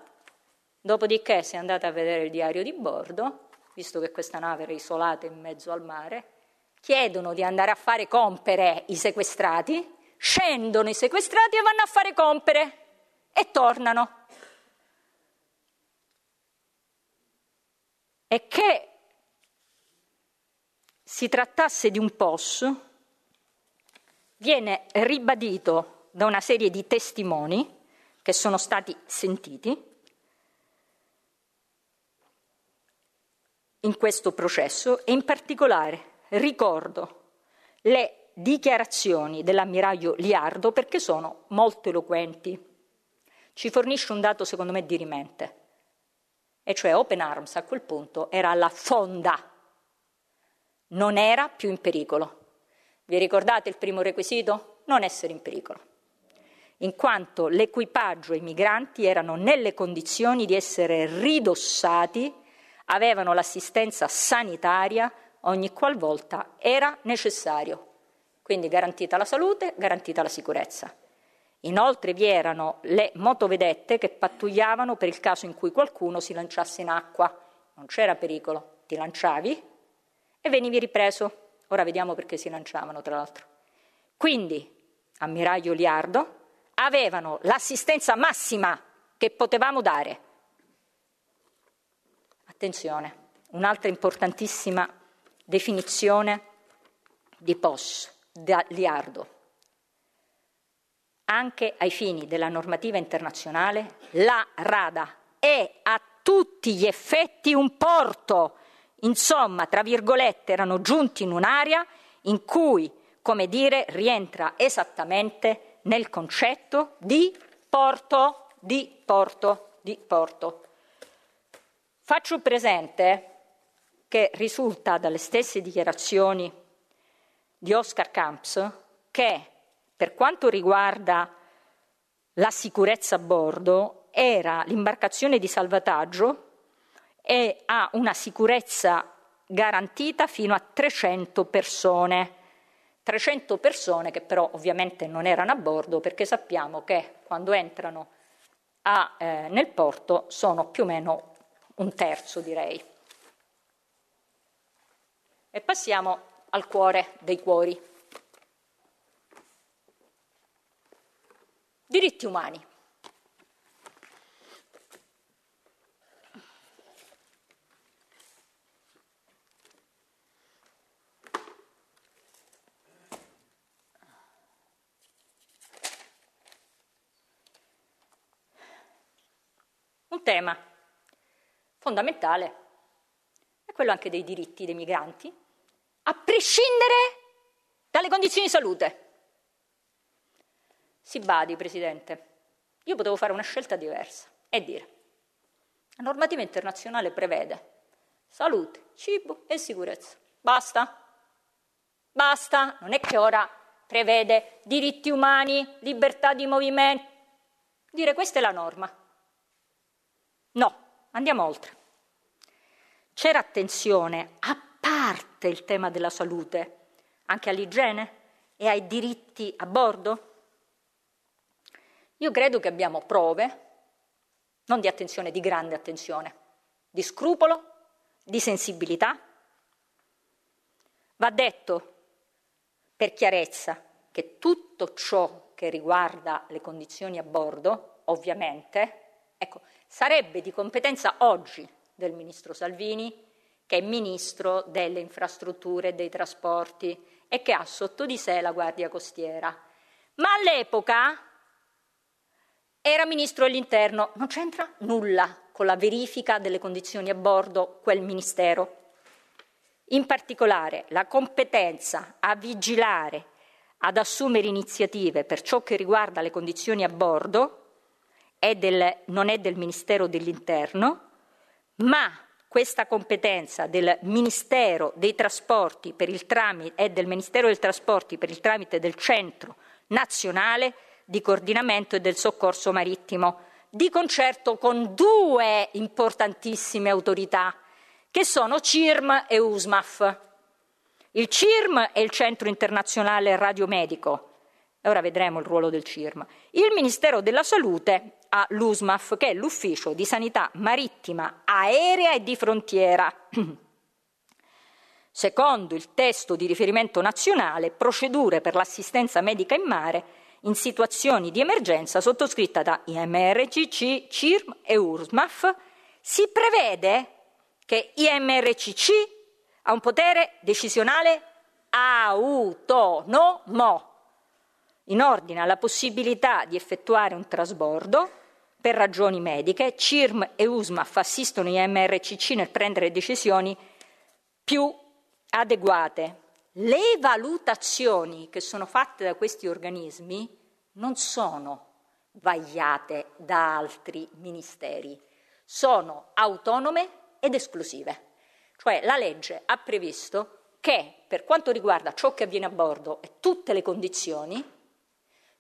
Dopodiché si è andata a vedere il diario di bordo, visto che questa nave era isolata in mezzo al mare, chiedono di andare a fare compere i sequestrati, scendono i sequestrati e vanno a fare compere e tornano. E che si trattasse di un POS viene ribadito da una serie di testimoni che sono stati sentiti in questo processo e in particolare ricordo le dichiarazioni dell'ammiraglio Liardo perché sono molto eloquenti. Ci fornisce un dato secondo me dirimente, e cioè Open Arms a quel punto era alla fonda, non era più in pericolo. Vi ricordate il primo requisito? Non essere in pericolo, in quanto l'equipaggio e i migranti erano nelle condizioni di essere ridossati avevano l'assistenza sanitaria ogni qualvolta era necessario. Quindi garantita la salute, garantita la sicurezza. Inoltre vi erano le motovedette che pattugliavano per il caso in cui qualcuno si lanciasse in acqua. Non c'era pericolo, ti lanciavi e venivi ripreso. Ora vediamo perché si lanciavano, tra l'altro. Quindi, ammiraglio Liardo, avevano l'assistenza massima che potevamo dare Attenzione, un'altra importantissima definizione di POS, di Liardo. Anche ai fini della normativa internazionale, la Rada è a tutti gli effetti un porto. Insomma, tra virgolette, erano giunti in un'area in cui, come dire, rientra esattamente nel concetto di porto, di porto, di porto. Faccio presente che risulta dalle stesse dichiarazioni di Oscar Camps che per quanto riguarda la sicurezza a bordo era l'imbarcazione di salvataggio e ha una sicurezza garantita fino a 300 persone. 300 persone che però ovviamente non erano a bordo perché sappiamo che quando entrano a, eh, nel porto sono più o meno un terzo direi. E passiamo al cuore dei cuori. Diritti umani. Un tema fondamentale, è quello anche dei diritti dei migranti, a prescindere dalle condizioni di salute. Si badi, Presidente, io potevo fare una scelta diversa e dire, la normativa internazionale prevede salute, cibo e sicurezza. Basta. Basta, non è che ora prevede diritti umani, libertà di movimento. Dire questa è la norma. No, andiamo oltre. C'era attenzione a parte il tema della salute, anche all'igiene e ai diritti a bordo? Io credo che abbiamo prove, non di attenzione, di grande attenzione, di scrupolo, di sensibilità. Va detto per chiarezza che tutto ciò che riguarda le condizioni a bordo, ovviamente, ecco, sarebbe di competenza oggi del ministro Salvini, che è ministro delle infrastrutture e dei trasporti e che ha sotto di sé la Guardia Costiera. Ma all'epoca era ministro dell'interno, non c'entra nulla con la verifica delle condizioni a bordo quel ministero. In particolare, la competenza a vigilare, ad assumere iniziative per ciò che riguarda le condizioni a bordo, è del, non è del Ministero dell'Interno, ma questa competenza del Ministero dei Trasporti per il tramite, è del Ministero dei Trasporti per il tramite del Centro Nazionale di Coordinamento e del Soccorso Marittimo, di concerto con due importantissime autorità, che sono CIRM e USMAF. Il CIRM è il Centro Internazionale Radiomedico, ora vedremo il ruolo del CIRM. Il Ministero della Salute all'USMAF, che è l'Ufficio di Sanità Marittima, Aerea e di Frontiera. [clears throat] Secondo il testo di riferimento nazionale, procedure per l'assistenza medica in mare in situazioni di emergenza sottoscritta da IMRCC, CIRM e USMAF, si prevede che IMRCC ha un potere decisionale autonomo in ordine alla possibilità di effettuare un trasbordo per ragioni mediche, CIRM e USMAF assistono i MRCC nel prendere decisioni più adeguate. Le valutazioni che sono fatte da questi organismi non sono vagliate da altri ministeri, sono autonome ed esclusive. Cioè la legge ha previsto che per quanto riguarda ciò che avviene a bordo e tutte le condizioni,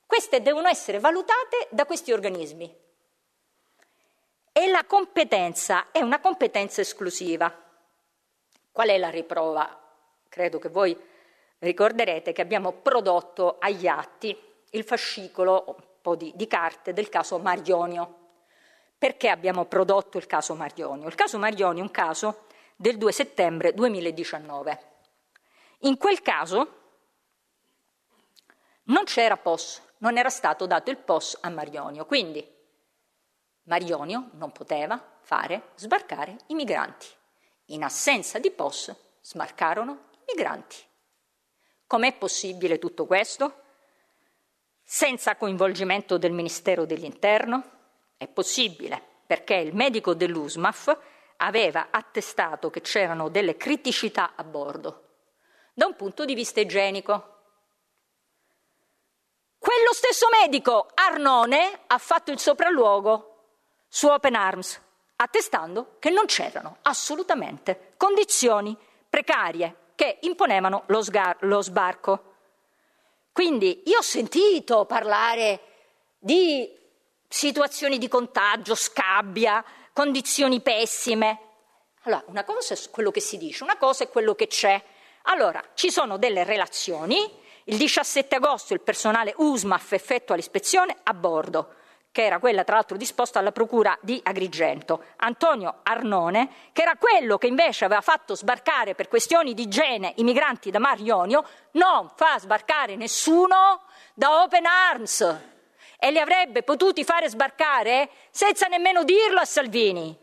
queste devono essere valutate da questi organismi, e la competenza è una competenza esclusiva. Qual è la riprova? Credo che voi ricorderete che abbiamo prodotto agli atti il fascicolo, un po' di, di carte, del caso Marionio. Perché abbiamo prodotto il caso Marionio? Il caso Marionio è un caso del 2 settembre 2019. In quel caso non c'era POS, non era stato dato il POS a Marionio, quindi Marionio non poteva fare sbarcare i migranti. In assenza di POS sbarcarono i migranti. Com'è possibile tutto questo? Senza coinvolgimento del Ministero dell'Interno? È possibile, perché il medico dell'USMAF aveva attestato che c'erano delle criticità a bordo, da un punto di vista igienico. Quello stesso medico, Arnone, ha fatto il sopralluogo su Open Arms, attestando che non c'erano assolutamente condizioni precarie che imponevano lo, sgar- lo sbarco. Quindi io ho sentito parlare di situazioni di contagio, scabbia, condizioni pessime. Allora, una cosa è quello che si dice, una cosa è quello che c'è. Allora, ci sono delle relazioni. Il 17 agosto il personale USMAF effettua l'ispezione a bordo che era quella tra l'altro disposta alla procura di Agrigento, Antonio Arnone, che era quello che invece aveva fatto sbarcare per questioni di igiene i migranti da Mar Ionio, non fa sbarcare nessuno da Open Arms e li avrebbe potuti fare sbarcare senza nemmeno dirlo a Salvini.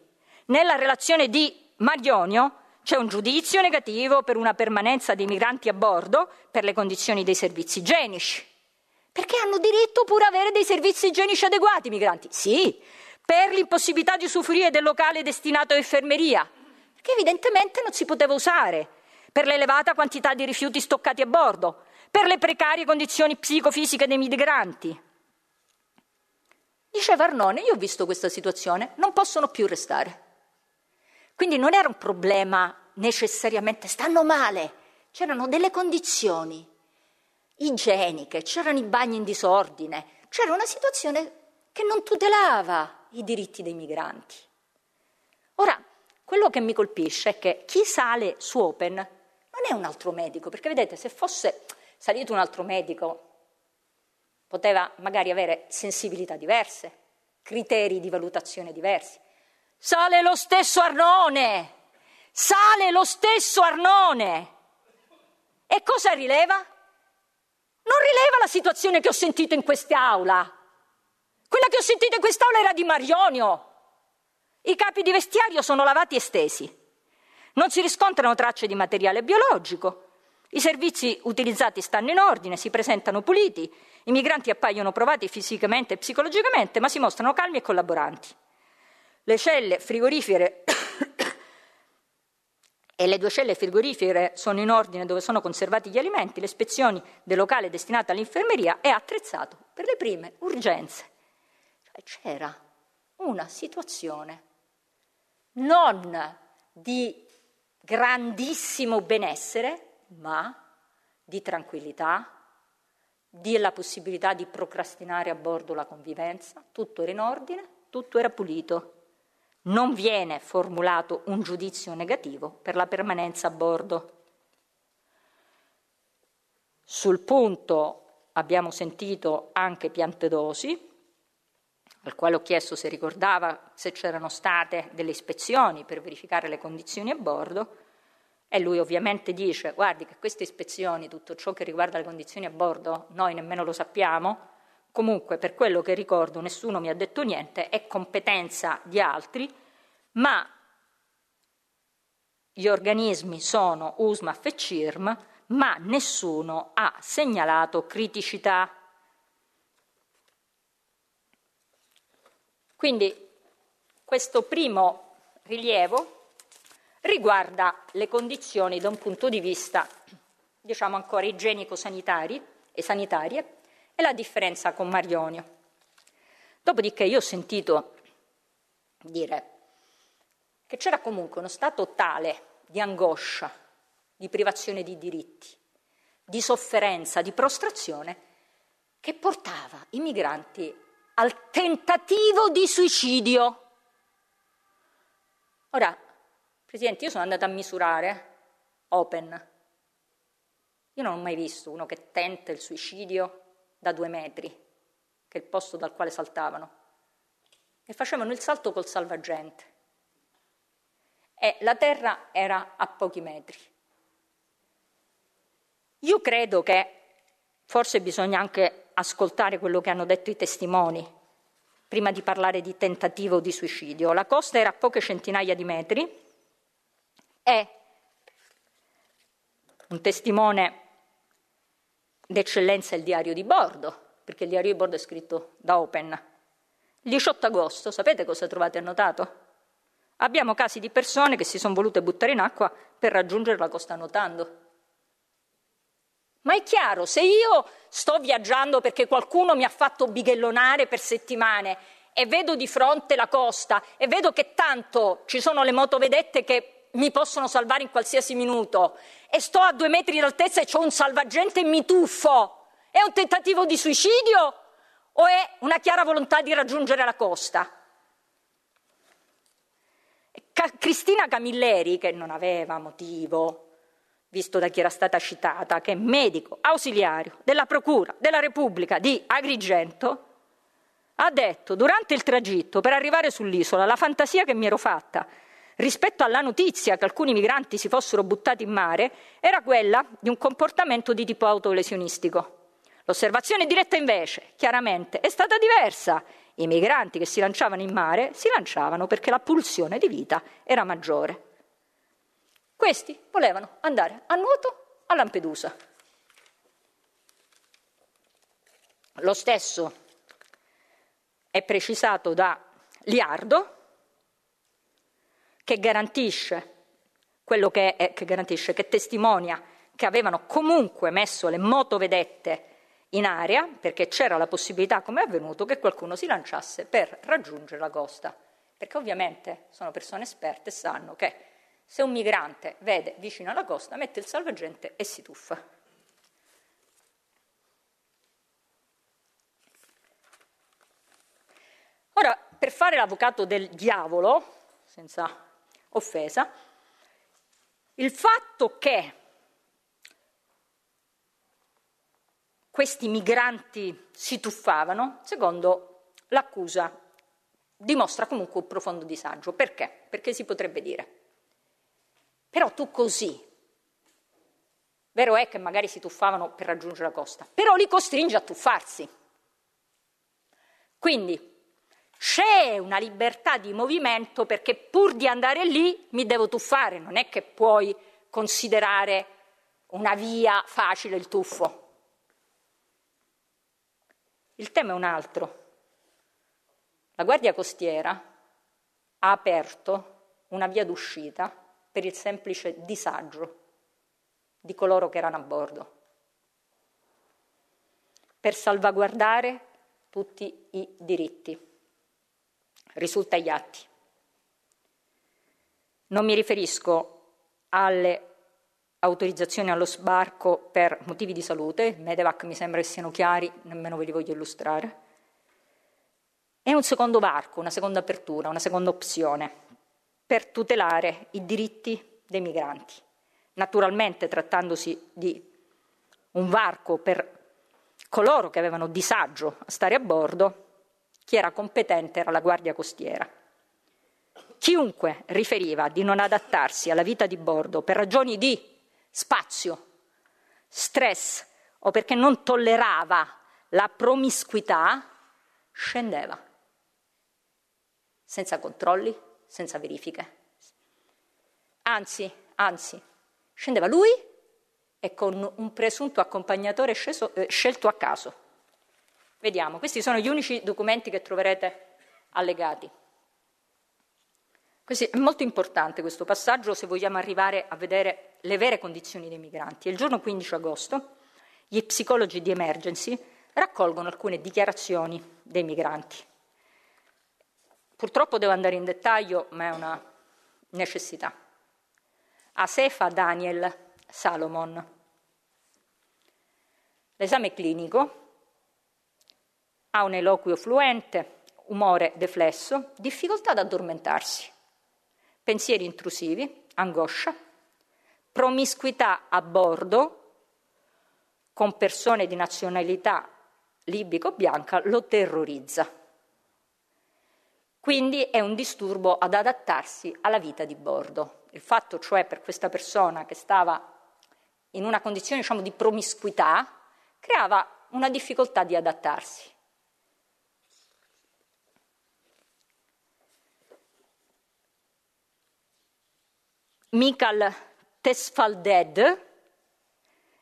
Nella relazione di Mar Ionio c'è un giudizio negativo per una permanenza dei migranti a bordo per le condizioni dei servizi igienici. Perché hanno diritto pure ad avere dei servizi igienici adeguati i migranti? Sì, per l'impossibilità di usufruire del locale destinato a infermeria, che evidentemente non si poteva usare, per l'elevata quantità di rifiuti stoccati a bordo, per le precarie condizioni psicofisiche dei migranti. Diceva Arnone, io ho visto questa situazione, non possono più restare. Quindi non era un problema necessariamente, stanno male, c'erano delle condizioni igieniche, c'erano i bagni in disordine, c'era una situazione che non tutelava i diritti dei migranti. Ora, quello che mi colpisce è che chi sale su Open non è un altro medico, perché vedete, se fosse salito un altro medico poteva magari avere sensibilità diverse, criteri di valutazione diversi. Sale lo stesso Arnone! Sale lo stesso Arnone! E cosa rileva? Non rileva la situazione che ho sentito in quest'aula. Quella che ho sentito in quest'aula era di Marionio. I capi di vestiario sono lavati e stesi. Non si riscontrano tracce di materiale biologico. I servizi utilizzati stanno in ordine, si presentano puliti, i migranti appaiono provati fisicamente e psicologicamente, ma si mostrano calmi e collaboranti. Le celle frigorifere e le due celle frigorifere sono in ordine dove sono conservati gli alimenti, le ispezioni del locale destinato all'infermeria è attrezzato per le prime urgenze. Cioè, c'era una situazione non di grandissimo benessere, ma di tranquillità, della possibilità di procrastinare a bordo la convivenza, tutto era in ordine, tutto era pulito non viene formulato un giudizio negativo per la permanenza a bordo. Sul punto abbiamo sentito anche Piantedosi, al quale ho chiesto se ricordava se c'erano state delle ispezioni per verificare le condizioni a bordo e lui ovviamente dice guardi che queste ispezioni, tutto ciò che riguarda le condizioni a bordo, noi nemmeno lo sappiamo, comunque per quello che ricordo nessuno mi ha detto niente, è competenza di altri, ma gli organismi sono USMAF e CIRM, ma nessuno ha segnalato criticità. Quindi questo primo rilievo riguarda le condizioni da un punto di vista, diciamo ancora, igienico-sanitari e sanitarie e la differenza con Marionio. Dopodiché io ho sentito dire che c'era comunque uno stato tale di angoscia, di privazione di diritti, di sofferenza, di prostrazione, che portava i migranti al tentativo di suicidio. Ora, Presidente, io sono andata a misurare Open. Io non ho mai visto uno che tenta il suicidio da due metri, che è il posto dal quale saltavano, e facevano il salto col salvagente. E la terra era a pochi metri. Io credo che forse bisogna anche ascoltare quello che hanno detto i testimoni prima di parlare di tentativo di suicidio. La costa era a poche centinaia di metri e un testimone d'eccellenza il diario di bordo, perché il diario di bordo è scritto da Open. Il 18 agosto, sapete cosa trovate annotato? Abbiamo casi di persone che si sono volute buttare in acqua per raggiungere la costa nuotando. Ma è chiaro, se io sto viaggiando perché qualcuno mi ha fatto bighellonare per settimane e vedo di fronte la costa e vedo che tanto ci sono le motovedette che mi possono salvare in qualsiasi minuto e sto a due metri d'altezza e ho un salvagente e mi tuffo, è un tentativo di suicidio o è una chiara volontà di raggiungere la costa? Ca- Cristina Camilleri, che non aveva motivo, visto da chi era stata citata, che è medico ausiliario della Procura della Repubblica di Agrigento, ha detto durante il tragitto per arrivare sull'isola la fantasia che mi ero fatta rispetto alla notizia che alcuni migranti si fossero buttati in mare era quella di un comportamento di tipo autolesionistico. L'osservazione diretta invece, chiaramente, è stata diversa. I migranti che si lanciavano in mare si lanciavano perché la pulsione di vita era maggiore. Questi volevano andare a nuoto a Lampedusa. Lo stesso è precisato da Liardo che garantisce quello che, è, che garantisce, che testimonia che avevano comunque messo le motovedette in aria perché c'era la possibilità, come è avvenuto, che qualcuno si lanciasse per raggiungere la costa. Perché ovviamente sono persone esperte e sanno che se un migrante vede vicino alla costa mette il salvagente e si tuffa. Ora, per fare l'avvocato del diavolo, senza offesa, il fatto che questi migranti si tuffavano, secondo l'accusa, dimostra comunque un profondo disagio. Perché? Perché si potrebbe dire. Però tu così, vero è che magari si tuffavano per raggiungere la costa, però li costringe a tuffarsi. Quindi c'è una libertà di movimento perché pur di andare lì mi devo tuffare, non è che puoi considerare una via facile il tuffo. Il tema è un altro. La Guardia Costiera ha aperto una via d'uscita per il semplice disagio di coloro che erano a bordo, per salvaguardare tutti i diritti risulta agli atti. Non mi riferisco alle autorizzazioni allo sbarco per motivi di salute, Medevac mi sembra che siano chiari, nemmeno ve li voglio illustrare. È un secondo varco, una seconda apertura, una seconda opzione per tutelare i diritti dei migranti. Naturalmente trattandosi di un varco per coloro che avevano disagio a stare a bordo, chi era competente era la Guardia Costiera. Chiunque riferiva di non adattarsi alla vita di bordo per ragioni di spazio, stress o perché non tollerava la promiscuità, scendeva, senza controlli, senza verifiche. Anzi, anzi, scendeva lui e con un presunto accompagnatore sceso, eh, scelto a caso. Vediamo, questi sono gli unici documenti che troverete allegati. Questo è molto importante questo passaggio se vogliamo arrivare a vedere le vere condizioni dei migranti. Il giorno 15 agosto gli psicologi di emergency raccolgono alcune dichiarazioni dei migranti. Purtroppo devo andare in dettaglio, ma è una necessità. Asefa Daniel Salomon. L'esame clinico ha un eloquio fluente, umore deflesso, difficoltà ad addormentarsi, pensieri intrusivi, angoscia, promiscuità a bordo con persone di nazionalità libico-bianca lo terrorizza. Quindi è un disturbo ad adattarsi alla vita di bordo. Il fatto cioè per questa persona che stava in una condizione diciamo, di promiscuità creava una difficoltà di adattarsi. Michal Tesfalded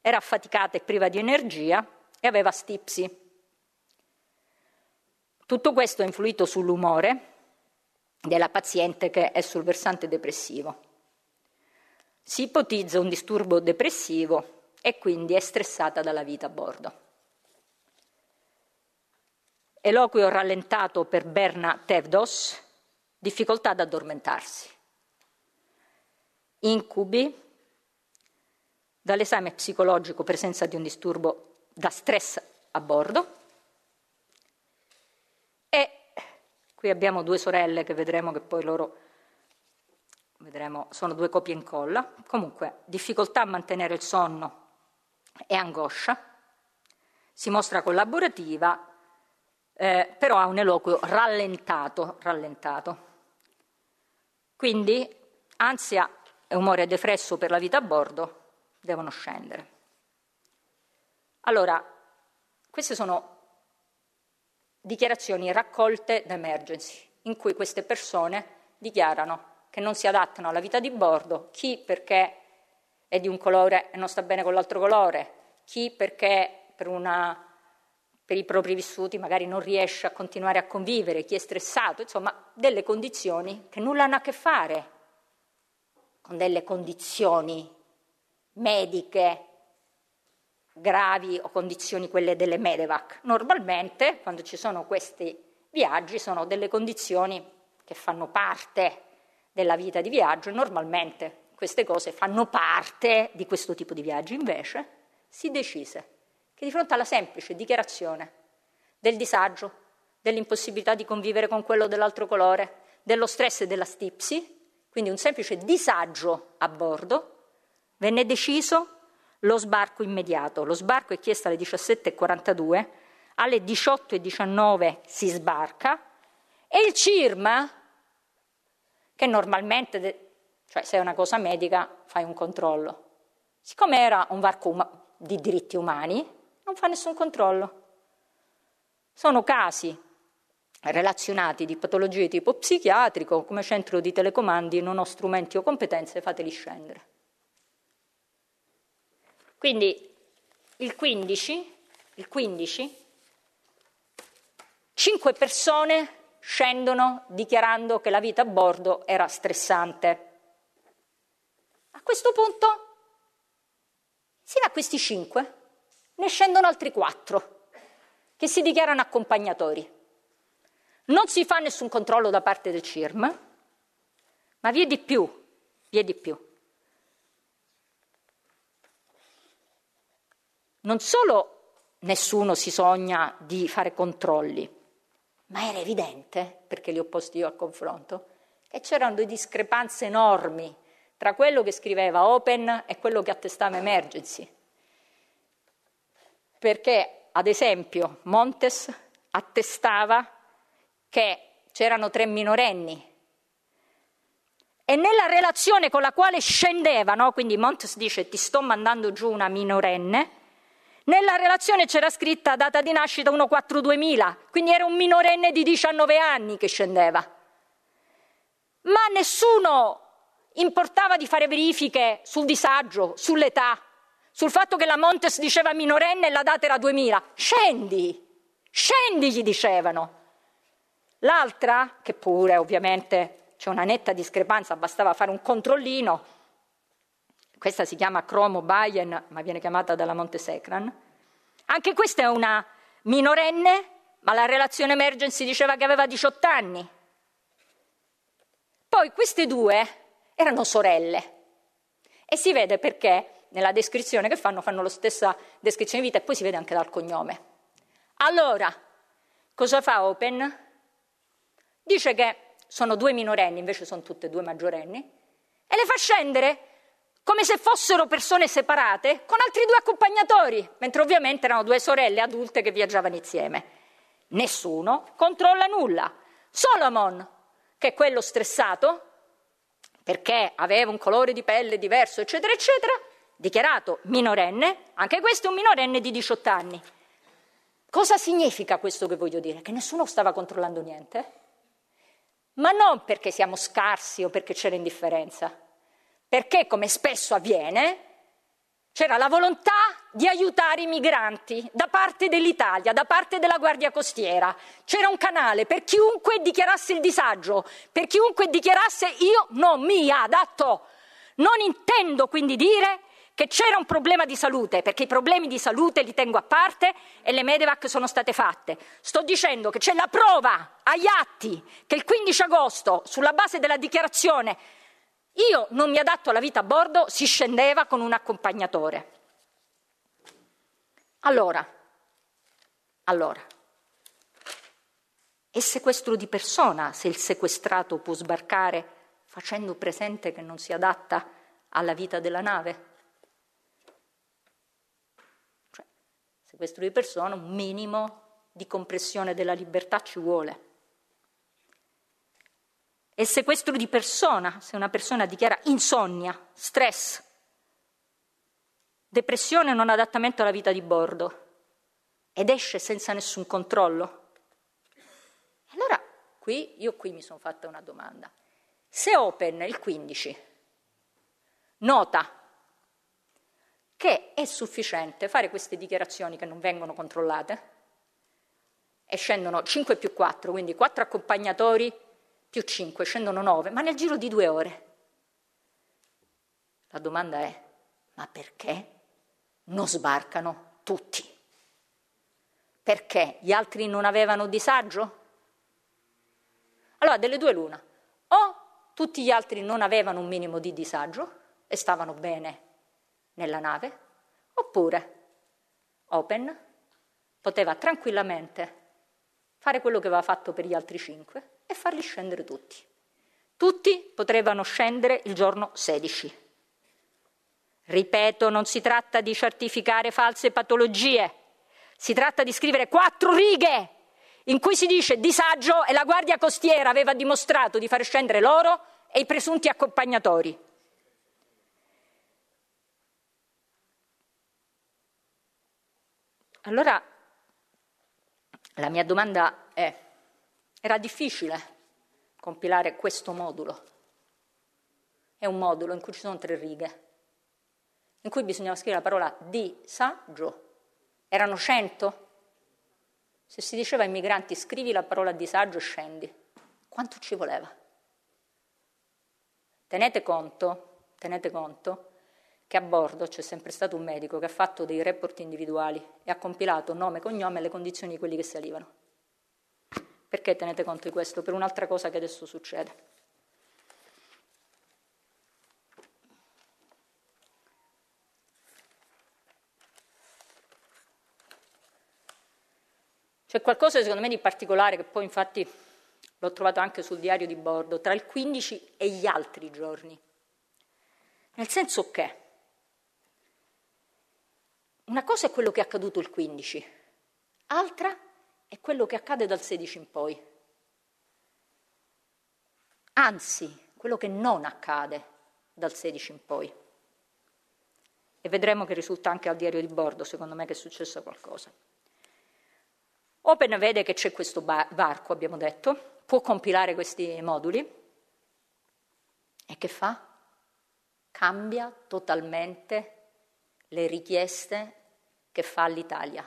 era affaticata e priva di energia e aveva stipsi. Tutto questo ha influito sull'umore della paziente che è sul versante depressivo. Si ipotizza un disturbo depressivo e quindi è stressata dalla vita a bordo. Eloquio rallentato per Berna Tevdos, difficoltà ad addormentarsi incubi, dall'esame psicologico presenza di un disturbo da stress a bordo e qui abbiamo due sorelle che vedremo che poi loro vedremo, sono due copie in colla, comunque difficoltà a mantenere il sonno e angoscia, si mostra collaborativa, eh, però ha un eloquio rallentato, rallentato. Quindi ansia umore defresso per la vita a bordo devono scendere. Allora, queste sono dichiarazioni raccolte da emergency, in cui queste persone dichiarano che non si adattano alla vita di bordo, chi perché è di un colore e non sta bene con l'altro colore, chi perché per, una, per i propri vissuti magari non riesce a continuare a convivere, chi è stressato, insomma delle condizioni che nulla hanno a che fare con delle condizioni mediche gravi o condizioni quelle delle medevac. Normalmente quando ci sono questi viaggi sono delle condizioni che fanno parte della vita di viaggio e normalmente queste cose fanno parte di questo tipo di viaggi. Invece si decise che di fronte alla semplice dichiarazione del disagio, dell'impossibilità di convivere con quello dell'altro colore, dello stress e della stipsi, quindi un semplice disagio a bordo, venne deciso lo sbarco immediato. Lo sbarco è chiesto alle 17.42, alle 18.19 si sbarca e il CIRMA, che normalmente, cioè se è una cosa medica, fai un controllo. Siccome era un varco um- di diritti umani, non fa nessun controllo. Sono casi relazionati di patologie tipo psichiatrico, come centro di telecomandi non ho strumenti o competenze, fateli scendere. Quindi il 15, il 15 5 persone scendono dichiarando che la vita a bordo era stressante. A questo punto, insieme a questi 5, ne scendono altri 4 che si dichiarano accompagnatori. Non si fa nessun controllo da parte del CIRM, ma vi è di più, vi è di più. Non solo nessuno si sogna di fare controlli, ma era evidente, perché li ho posti io al confronto, che c'erano due discrepanze enormi tra quello che scriveva Open e quello che attestava Emergency. Perché, ad esempio, Montes attestava che c'erano tre minorenni. E nella relazione con la quale scendevano, quindi Montes dice ti sto mandando giù una minorenne, nella relazione c'era scritta data di nascita 142.000, quindi era un minorenne di 19 anni che scendeva. Ma nessuno importava di fare verifiche sul disagio, sull'età, sul fatto che la Montes diceva minorenne e la data era 2000. Scendi, scendi gli dicevano. L'altra, che pure ovviamente c'è una netta discrepanza, bastava fare un controllino, questa si chiama Cromo Bayern, ma viene chiamata dalla Monte Secran. anche questa è una minorenne, ma la relazione emergency diceva che aveva 18 anni. Poi queste due erano sorelle e si vede perché nella descrizione che fanno fanno la stessa descrizione di vita e poi si vede anche dal cognome. Allora, cosa fa Open? dice che sono due minorenni, invece sono tutte due maggiorenni, e le fa scendere come se fossero persone separate con altri due accompagnatori, mentre ovviamente erano due sorelle adulte che viaggiavano insieme. Nessuno controlla nulla. Solomon, che è quello stressato, perché aveva un colore di pelle diverso, eccetera, eccetera, dichiarato minorenne, anche questo è un minorenne di 18 anni. Cosa significa questo che voglio dire? Che nessuno stava controllando niente? ma non perché siamo scarsi o perché c'era indifferenza, perché come spesso avviene c'era la volontà di aiutare i migranti da parte dell'Italia, da parte della Guardia Costiera. C'era un canale per chiunque dichiarasse il disagio, per chiunque dichiarasse io non mi adatto. Non intendo quindi dire che c'era un problema di salute, perché i problemi di salute li tengo a parte e le medevac sono state fatte. Sto dicendo che c'è la prova agli atti che il 15 agosto, sulla base della dichiarazione io non mi adatto alla vita a bordo, si scendeva con un accompagnatore. Allora, allora, è sequestro di persona se il sequestrato può sbarcare facendo presente che non si adatta alla vita della nave? sequestro di persona, un minimo di compressione della libertà ci vuole. E sequestro di persona, se una persona dichiara insonnia, stress, depressione o non adattamento alla vita di bordo ed esce senza nessun controllo. Allora, qui, io qui mi sono fatta una domanda. Se Open il 15 nota che è sufficiente fare queste dichiarazioni che non vengono controllate e scendono 5 più 4, quindi 4 accompagnatori più 5, scendono 9, ma nel giro di due ore. La domanda è, ma perché non sbarcano tutti? Perché gli altri non avevano disagio? Allora, delle due l'una, o tutti gli altri non avevano un minimo di disagio e stavano bene nella nave, oppure Open poteva tranquillamente fare quello che aveva fatto per gli altri cinque e farli scendere tutti. Tutti potevano scendere il giorno 16. Ripeto, non si tratta di certificare false patologie, si tratta di scrivere quattro righe in cui si dice disagio e la Guardia Costiera aveva dimostrato di far scendere loro e i presunti accompagnatori. Allora la mia domanda è, era difficile compilare questo modulo? È un modulo in cui ci sono tre righe, in cui bisognava scrivere la parola disagio. Erano cento? Se si diceva ai migranti scrivi la parola disagio e scendi, quanto ci voleva? Tenete conto, tenete conto che a bordo c'è sempre stato un medico che ha fatto dei report individuali e ha compilato nome, cognome e le condizioni di quelli che salivano. Perché tenete conto di questo? Per un'altra cosa che adesso succede. C'è qualcosa secondo me di particolare che poi infatti l'ho trovato anche sul diario di bordo, tra il 15 e gli altri giorni. Nel senso che una cosa è quello che è accaduto il 15, altra è quello che accade dal 16 in poi. Anzi, quello che non accade dal 16 in poi. E vedremo che risulta anche al diario di bordo, secondo me, che è successo qualcosa. Open vede che c'è questo varco, abbiamo detto, può compilare questi moduli e che fa? Cambia totalmente le richieste che fa l'Italia.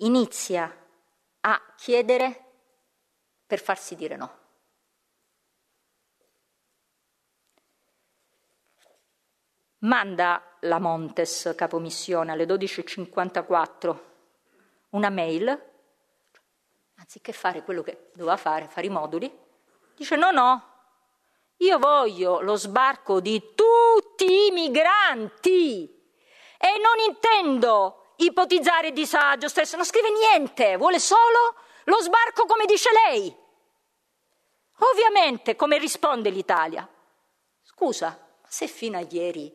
Inizia a chiedere per farsi dire no. Manda la Montes, capomissione, alle 12.54 una mail, anziché fare quello che doveva fare, fare i moduli, dice no, no, io voglio lo sbarco di tutti i migranti e non intendo ipotizzare disagio stesso, non scrive niente, vuole solo lo sbarco come dice lei. Ovviamente, come risponde l'Italia? Scusa, ma se fino a ieri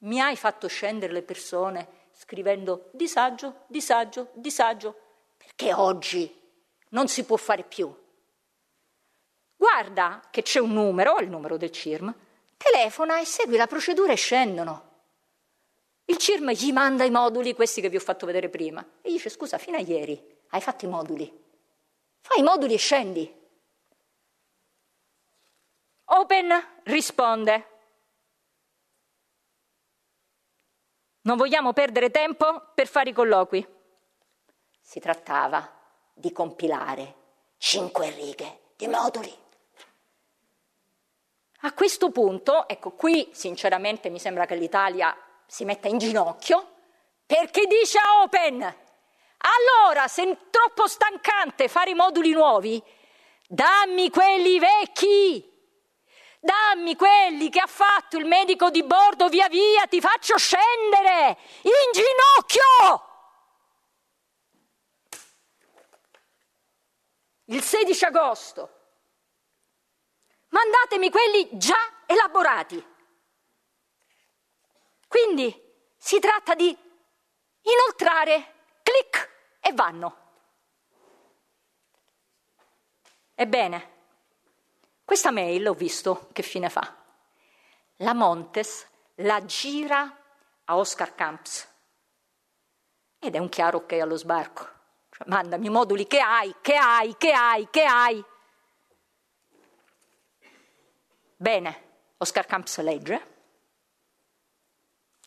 mi hai fatto scendere le persone scrivendo disagio, disagio, disagio, perché oggi non si può fare più? Guarda che c'è un numero, il numero del CIRM, telefona e segui la procedura e scendono. Il CIRM gli manda i moduli, questi che vi ho fatto vedere prima, e gli dice scusa, fino a ieri hai fatto i moduli, fai i moduli e scendi. Open risponde. Non vogliamo perdere tempo per fare i colloqui. Si trattava di compilare cinque righe di moduli. A questo punto, ecco qui sinceramente mi sembra che l'Italia si metta in ginocchio perché dice a Open, allora se è troppo stancante fare i moduli nuovi, dammi quelli vecchi, dammi quelli che ha fatto il medico di bordo via via, ti faccio scendere in ginocchio. Il 16 agosto. Mandatemi quelli già elaborati. Quindi si tratta di inoltrare, clic e vanno. Ebbene, questa mail ho visto che fine fa. La Montes la gira a Oscar Camps ed è un chiaro ok allo sbarco. Cioè, mandami i moduli che hai, che hai, che hai, che hai. Bene, Oscar Camps legge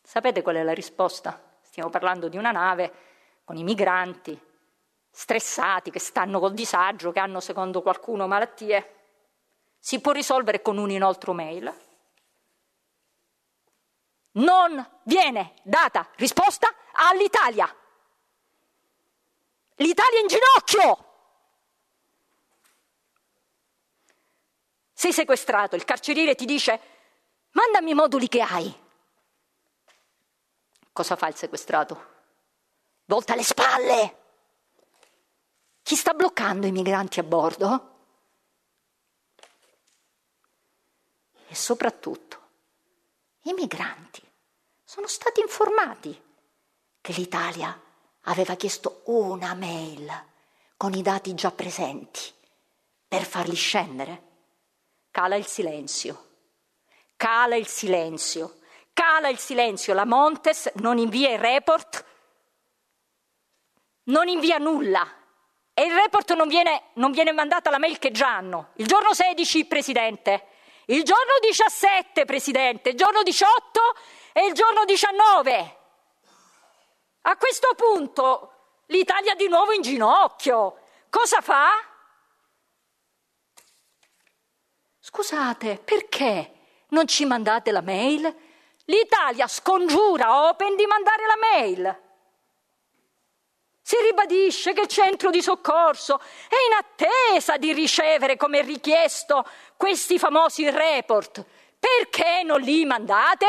Sapete qual è la risposta? Stiamo parlando di una nave con i migranti stressati, che stanno col disagio, che hanno secondo qualcuno malattie. Si può risolvere con un inoltro mail. Non viene data risposta all'Italia. L'Italia è in ginocchio. Sei sequestrato, il carceriere ti dice mandami i moduli che hai. Cosa fa il sequestrato? Volta le spalle! Chi sta bloccando i migranti a bordo? E soprattutto, i migranti sono stati informati che l'Italia aveva chiesto una mail con i dati già presenti per farli scendere. Cala il silenzio, cala il silenzio. Cala il silenzio, la Montes non invia il report, non invia nulla. E il report non viene, non viene mandato alla mail che già hanno. Il giorno 16, Presidente. Il giorno 17, Presidente. Il giorno 18 e il giorno 19. A questo punto l'Italia di nuovo in ginocchio. Cosa fa? Scusate, perché non ci mandate la mail? L'Italia scongiura Open di mandare la mail. Si ribadisce che il centro di soccorso è in attesa di ricevere, come richiesto, questi famosi report. Perché non li mandate?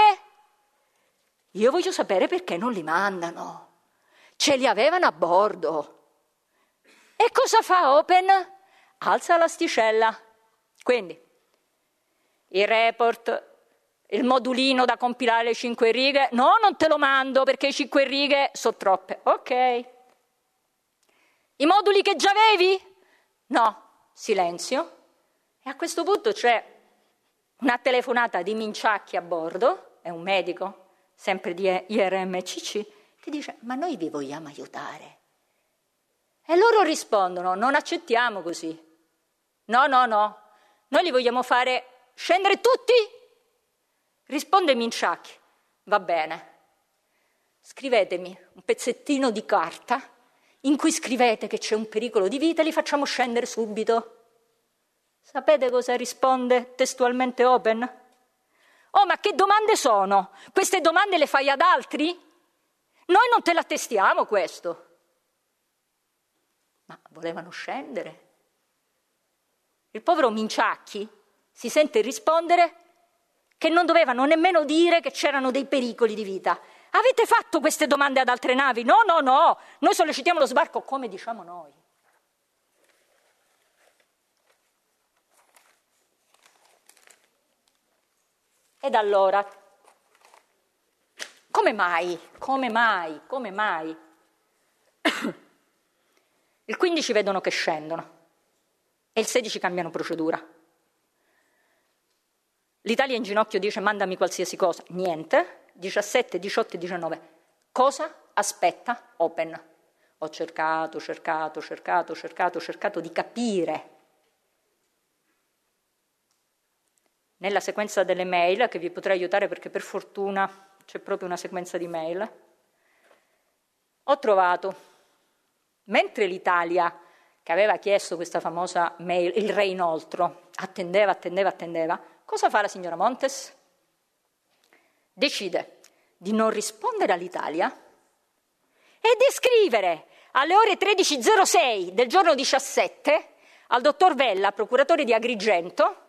Io voglio sapere perché non li mandano. Ce li avevano a bordo. E cosa fa Open? Alza l'asticella. Quindi, i report il modulino da compilare le cinque righe, no, non te lo mando perché cinque righe sono troppe. Ok. I moduli che già avevi? No, silenzio. E a questo punto c'è una telefonata di Minciacchi a bordo, è un medico, sempre di IRMCC, che dice ma noi vi vogliamo aiutare. E loro rispondono non accettiamo così. No, no, no, noi li vogliamo fare scendere tutti Risponde Minciacchi, va bene. Scrivetemi un pezzettino di carta in cui scrivete che c'è un pericolo di vita e li facciamo scendere subito. Sapete cosa risponde testualmente Open? Oh, ma che domande sono? Queste domande le fai ad altri? Noi non te la testiamo questo. Ma volevano scendere. Il povero Minciacchi si sente rispondere che non dovevano nemmeno dire che c'erano dei pericoli di vita. Avete fatto queste domande ad altre navi? No, no, no, noi sollecitiamo lo sbarco come diciamo noi. Ed allora, come mai, come mai, come mai? [coughs] Il 15 vedono che scendono e il 16 cambiano procedura. L'Italia in ginocchio dice mandami qualsiasi cosa, niente. 17, 18 19. Cosa aspetta Open? Ho cercato, cercato, cercato, cercato, cercato di capire. Nella sequenza delle mail, che vi potrei aiutare perché per fortuna c'è proprio una sequenza di mail, ho trovato, mentre l'Italia, che aveva chiesto questa famosa mail, il re inoltro, attendeva, attendeva, attendeva, Cosa fa la signora Montes? Decide di non rispondere all'Italia e di scrivere alle ore 13.06 del giorno 17 al dottor Vella, procuratore di Agrigento,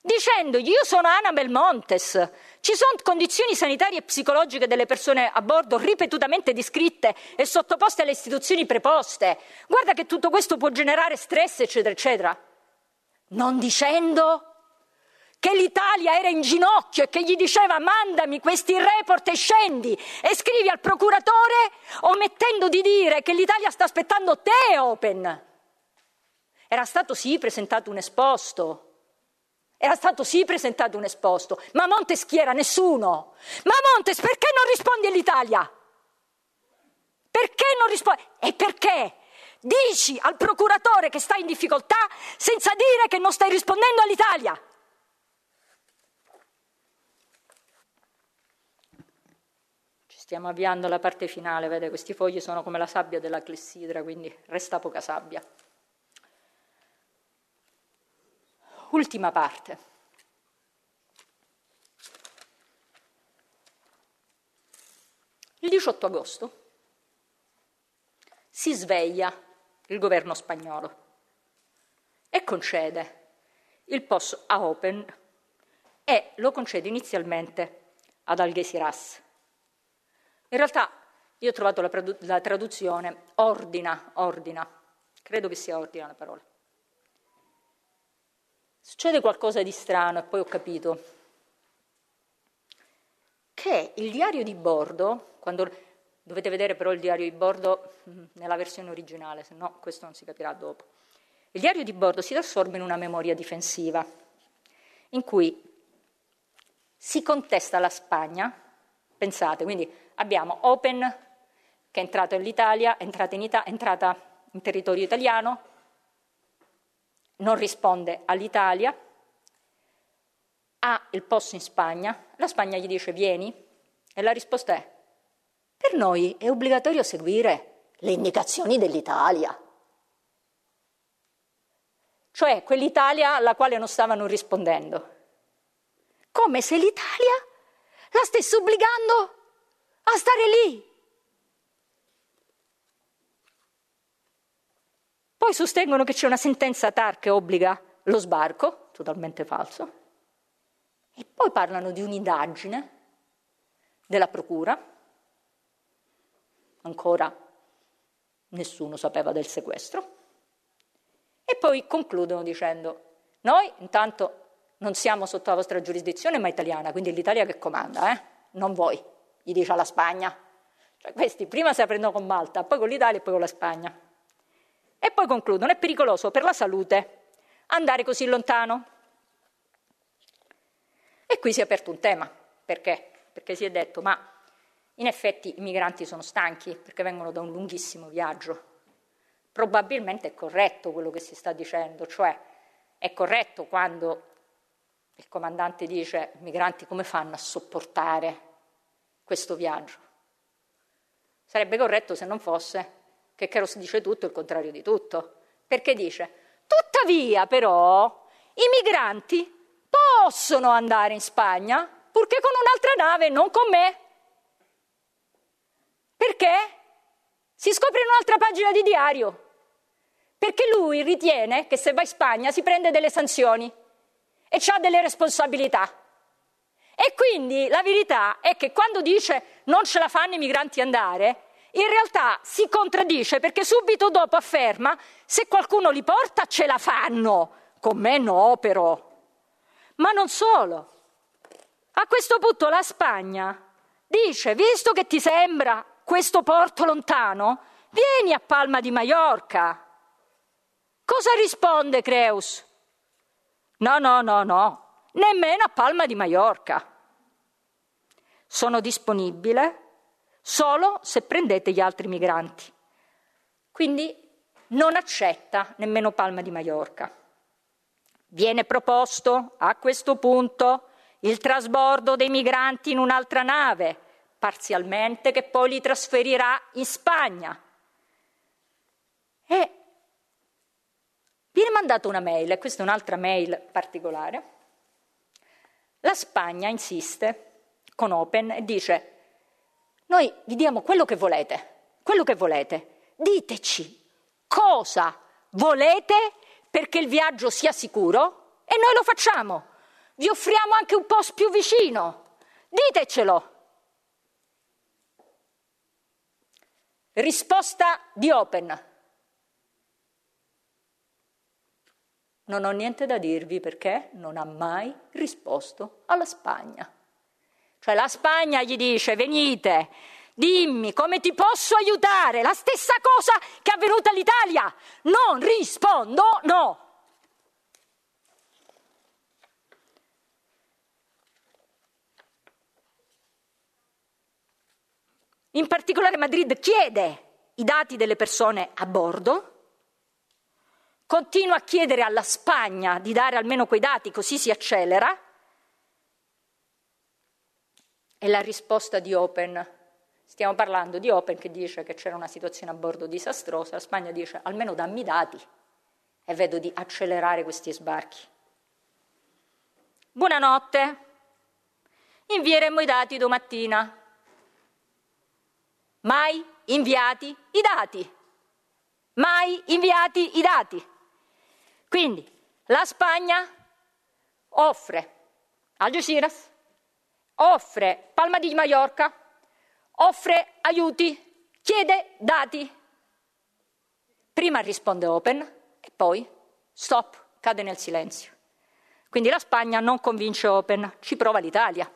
dicendogli io sono Anabel Montes, ci sono condizioni sanitarie e psicologiche delle persone a bordo ripetutamente descritte e sottoposte alle istituzioni preposte, guarda che tutto questo può generare stress eccetera eccetera, non dicendo che l'Italia era in ginocchio e che gli diceva mandami questi report e scendi e scrivi al procuratore omettendo di dire che l'Italia sta aspettando te, Open. Era stato sì presentato un esposto, era stato sì presentato un esposto, ma Montesquieu era nessuno. Ma Montes perché non rispondi all'Italia? Perché non rispondi? E perché? Dici al procuratore che stai in difficoltà senza dire che non stai rispondendo all'Italia. stiamo avviando la parte finale, vede, questi fogli sono come la sabbia della clessidra, quindi resta poca sabbia. Ultima parte. Il 18 agosto si sveglia il governo spagnolo e concede il posto a Open e lo concede inizialmente ad Algesiras in realtà io ho trovato la, tradu- la traduzione ordina, ordina, credo che sia ordina la parola. Succede qualcosa di strano e poi ho capito che il diario di bordo, quando dovete vedere però il diario di bordo mm, nella versione originale, se no questo non si capirà dopo, il diario di bordo si trasforma in una memoria difensiva in cui si contesta la Spagna Pensate, quindi abbiamo Open che è entrato all'Italia, è entrata in, Italia, è entrata in territorio italiano, non risponde all'Italia, ha il posto in Spagna, la Spagna gli dice vieni e la risposta è per noi è obbligatorio seguire le indicazioni dell'Italia. Cioè quell'Italia alla quale non stavano rispondendo. Come se l'Italia la stessi obbligando a stare lì. Poi sostengono che c'è una sentenza TAR che obbliga lo sbarco, totalmente falso, e poi parlano di un'indagine della Procura. Ancora nessuno sapeva del sequestro. E poi concludono dicendo, noi intanto non siamo sotto la vostra giurisdizione ma italiana, quindi è l'Italia che comanda, eh? non voi, gli dice alla Spagna. Cioè, questi prima si prendono con Malta, poi con l'Italia e poi con la Spagna. E poi concludono, è pericoloso per la salute andare così lontano. E qui si è aperto un tema, perché? Perché si è detto, ma in effetti i migranti sono stanchi perché vengono da un lunghissimo viaggio. Probabilmente è corretto quello che si sta dicendo, cioè è corretto quando il comandante dice, i migranti come fanno a sopportare questo viaggio? Sarebbe corretto se non fosse che Keros dice tutto il contrario di tutto, perché dice, tuttavia però i migranti possono andare in Spagna purché con un'altra nave, non con me. Perché? Si scopre in un'altra pagina di diario. Perché lui ritiene che se va in Spagna si prende delle sanzioni e ha delle responsabilità. E quindi la verità è che quando dice non ce la fanno i migranti andare, in realtà si contraddice perché subito dopo afferma se qualcuno li porta ce la fanno, con me no però. Ma non solo. A questo punto la Spagna dice, visto che ti sembra questo porto lontano, vieni a Palma di Maiorca. Cosa risponde Creus? No, no, no, no, nemmeno a Palma di Maiorca. Sono disponibile solo se prendete gli altri migranti. Quindi non accetta nemmeno Palma di Maiorca. Viene proposto a questo punto il trasbordo dei migranti in un'altra nave, parzialmente, che poi li trasferirà in Spagna. E Viene mandata una mail, e questa è un'altra mail particolare. La Spagna insiste con Open e dice, noi vi diamo quello che volete, quello che volete, diteci cosa volete perché il viaggio sia sicuro e noi lo facciamo. Vi offriamo anche un post più vicino. Ditecelo. Risposta di Open. Non ho niente da dirvi perché non ha mai risposto alla Spagna. Cioè la Spagna gli dice venite, dimmi come ti posso aiutare, la stessa cosa che è avvenuta all'Italia. Non rispondo no. In particolare Madrid chiede i dati delle persone a bordo continua a chiedere alla Spagna di dare almeno quei dati così si accelera. E la risposta di Open, stiamo parlando di Open che dice che c'era una situazione a bordo disastrosa, la Spagna dice almeno dammi i dati e vedo di accelerare questi sbarchi. Buonanotte, invieremo i dati domattina. Mai inviati i dati. Mai inviati i dati. Quindi la Spagna offre Algeciras, offre Palma di Mallorca, offre aiuti, chiede dati. Prima risponde Open e poi stop, cade nel silenzio. Quindi la Spagna non convince Open, ci prova l'Italia.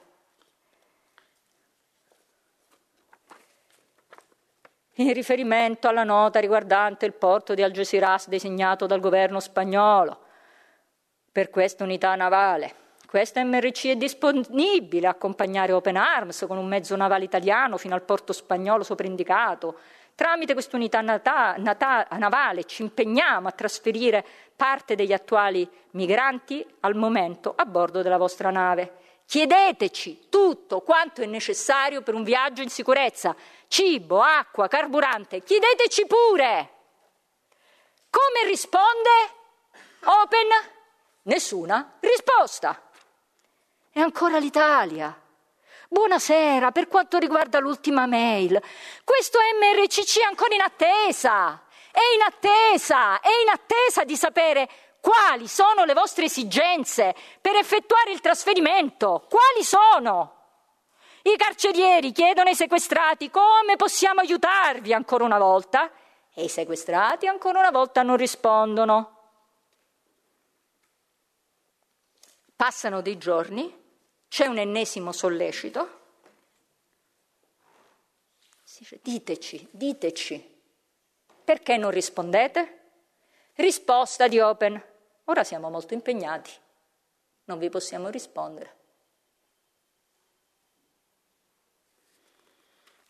in riferimento alla nota riguardante il porto di Algeciras designato dal governo spagnolo per questa unità navale. Questa MRC è disponibile a accompagnare Open Arms con un mezzo navale italiano fino al porto spagnolo soprindicato. Tramite quest'unità nata- nata- navale ci impegniamo a trasferire parte degli attuali migranti al momento a bordo della vostra nave. Chiedeteci tutto quanto è necessario per un viaggio in sicurezza, cibo, acqua, carburante, chiedeteci pure. Come risponde Open? Nessuna risposta. E ancora l'Italia. Buonasera, per quanto riguarda l'ultima mail, questo MRCC è ancora in attesa, è in attesa, è in attesa di sapere quali sono le vostre esigenze per effettuare il trasferimento? Quali sono? I carcerieri chiedono ai sequestrati come possiamo aiutarvi ancora una volta e i sequestrati ancora una volta non rispondono. Passano dei giorni, c'è un ennesimo sollecito. Si dice, diteci, diteci, perché non rispondete? Risposta di Open. Ora siamo molto impegnati, non vi possiamo rispondere.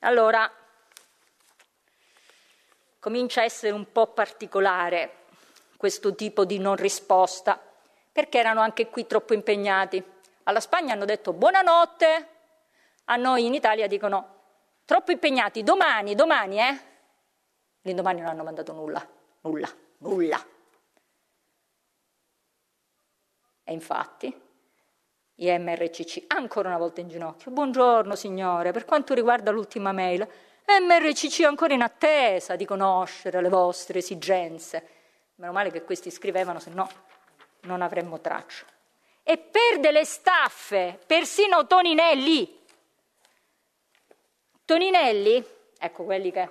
Allora, comincia a essere un po' particolare questo tipo di non risposta, perché erano anche qui troppo impegnati. Alla Spagna hanno detto buonanotte, a noi in Italia dicono troppo impegnati, domani, domani, eh? L'indomani non hanno mandato nulla, nulla, nulla. E infatti IMRCC ancora una volta in ginocchio. Buongiorno signore, per quanto riguarda l'ultima mail, MRCC ancora in attesa di conoscere le vostre esigenze. Meno male che questi scrivevano, se no non avremmo traccia. E per delle staffe, persino Toninelli. Toninelli, ecco quelli che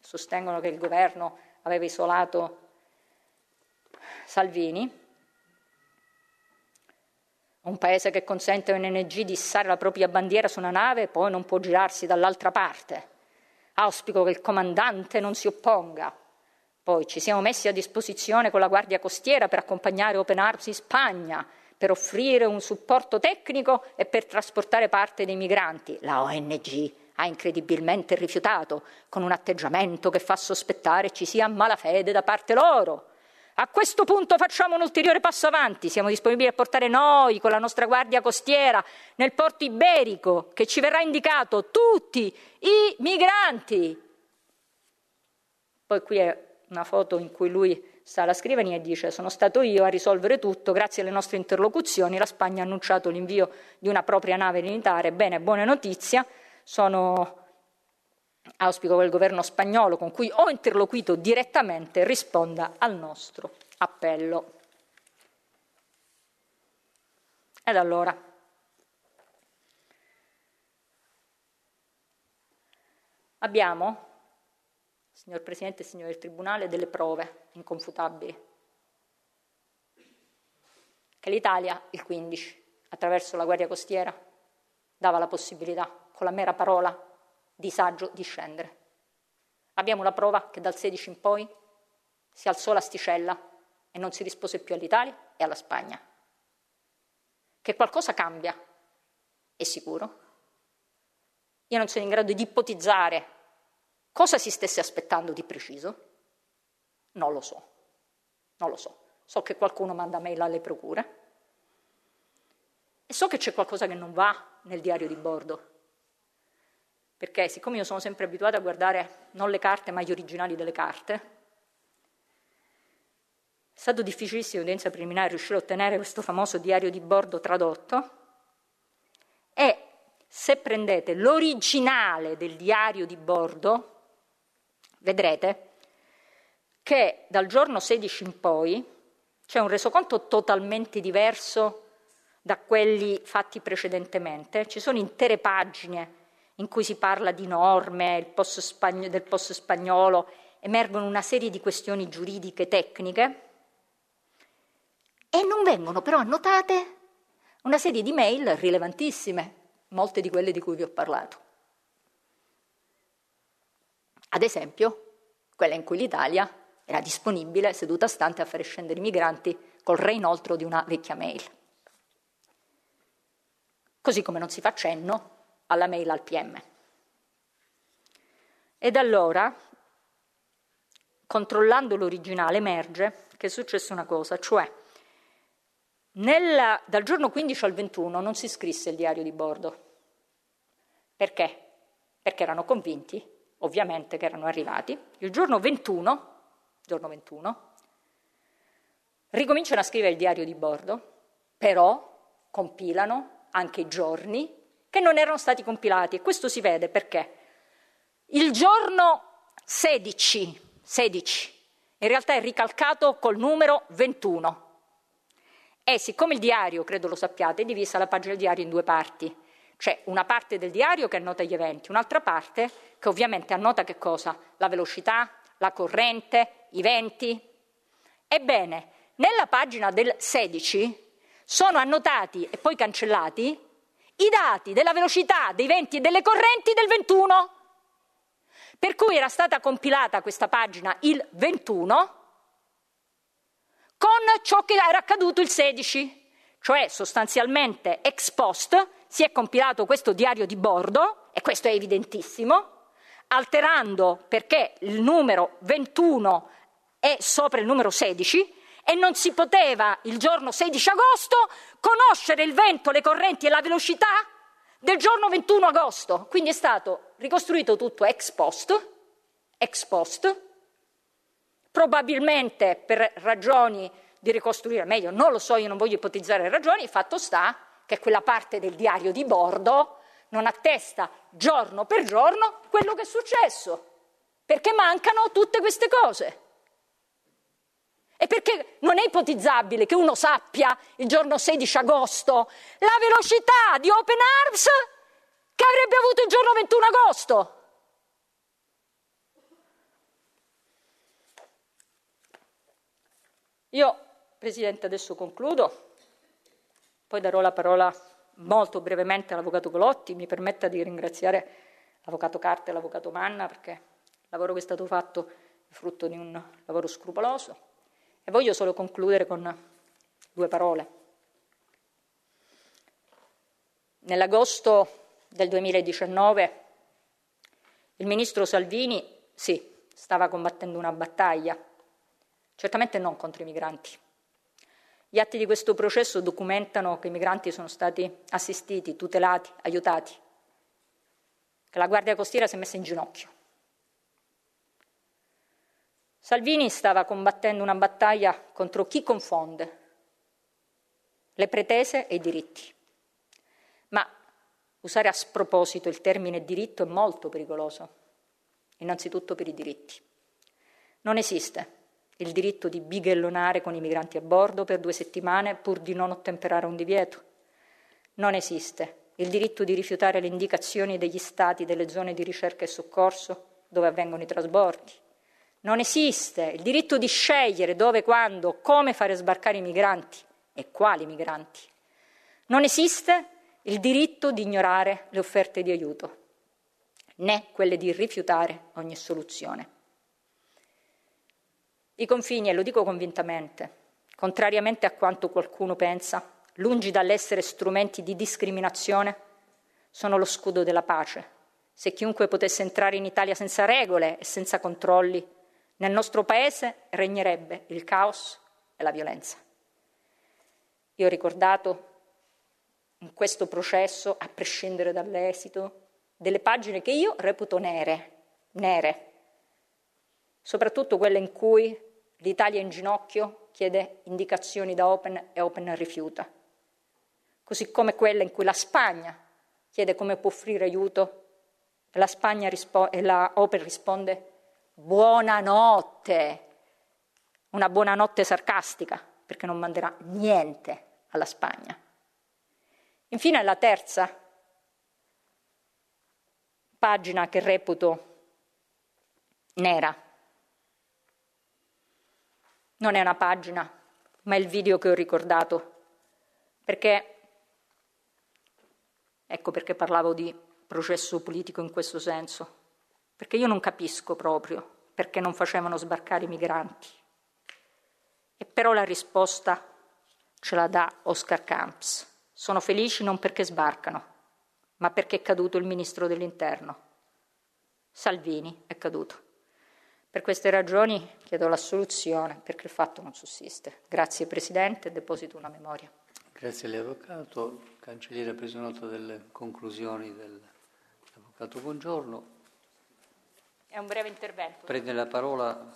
sostengono che il governo aveva isolato Salvini, un paese che consente a ONG di issare la propria bandiera su una nave e poi non può girarsi dall'altra parte. Auspico che il comandante non si opponga. Poi ci siamo messi a disposizione con la Guardia Costiera per accompagnare Open Arms in Spagna, per offrire un supporto tecnico e per trasportare parte dei migranti. La ONG ha incredibilmente rifiutato, con un atteggiamento che fa sospettare ci sia malafede da parte loro. A questo punto facciamo un ulteriore passo avanti, siamo disponibili a portare noi con la nostra guardia costiera nel porto iberico che ci verrà indicato tutti i migranti. Poi qui è una foto in cui lui sta alla scrivania e dice sono stato io a risolvere tutto, grazie alle nostre interlocuzioni la Spagna ha annunciato l'invio di una propria nave militare, bene, buona notizia, sono Auspico che il governo spagnolo con cui ho interloquito direttamente risponda al nostro appello. Ed allora, abbiamo, signor Presidente e signori del Tribunale, delle prove inconfutabili che l'Italia, il 15, attraverso la Guardia Costiera, dava la possibilità, con la mera parola, disagio di scendere. Abbiamo la prova che dal 16 in poi si alzò l'asticella e non si rispose più all'Italia e alla Spagna. Che qualcosa cambia, è sicuro. Io non sono in grado di ipotizzare cosa si stesse aspettando di preciso. Non lo so, non lo so. So che qualcuno manda mail alle procure e so che c'è qualcosa che non va nel diario di bordo perché siccome io sono sempre abituata a guardare non le carte ma gli originali delle carte, è stato difficilissimo in udienza preliminare riuscire a ottenere questo famoso diario di bordo tradotto e se prendete l'originale del diario di bordo vedrete che dal giorno 16 in poi c'è un resoconto totalmente diverso da quelli fatti precedentemente, ci sono intere pagine in cui si parla di norme, spagno, del post spagnolo, emergono una serie di questioni giuridiche tecniche e non vengono però annotate una serie di mail rilevantissime, molte di quelle di cui vi ho parlato. Ad esempio, quella in cui l'Italia era disponibile, seduta stante, a fare scendere i migranti col reinoltro di una vecchia mail. Così come non si fa cenno alla mail al PM. Ed allora, controllando l'originale, emerge che è successa una cosa, cioè nella, dal giorno 15 al 21 non si scrisse il diario di bordo. Perché? Perché erano convinti, ovviamente, che erano arrivati. Il giorno 21, giorno 21 ricominciano a scrivere il diario di bordo, però compilano anche i giorni che non erano stati compilati e questo si vede perché il giorno 16, 16 in realtà è ricalcato col numero 21 e siccome il diario, credo lo sappiate, è divisa la pagina del diario in due parti, c'è una parte del diario che annota gli eventi, un'altra parte che ovviamente annota che cosa? La velocità, la corrente, i venti. Ebbene, nella pagina del 16 sono annotati e poi cancellati i dati della velocità dei venti e delle correnti del 21. Per cui era stata compilata questa pagina il 21 con ciò che era accaduto il 16, cioè sostanzialmente ex post si è compilato questo diario di bordo, e questo è evidentissimo, alterando perché il numero 21 è sopra il numero 16, e non si poteva, il giorno 16 agosto, conoscere il vento, le correnti e la velocità del giorno 21 agosto. Quindi è stato ricostruito tutto ex post, ex post, probabilmente per ragioni di ricostruire meglio, non lo so, io non voglio ipotizzare ragioni, il fatto sta che quella parte del diario di bordo non attesta giorno per giorno quello che è successo, perché mancano tutte queste cose. E perché non è ipotizzabile che uno sappia il giorno 16 agosto la velocità di Open Arms che avrebbe avuto il giorno 21 agosto. Io, Presidente, adesso concludo, poi darò la parola molto brevemente all'Avvocato Colotti, mi permetta di ringraziare l'Avvocato Carte e l'Avvocato Manna perché il lavoro che è stato fatto è frutto di un lavoro scrupoloso. E voglio solo concludere con due parole. Nell'agosto del 2019 il ministro Salvini, sì, stava combattendo una battaglia, certamente non contro i migranti. Gli atti di questo processo documentano che i migranti sono stati assistiti, tutelati, aiutati, che la Guardia Costiera si è messa in ginocchio. Salvini stava combattendo una battaglia contro chi confonde le pretese e i diritti. Ma usare a sproposito il termine diritto è molto pericoloso, innanzitutto per i diritti. Non esiste il diritto di bighellonare con i migranti a bordo per due settimane pur di non ottemperare un divieto. Non esiste il diritto di rifiutare le indicazioni degli stati delle zone di ricerca e soccorso dove avvengono i trasbordi. Non esiste il diritto di scegliere dove, quando, come fare sbarcare i migranti e quali migranti. Non esiste il diritto di ignorare le offerte di aiuto, né quelle di rifiutare ogni soluzione. I confini, e lo dico convintamente, contrariamente a quanto qualcuno pensa, lungi dall'essere strumenti di discriminazione, sono lo scudo della pace. Se chiunque potesse entrare in Italia senza regole e senza controlli, nel nostro paese regnerebbe il caos e la violenza. Io ho ricordato in questo processo, a prescindere dall'esito, delle pagine che io reputo nere, nere, soprattutto quelle in cui l'Italia in ginocchio chiede indicazioni da Open e Open rifiuta, così come quelle in cui la Spagna chiede come può offrire aiuto e la, rispo- e la Open risponde buonanotte, una buonanotte sarcastica, perché non manderà niente alla Spagna. Infine la terza pagina che reputo nera. Non è una pagina, ma è il video che ho ricordato, perché ecco perché parlavo di processo politico in questo senso perché io non capisco proprio perché non facevano sbarcare i migranti. E però la risposta ce la dà Oscar Camps. Sono felici non perché sbarcano, ma perché è caduto il ministro dell'interno. Salvini è caduto. Per queste ragioni chiedo l'assoluzione perché il fatto non sussiste. Grazie Presidente, deposito una memoria. Grazie all'Avvocato. Il Cancelliere ha preso nota delle conclusioni dell'Avvocato. Buongiorno. È un breve intervento. Prende la parola.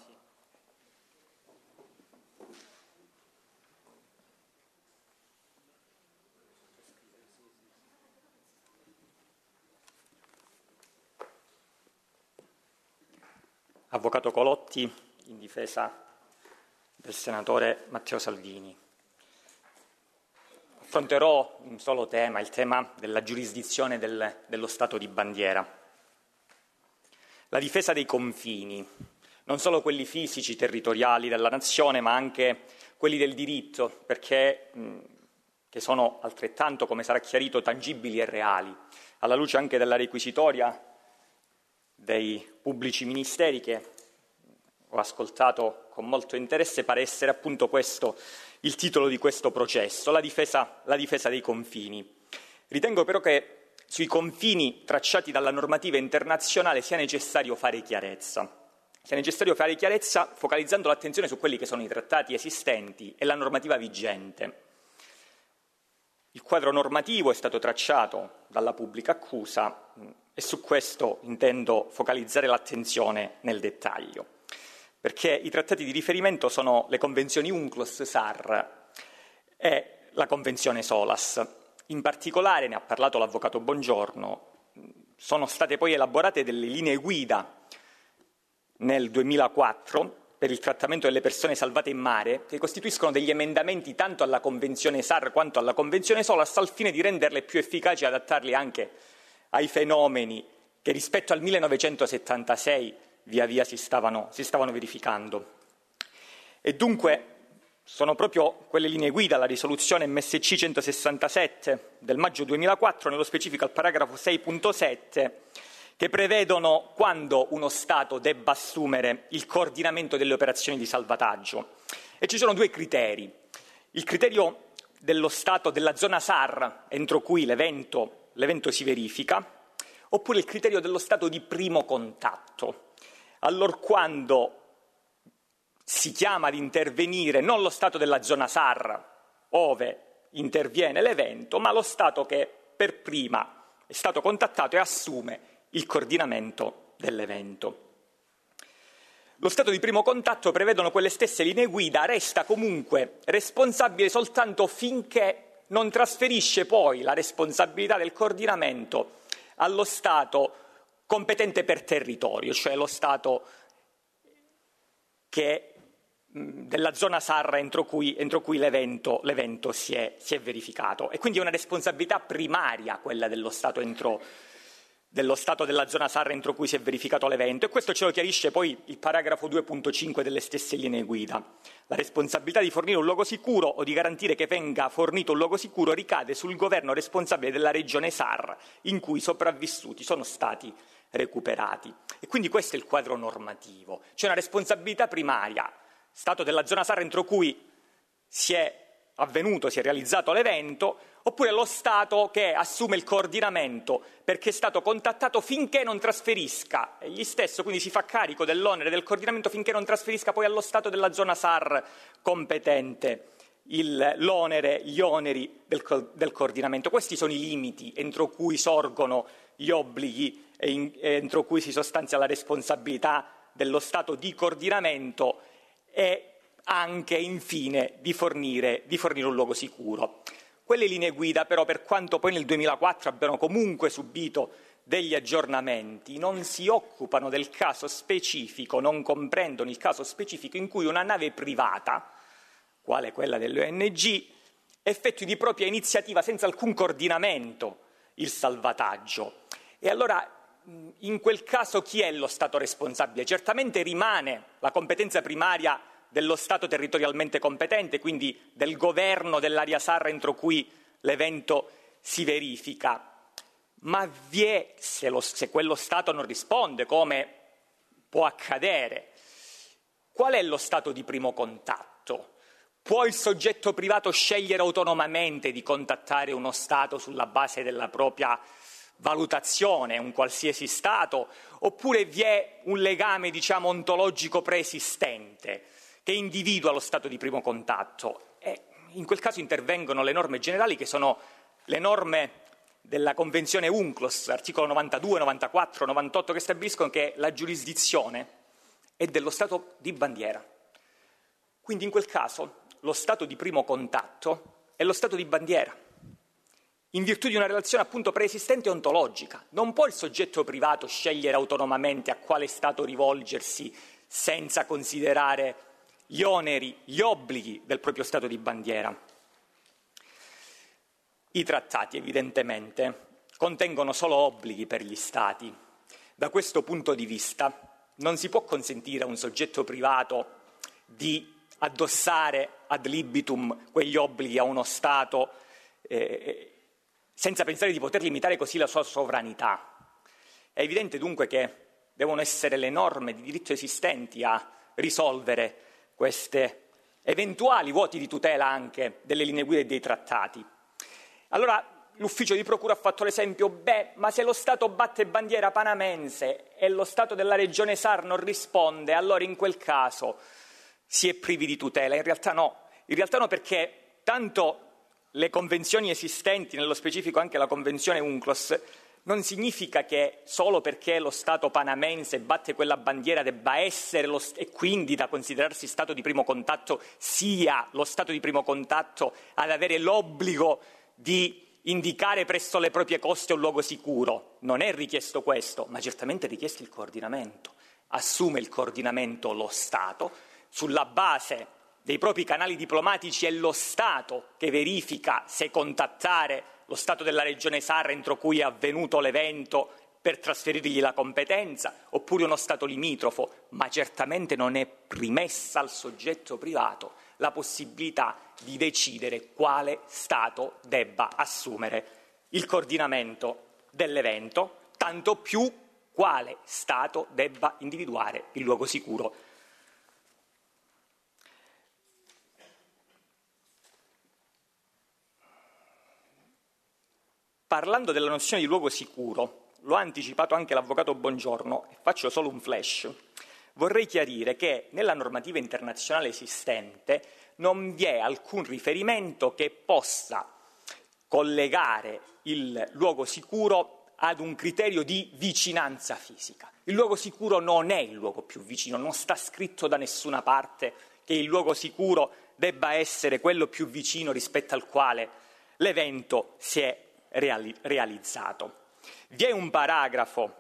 Avvocato Colotti in difesa del senatore Matteo Salvini. Affronterò un solo tema, il tema della giurisdizione del, dello Stato di bandiera. La difesa dei confini, non solo quelli fisici, territoriali della nazione, ma anche quelli del diritto, perché mh, che sono altrettanto, come sarà chiarito, tangibili e reali, alla luce anche della requisitoria dei pubblici ministeri che ho ascoltato con molto interesse, pare essere appunto questo il titolo di questo processo, la difesa, la difesa dei confini. Ritengo però che sui confini tracciati dalla normativa internazionale sia necessario fare chiarezza. Sia necessario fare chiarezza focalizzando l'attenzione su quelli che sono i trattati esistenti e la normativa vigente. Il quadro normativo è stato tracciato dalla pubblica accusa e su questo intendo focalizzare l'attenzione nel dettaglio, perché i trattati di riferimento sono le convenzioni UNCLOS, SAR e la convenzione SOLAS, in particolare, ne ha parlato l'avvocato Bongiorno, sono state poi elaborate delle linee guida nel 2004 per il trattamento delle persone salvate in mare, che costituiscono degli emendamenti tanto alla Convenzione SAR quanto alla Convenzione SOLAS, al fine di renderle più efficaci e adattarle anche ai fenomeni che rispetto al 1976 via via si stavano, si stavano verificando. E dunque sono proprio quelle linee guida, la risoluzione MSC 167 del maggio 2004, nello specifico al paragrafo 6.7, che prevedono quando uno Stato debba assumere il coordinamento delle operazioni di salvataggio. E ci sono due criteri. Il criterio dello Stato della zona SAR entro cui l'evento, l'evento si verifica, oppure il criterio dello Stato di primo contatto, allorquando si chiama ad intervenire non lo Stato della zona SAR, ove interviene l'evento, ma lo Stato che per prima è stato contattato e assume il coordinamento dell'evento. Lo stato di primo contatto prevedono quelle stesse linee guida, resta comunque responsabile soltanto finché non trasferisce poi la responsabilità del coordinamento allo Stato competente per territorio, cioè lo Stato che della zona sarra entro cui, entro cui l'evento, l'evento si, è, si, è, verificato. E quindi è una responsabilità primaria quella dello Stato, entro, dello Stato della zona sarra entro cui si è verificato l'evento. E questo ce lo chiarisce poi il paragrafo 2.5 delle stesse linee guida. La responsabilità di fornire un luogo sicuro o di garantire che venga fornito un luogo sicuro ricade sul governo responsabile della regione SAR in cui i sopravvissuti sono stati recuperati. E quindi questo è il quadro normativo. C'è una responsabilità primaria stato della zona SAR entro cui si è avvenuto, si è realizzato l'evento, oppure lo Stato che assume il coordinamento perché è stato contattato finché non trasferisca, egli stesso quindi si fa carico dell'onere del coordinamento finché non trasferisca poi allo Stato della zona SAR competente il, l'onere, gli oneri del, del, coordinamento. Questi sono i limiti entro cui sorgono gli obblighi e in, entro cui si sostanzia la responsabilità dello Stato di coordinamento e anche infine di fornire, di fornire un luogo sicuro. Quelle linee guida però per quanto poi nel 2004 abbiano comunque subito degli aggiornamenti non si occupano del caso specifico, non comprendono il caso specifico in cui una nave privata, quale quella dell'ONG, effettui di propria iniziativa senza alcun coordinamento il salvataggio. E allora Mm, in quel caso chi è lo Stato responsabile? Certamente rimane la competenza primaria dello Stato territorialmente competente, quindi del governo dell'area sarra entro cui l'evento si verifica. Ma vi è, se, lo, se quello Stato non risponde, come può accadere, qual è lo stato di primo contatto? Può il soggetto privato scegliere autonomamente di contattare uno Stato sulla base della propria valutazione un qualsiasi Stato, oppure vi è un legame, diciamo, ontologico preesistente che individua lo Stato di primo contatto. E eh, in quel caso intervengono le norme generali che sono le norme della Convenzione UNCLOS, articolo 92, 94, 98, che stabiliscono che la giurisdizione è dello Stato di bandiera. Quindi in quel caso lo Stato di primo contatto è lo Stato di bandiera in virtù di una relazione appunto preesistente e ontologica. Non può il soggetto privato scegliere autonomamente a quale Stato rivolgersi senza considerare gli oneri, gli obblighi del proprio Stato di bandiera. I trattati evidentemente contengono solo obblighi per gli Stati. Da questo punto di vista non si può consentire a un soggetto privato di addossare ad libitum quegli obblighi a uno Stato eh, senza pensare di poter limitare così la sua sovranità. È evidente dunque che devono essere le norme di diritto esistenti a risolvere questi eventuali vuoti di tutela anche delle linee guida e dei trattati. Allora l'ufficio di procura ha fatto l'esempio, beh, ma se lo Stato batte bandiera panamense e lo Stato della regione SAR non risponde, allora in quel caso si è privi di tutela. In realtà no, in realtà no perché tanto le convenzioni esistenti, nello specifico anche la convenzione UNCLOS, non significa che solo perché lo Stato panamense batte quella bandiera debba essere st- e quindi da considerarsi Stato di primo contatto sia lo Stato di primo contatto ad avere l'obbligo di indicare presso le proprie coste un luogo sicuro. Non è richiesto questo, ma certamente è richiesto il coordinamento. Assume il coordinamento lo Stato sulla base dei propri canali diplomatici è lo Stato che verifica se contattare lo Stato della regione Sarra entro cui è avvenuto l'evento per trasferirgli la competenza, oppure uno Stato limitrofo, ma certamente non è rimessa al soggetto privato la possibilità di decidere quale Stato debba assumere il coordinamento dell'evento, tanto più quale Stato debba individuare il luogo sicuro Parlando della nozione di luogo sicuro, lo ha anticipato anche l'avvocato Bongiorno, faccio solo un flash, vorrei chiarire che nella normativa internazionale esistente non vi è alcun riferimento che possa collegare il luogo sicuro ad un criterio di vicinanza fisica. Il luogo sicuro non è il luogo più vicino, non sta scritto da nessuna parte che il luogo sicuro debba essere quello più vicino rispetto al quale l'evento si è reali- realizzato. Vi è un paragrafo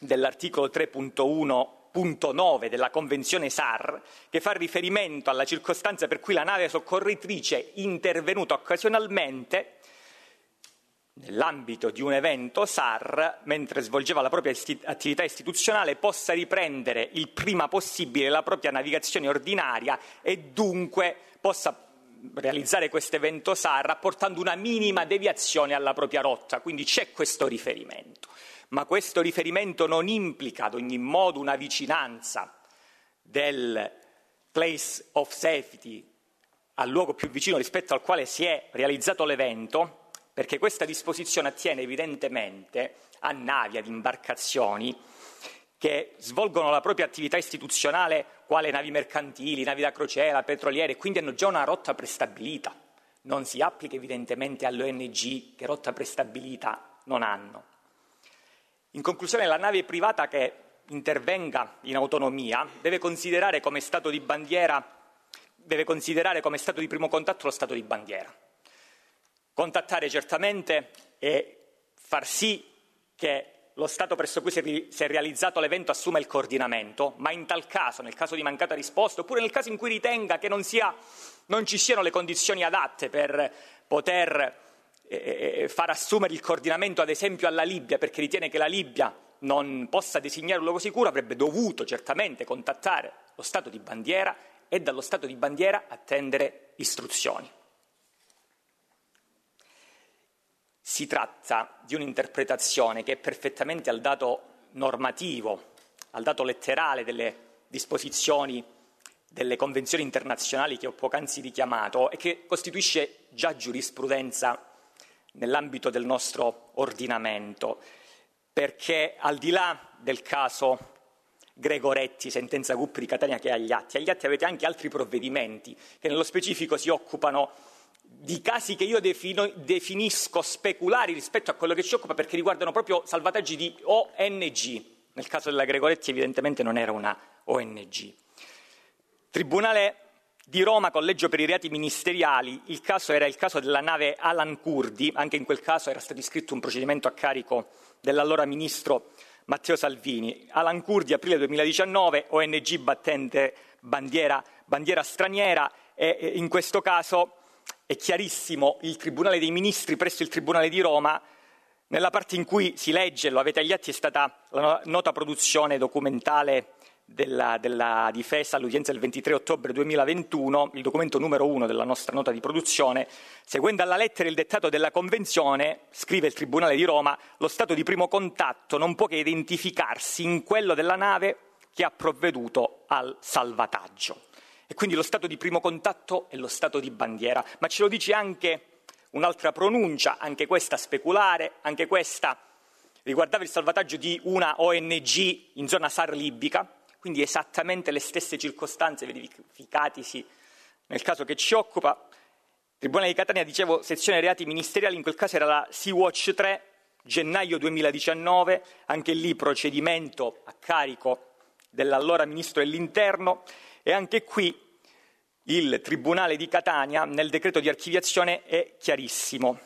dell'articolo 3.1 Punto 9 della Convenzione SAR, che fa riferimento alla circostanza per cui la nave soccorritrice intervenuta occasionalmente nell'ambito di un evento SAR, mentre svolgeva la propria istit- attività istituzionale, possa riprendere il prima possibile la propria navigazione ordinaria e dunque possa realizzare questo evento SAR apportando una minima deviazione alla propria rotta, quindi c'è questo riferimento. Ma questo riferimento non implica ad ogni modo una vicinanza del place of safety al luogo più vicino rispetto al quale si è realizzato l'evento, perché questa disposizione attiene evidentemente a navi, ad imbarcazioni che svolgono la propria attività istituzionale quale navi mercantili, navi da crociera, petroliere, quindi hanno già una rotta prestabilita. Non si applica evidentemente alle ONG che rotta prestabilita non hanno. In conclusione, la nave privata che intervenga in autonomia deve considerare come stato di bandiera deve considerare come stato di primo contatto lo stato di bandiera. Contattare certamente e far sì che lo Stato presso cui si è realizzato l'evento assume il coordinamento, ma in tal caso, nel caso di mancata risposta, oppure nel caso in cui ritenga che non, sia, non ci siano le condizioni adatte per poter eh, eh, eh, far assumere il coordinamento, ad esempio, alla Libia, perché ritiene che la Libia non possa designare un luogo sicuro, avrebbe dovuto certamente contattare lo Stato di bandiera e dallo Stato di bandiera attendere istruzioni. Si tratta di un'interpretazione che è perfettamente al dato normativo, al dato letterale delle disposizioni delle convenzioni internazionali che ho poc'anzi richiamato e che costituisce già giurisprudenza nell'ambito del nostro ordinamento, perché al di là del caso Gregoretti, sentenza Guppi di Catania che è agli atti, agli atti avete anche altri provvedimenti che nello specifico si occupano di casi che io defino, definisco speculari rispetto a quello che ci occupa perché riguardano proprio salvataggi di ONG. Nel caso della Gregoretti evidentemente non era una ONG. Tribunale di Roma, collegio per i reati ministeriali, il caso era il caso della nave Alan Kurdi, anche in quel caso era stato iscritto un procedimento a carico dell'allora ministro Matteo Salvini. Alan Kurdi, aprile 2019, ONG battente bandiera, bandiera straniera e eh, in questo caso è chiarissimo il Tribunale dei Ministri presso il Tribunale di Roma, nella parte in cui si legge, lo avete agli atti, è stata la nota produzione documentale della, della difesa all'udienza del 23 ottobre 2021, il documento numero uno della nostra nota di produzione, seguendo alla lettera il dettato della Convenzione, scrive il Tribunale di Roma, lo stato di primo contatto non può che identificarsi in quello della nave che ha provveduto al salvataggio. E quindi lo stato di primo contatto è lo stato di bandiera. Ma ce lo dice anche un'altra pronuncia, anche questa speculare, anche questa riguardava il salvataggio di una ONG in zona SAR libica, quindi esattamente le stesse circostanze verificatisi nel caso che ci occupa. Tribunale di Catania, dicevo, sezione reati ministeriali, in quel caso era la Sea-Watch 3, gennaio 2019, anche lì procedimento a carico dell'allora Ministro dell'Interno, e anche qui il Tribunale di Catania nel decreto di archiviazione è chiarissimo.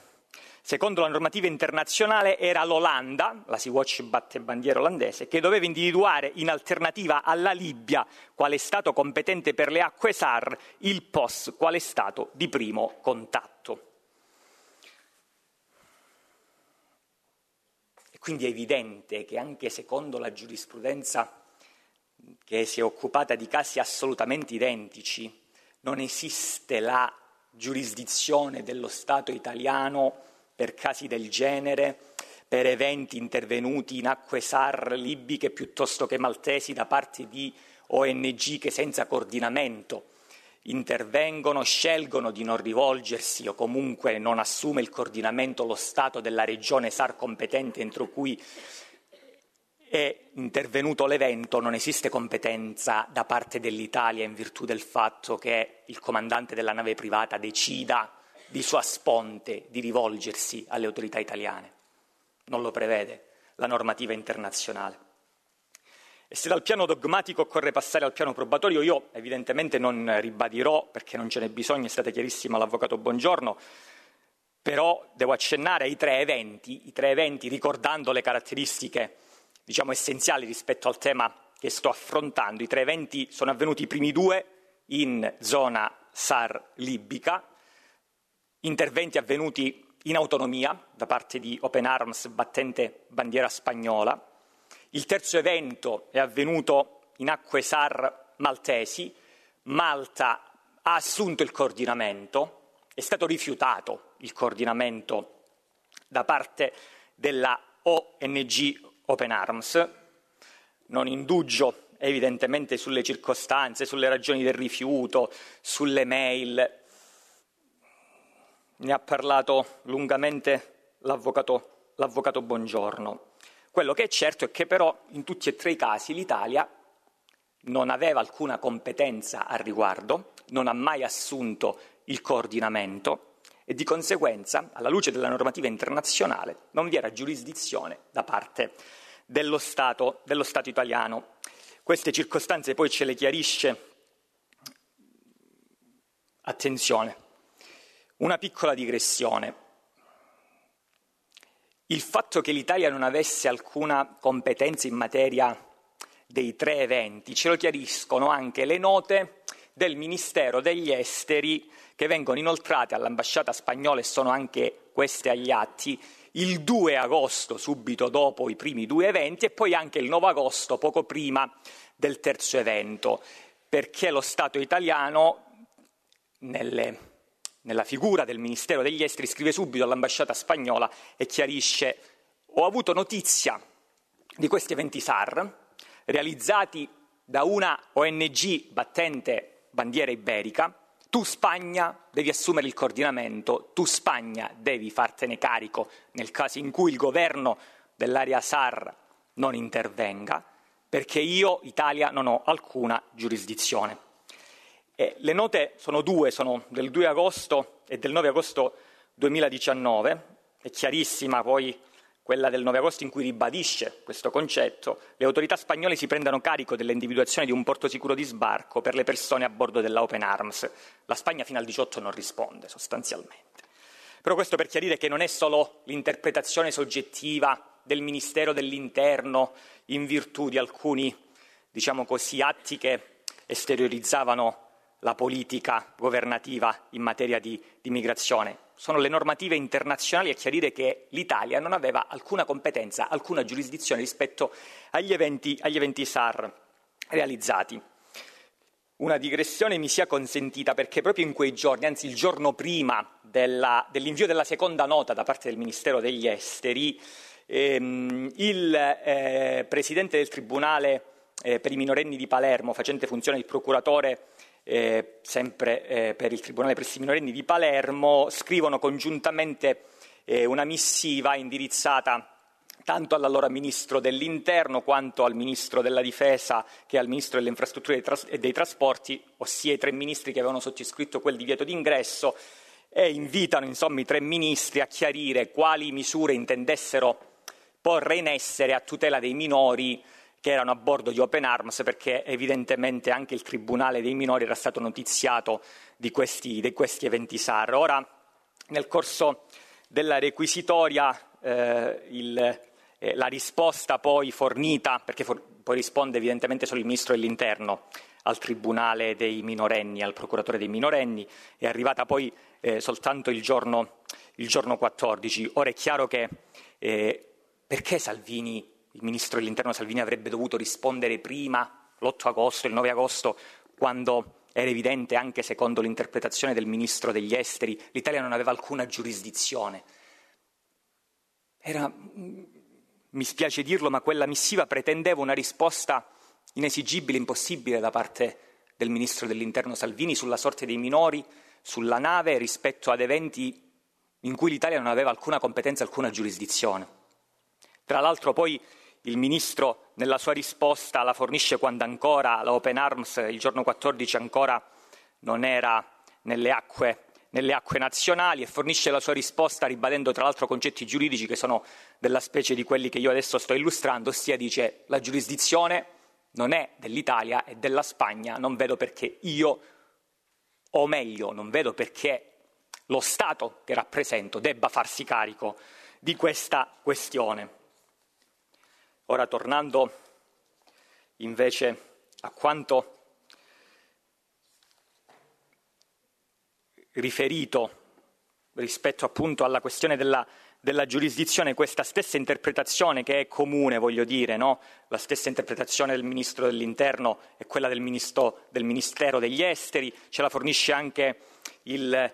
Secondo la normativa internazionale era l'Olanda, la Sea Watch batte bandiera olandese, che doveva individuare in alternativa alla Libia, quale Stato competente per le acque SAR, il POS, quale Stato di primo contatto. E quindi è evidente che anche secondo la giurisprudenza che si è occupata di casi assolutamente identici, non esiste la giurisdizione dello Stato italiano per casi del genere, per eventi intervenuti in acque SAR libiche piuttosto che maltesi da parte di ONG che senza coordinamento intervengono, scelgono di non rivolgersi o comunque non assume il coordinamento lo Stato della regione SAR competente entro cui è intervenuto l'evento, non esiste competenza da parte dell'Italia in virtù del fatto che il comandante della nave privata decida di sua sponte di rivolgersi alle autorità italiane. Non lo prevede la normativa internazionale. E se dal piano dogmatico occorre passare al piano probatorio, io evidentemente non ribadirò perché non ce n'è bisogno, è stata chiarissima l'avvocato Buongiorno, però devo accennare ai tre eventi, i tre eventi ricordando le caratteristiche diciamo, essenziali rispetto al tema che sto affrontando. I tre eventi sono avvenuti i primi due in zona SAR libica, interventi avvenuti in autonomia da parte di Open Arms, battente bandiera spagnola. Il terzo evento è avvenuto in acque SAR maltesi. Malta ha assunto il coordinamento, è stato rifiutato il coordinamento da parte della ONG Open Arms. Non indugio evidentemente sulle circostanze, sulle ragioni del rifiuto, sulle mail. Ne ha parlato lungamente l'avvocato, l'avvocato Bongiorno. Quello che è certo è che però in tutti e tre i casi l'Italia non aveva alcuna competenza al riguardo, non ha mai assunto il coordinamento e di conseguenza, alla luce della normativa internazionale, non vi era giurisdizione da parte dello Stato, dello Stato italiano. Queste circostanze poi ce le chiarisce, attenzione, una piccola digressione. Il fatto che l'Italia non avesse alcuna competenza in materia dei tre eventi ce lo chiariscono anche le note del Ministero degli Esteri che vengono inoltrate all'ambasciata spagnola e sono anche queste agli atti il 2 agosto, subito dopo i primi due eventi, e poi anche il 9 agosto, poco prima del terzo evento, perché lo Stato italiano, nelle, nella figura del Ministero degli Esteri, scrive subito all'ambasciata spagnola e chiarisce ho avuto notizia di questi eventi SAR, realizzati da una ONG battente bandiera iberica, tu Spagna devi assumere il coordinamento, tu Spagna devi fartene carico nel caso in cui il governo dell'area SAR non intervenga, perché io, Italia, non ho alcuna giurisdizione. E le note sono due, sono del 2 agosto e del 9 agosto 2019, è chiarissima poi quella del 9 agosto in cui ribadisce questo concetto, le autorità spagnole si prendano carico dell'individuazione di un porto sicuro di sbarco per le persone a bordo della Open Arms. La Spagna fino al 18 non risponde sostanzialmente. Però questo per chiarire che non è solo l'interpretazione soggettiva del Ministero dell'Interno in virtù di alcuni, diciamo così, atti che esteriorizzavano la politica governativa in materia di, di migrazione. Sono le normative internazionali a chiarire che l'Italia non aveva alcuna competenza, alcuna giurisdizione rispetto agli eventi, agli eventi SAR realizzati. Una digressione mi sia consentita perché proprio in quei giorni, anzi il giorno prima della, dell'invio della seconda nota da parte del Ministero degli Esteri, ehm, il eh, Presidente del Tribunale eh, per i minorenni di Palermo, facente funzione di procuratore eh, sempre eh, per il Tribunale presso i minorenni di Palermo, scrivono congiuntamente eh, una missiva indirizzata tanto all'allora ministro dell'interno quanto al ministro della difesa che al ministro delle infrastrutture e dei trasporti, ossia i tre ministri che avevano sottoscritto quel divieto d'ingresso, e invitano insomma i tre ministri a chiarire quali misure intendessero porre in essere a tutela dei minori che erano a bordo di Open Arms perché evidentemente anche il Tribunale dei minori era stato notiziato di questi, di questi eventi SAR. Ora, nel corso della requisitoria, eh, il, eh, la risposta poi fornita, perché for- poi risponde evidentemente solo il Ministro dell'Interno al Tribunale dei minorenni, al Procuratore dei minorenni, è arrivata poi eh, soltanto il giorno, il giorno, 14. Ora è chiaro che eh, perché Salvini il ministro dell'interno Salvini avrebbe dovuto rispondere prima, l'8 agosto, il 9 agosto, quando era evidente anche secondo l'interpretazione del ministro degli esteri, l'Italia non aveva alcuna giurisdizione. Era, mi spiace dirlo, ma quella missiva pretendeva una risposta inesigibile, impossibile da parte del ministro dell'interno Salvini sulla sorte dei minori, sulla nave, rispetto ad eventi in cui l'Italia non aveva alcuna competenza, alcuna giurisdizione. Tra l'altro poi il ministro nella sua risposta la fornisce quando ancora la Open Arms il giorno 14 ancora non era nelle acque, nelle acque nazionali e fornisce la sua risposta ribadendo tra l'altro concetti giuridici che sono della specie di quelli che io adesso sto illustrando, ossia dice la giurisdizione non è dell'Italia e della Spagna, non vedo perché io, o meglio, non vedo perché lo Stato che rappresento debba farsi carico di questa questione. Ora tornando invece a quanto riferito rispetto appunto alla questione della, della, giurisdizione, questa stessa interpretazione che è comune, voglio dire, no? la stessa interpretazione del Ministro dell'Interno e quella del, ministro, del Ministero degli Esteri, ce la fornisce anche il,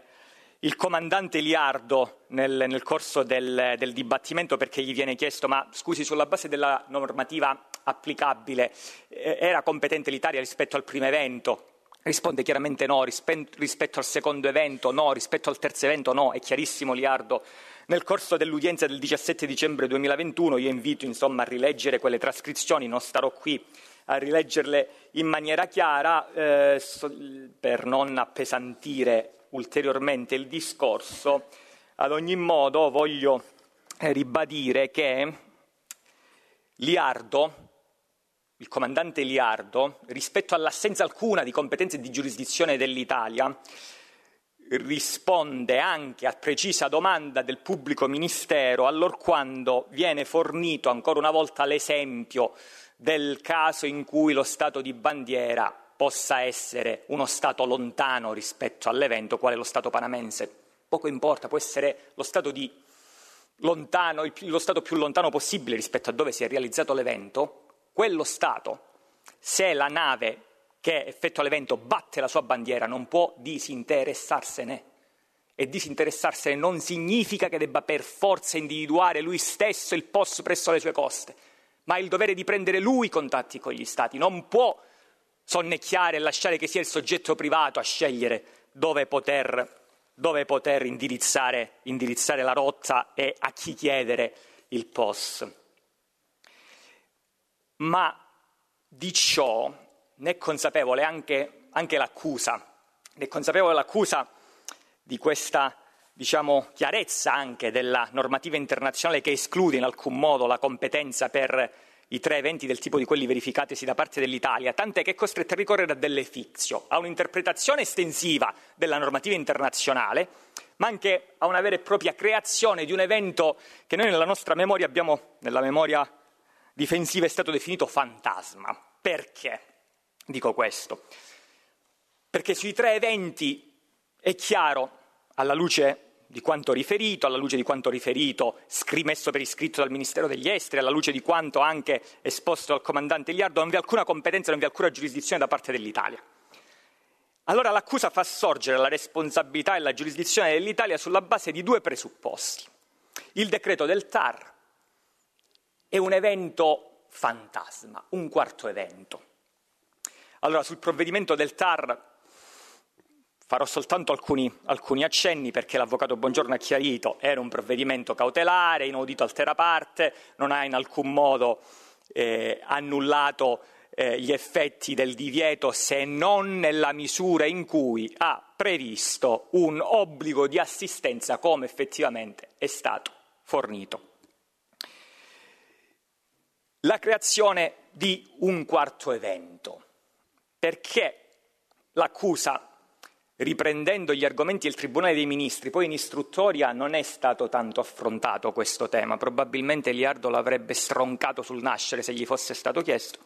il comandante Liardo nel, nel corso del, del, dibattimento perché gli viene chiesto ma scusi sulla base della normativa applicabile eh, era competente l'Italia rispetto al primo evento? Risponde chiaramente no, rispe- rispetto al secondo evento no, rispetto al terzo evento no, è chiarissimo Liardo. Nel corso dell'udienza del 17 dicembre 2021 io invito insomma a rileggere quelle trascrizioni, non starò qui a rileggerle in maniera chiara eh, per non appesantire ulteriormente il discorso. Ad ogni modo voglio eh, ribadire che Liardo, il comandante Liardo, rispetto all'assenza alcuna di competenze di giurisdizione dell'Italia, risponde anche a precisa domanda del pubblico ministero allorquando viene fornito ancora una volta l'esempio del caso in cui lo Stato di bandiera possa essere uno Stato lontano rispetto all'evento, quale lo Stato panamense. Poco importa, può essere lo Stato, lontano, lo stato più lontano possibile rispetto a dove si è realizzato l'evento. Quello Stato, se la nave che effettua l'evento batte la sua bandiera, non può disinteressarsene. E disinteressarsene non significa che debba per forza individuare lui stesso il posto presso le sue coste, ma ha il dovere di prendere lui contatti con gli Stati. Non può sonnecchiare e lasciare che sia il soggetto privato a scegliere dove poter, dove poter indirizzare, indirizzare la rotta e a chi chiedere il POS. Ma di ciò ne è consapevole anche, anche l'accusa, ne è consapevole l'accusa di questa diciamo, chiarezza anche della normativa internazionale che esclude in alcun modo la competenza per i tre eventi del tipo di quelli verificatisi da parte dell'Italia, tant'è che è costretta a ricorrere a delle fizio, a un'interpretazione estensiva della normativa internazionale, ma anche a una vera e propria creazione di un evento che noi nella nostra memoria abbiamo, nella memoria difensiva è stato definito fantasma. Perché dico questo? Perché sui tre eventi è chiaro, alla luce di quanto riferito, alla luce di quanto riferito, scrimesso per iscritto dal Ministero degli Esteri, alla luce di quanto anche esposto al comandante Iliardo, non vi è alcuna competenza, non vi è alcuna giurisdizione da parte dell'Italia. Allora l'accusa fa sorgere la responsabilità e la giurisdizione dell'Italia sulla base di due presupposti. Il decreto del TAR è un evento fantasma, un quarto evento. Allora sul provvedimento del TAR Farò soltanto alcuni, alcuni, accenni perché l'avvocato Buongiorno ha chiarito era un provvedimento cautelare, inaudito altera parte, non ha in alcun modo eh, annullato eh, gli effetti del divieto se non nella misura in cui ha previsto un obbligo di assistenza come effettivamente è stato fornito. La creazione di un quarto evento, perché l'accusa riprendendo gli argomenti del Tribunale dei Ministri, poi in istruttoria non è stato tanto affrontato questo tema, probabilmente Eliardo l'avrebbe stroncato sul nascere se gli fosse stato chiesto.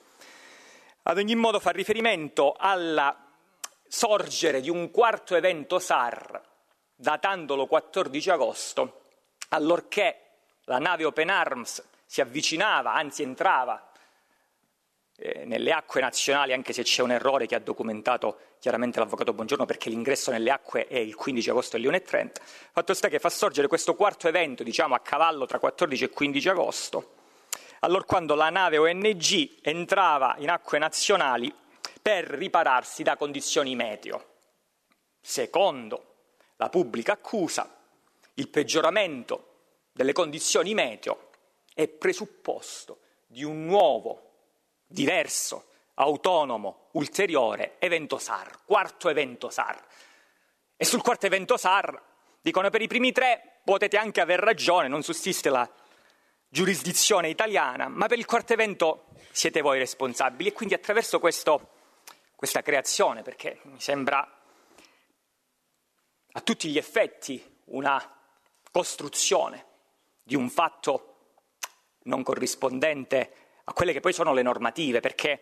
Ad ogni modo fa riferimento alla sorgere di un quarto evento SAR, datandolo 14 agosto, allorché la nave Open Arms si avvicinava, anzi entrava eh, nelle acque nazionali, anche se c'è un errore che ha documentato chiaramente l'avvocato Buongiorno perché l'ingresso nelle acque è il 15 agosto alle 1.30, fatto sta che fa sorgere questo quarto evento, diciamo a cavallo tra 14 e 15 agosto, allora quando la nave ONG entrava in acque nazionali per ripararsi da condizioni meteo. Secondo la pubblica accusa, il peggioramento delle condizioni meteo è presupposto di un nuovo diverso, autonomo, ulteriore, evento SAR, quarto evento SAR. E sul quarto evento SAR dicono per i primi tre potete anche aver ragione, non sussiste la giurisdizione italiana, ma per il quarto evento siete voi responsabili e quindi attraverso questo, questa creazione, perché mi sembra a tutti gli effetti una costruzione di un fatto non corrispondente a quelle che poi sono le normative, perché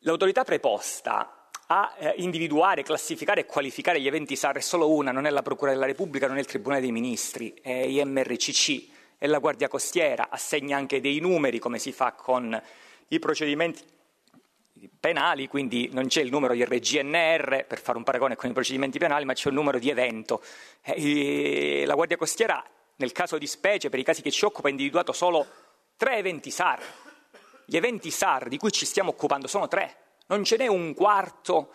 l'autorità preposta a eh, individuare, classificare e qualificare gli eventi SAR è solo una, non è la Procura della Repubblica, non è il Tribunale dei Ministri, è IMRCC, è la Guardia Costiera, assegna anche dei numeri come si fa con i procedimenti penali, quindi non c'è il numero di RGNR per fare un paragone con i procedimenti penali, ma c'è un numero di evento. E eh, la Guardia Costiera, nel caso di specie, per i casi che ci occupa, ha individuato solo tre eventi SAR. Gli eventi SAR di cui ci stiamo occupando sono tre, non ce n'è un quarto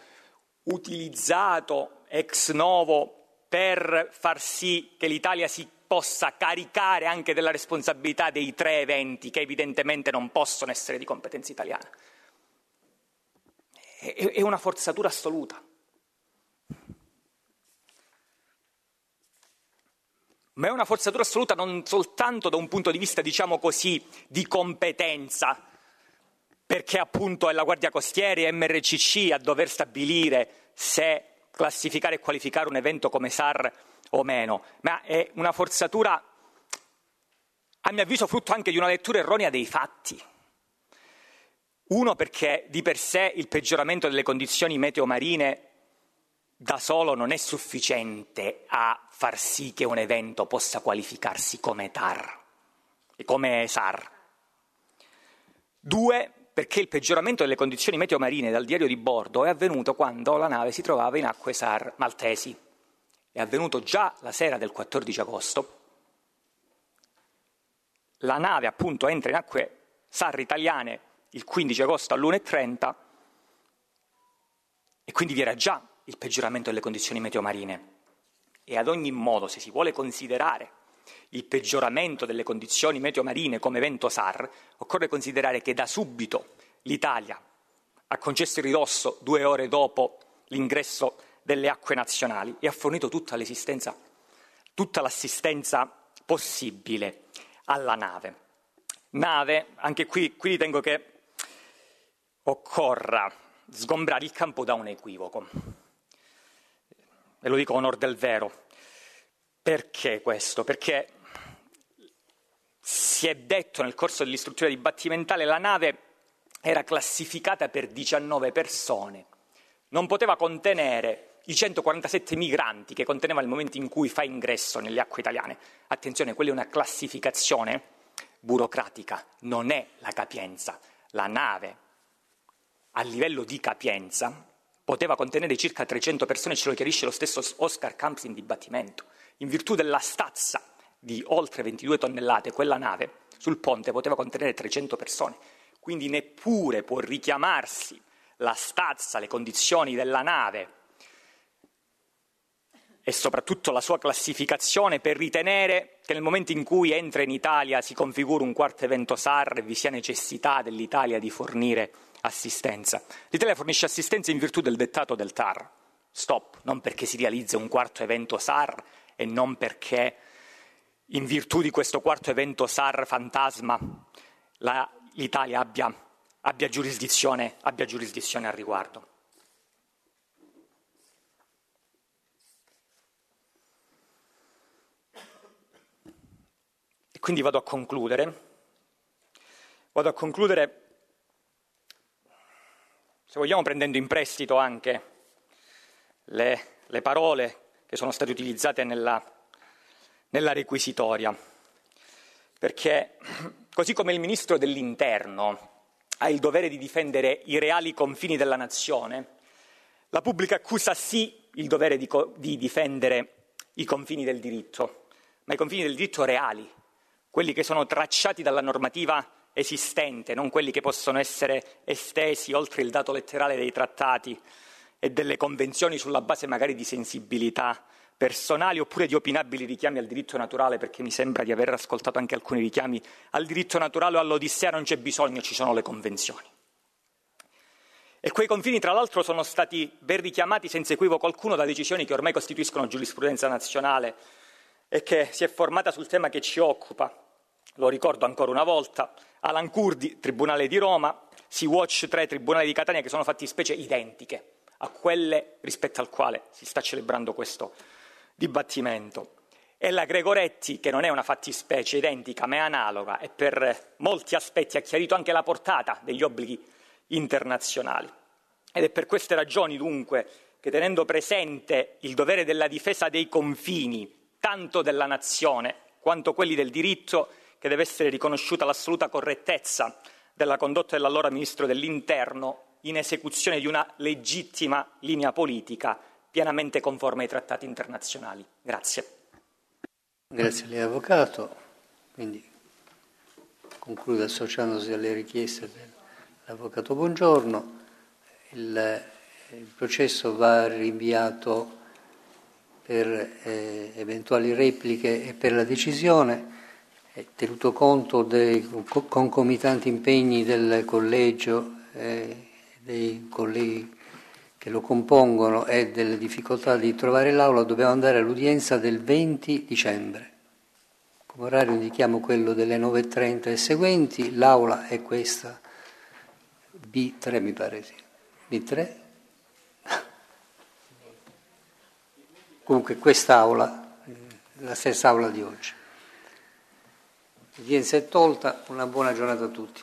utilizzato ex novo per far sì che l'Italia si possa caricare anche della responsabilità dei tre eventi che evidentemente non possono essere di competenza italiana. È una forzatura assoluta. ma è una forzatura assoluta non soltanto da un punto di vista, diciamo così, di competenza, perché appunto è la Guardia Costiera e MRCC a dover stabilire se classificare e qualificare un evento come SAR o meno, ma è una forzatura, a mio avviso, frutto anche di una lettura erronea dei fatti. Uno perché di per sé il peggioramento delle condizioni meteo marine da solo non è sufficiente a far sì che un evento possa qualificarsi come TAR e come SAR. Due, perché il peggioramento delle condizioni meteo marine dal diario di bordo è avvenuto quando la nave si trovava in acque SAR maltesi. È avvenuto già la sera del 14 agosto. La nave appunto entra in acque SAR italiane il 15 agosto alle 1.30 e quindi vi era già il peggioramento delle condizioni meteomarine e ad ogni modo se si vuole considerare il peggioramento delle condizioni meteomarine come evento SAR, occorre considerare che da subito l'Italia ha concesso il ridosso due ore dopo l'ingresso delle acque nazionali e ha fornito tutta, tutta l'assistenza possibile alla nave. Nave, anche qui, qui ritengo che occorra sgombrare il campo da un equivoco e lo dico onor del vero. Perché questo? Perché si è detto nel corso dell'istruttoria dibattimentale la nave era classificata per 19 persone, non poteva contenere i 147 migranti che conteneva nel momento in cui fa ingresso nelle acque italiane. Attenzione, quella è una classificazione burocratica, non è la capienza. La nave a livello di capienza poteva contenere circa 300 persone, ce lo chiarisce lo stesso Oscar Camps in dibattimento. In virtù della stazza di oltre 22 tonnellate, quella nave sul ponte poteva contenere 300 persone, quindi neppure può richiamarsi la stazza, le condizioni della nave e soprattutto la sua classificazione per ritenere che nel momento in cui entra in Italia si configura un quarto evento SAR e vi sia necessità dell'Italia di fornire assistenza. L'Italia fornisce assistenza in virtù del dettato del TAR. Stop, non perché si realizza un quarto evento SAR e non perché in virtù di questo quarto evento SAR fantasma la, l'Italia abbia, abbia, giurisdizione, abbia giurisdizione al riguardo. E quindi vado a concludere. Vado a concludere se vogliamo prendendo in prestito anche le, le parole che sono state utilizzate nella, nella requisitoria, perché così come il ministro dell'interno ha il dovere di difendere i reali confini della nazione, la pubblica accusa sì il dovere di, co- di, difendere i confini del diritto, ma i confini del diritto reali, quelli che sono tracciati dalla normativa esistente, non quelli che possono essere estesi oltre il dato letterale dei trattati e delle convenzioni sulla base magari di sensibilità personali oppure di opinabili richiami al diritto naturale, perché mi sembra di aver ascoltato anche alcuni richiami al diritto naturale o all'Odissea, non c'è bisogno, ci sono le convenzioni. E quei confini, tra l'altro, sono stati ben richiamati senza equivoco alcuno da decisioni che ormai costituiscono giurisprudenza nazionale e che si è formata sul tema che ci occupa. Lo ricordo ancora una volta, Alan Kurdi, Tribunale di Roma, Sea Watch 3, Tribunale di Catania, che sono fattispecie identiche a quelle rispetto al quale si sta celebrando questo dibattimento. E la Gregoretti, che non è una fattispecie identica ma è analoga e per molti aspetti ha chiarito anche la portata degli obblighi internazionali. Ed è per queste ragioni, dunque, che tenendo presente il dovere della difesa dei confini, tanto della nazione quanto quelli del diritto, che deve essere riconosciuta l'assoluta correttezza della condotta dell'allora ministro dell'Interno in esecuzione di una legittima linea politica pienamente conforme ai trattati internazionali. Grazie. Grazie a lei, Avvocato. Quindi concludo associandosi alle richieste dell'Avvocato Buongiorno. Il, eh, il processo va rinviato per eh, eventuali repliche e per la decisione tenuto conto dei concomitanti impegni del collegio, eh, dei colleghi che lo compongono e delle difficoltà di trovare l'aula, dobbiamo andare all'udienza del 20 dicembre. Come orario indichiamo quello delle 9.30 e seguenti, l'aula è questa, B3 mi pare sì, B3. [laughs] Comunque quest'aula, eh, la stessa aula di oggi. Viene si è tolta, una buona giornata a tutti.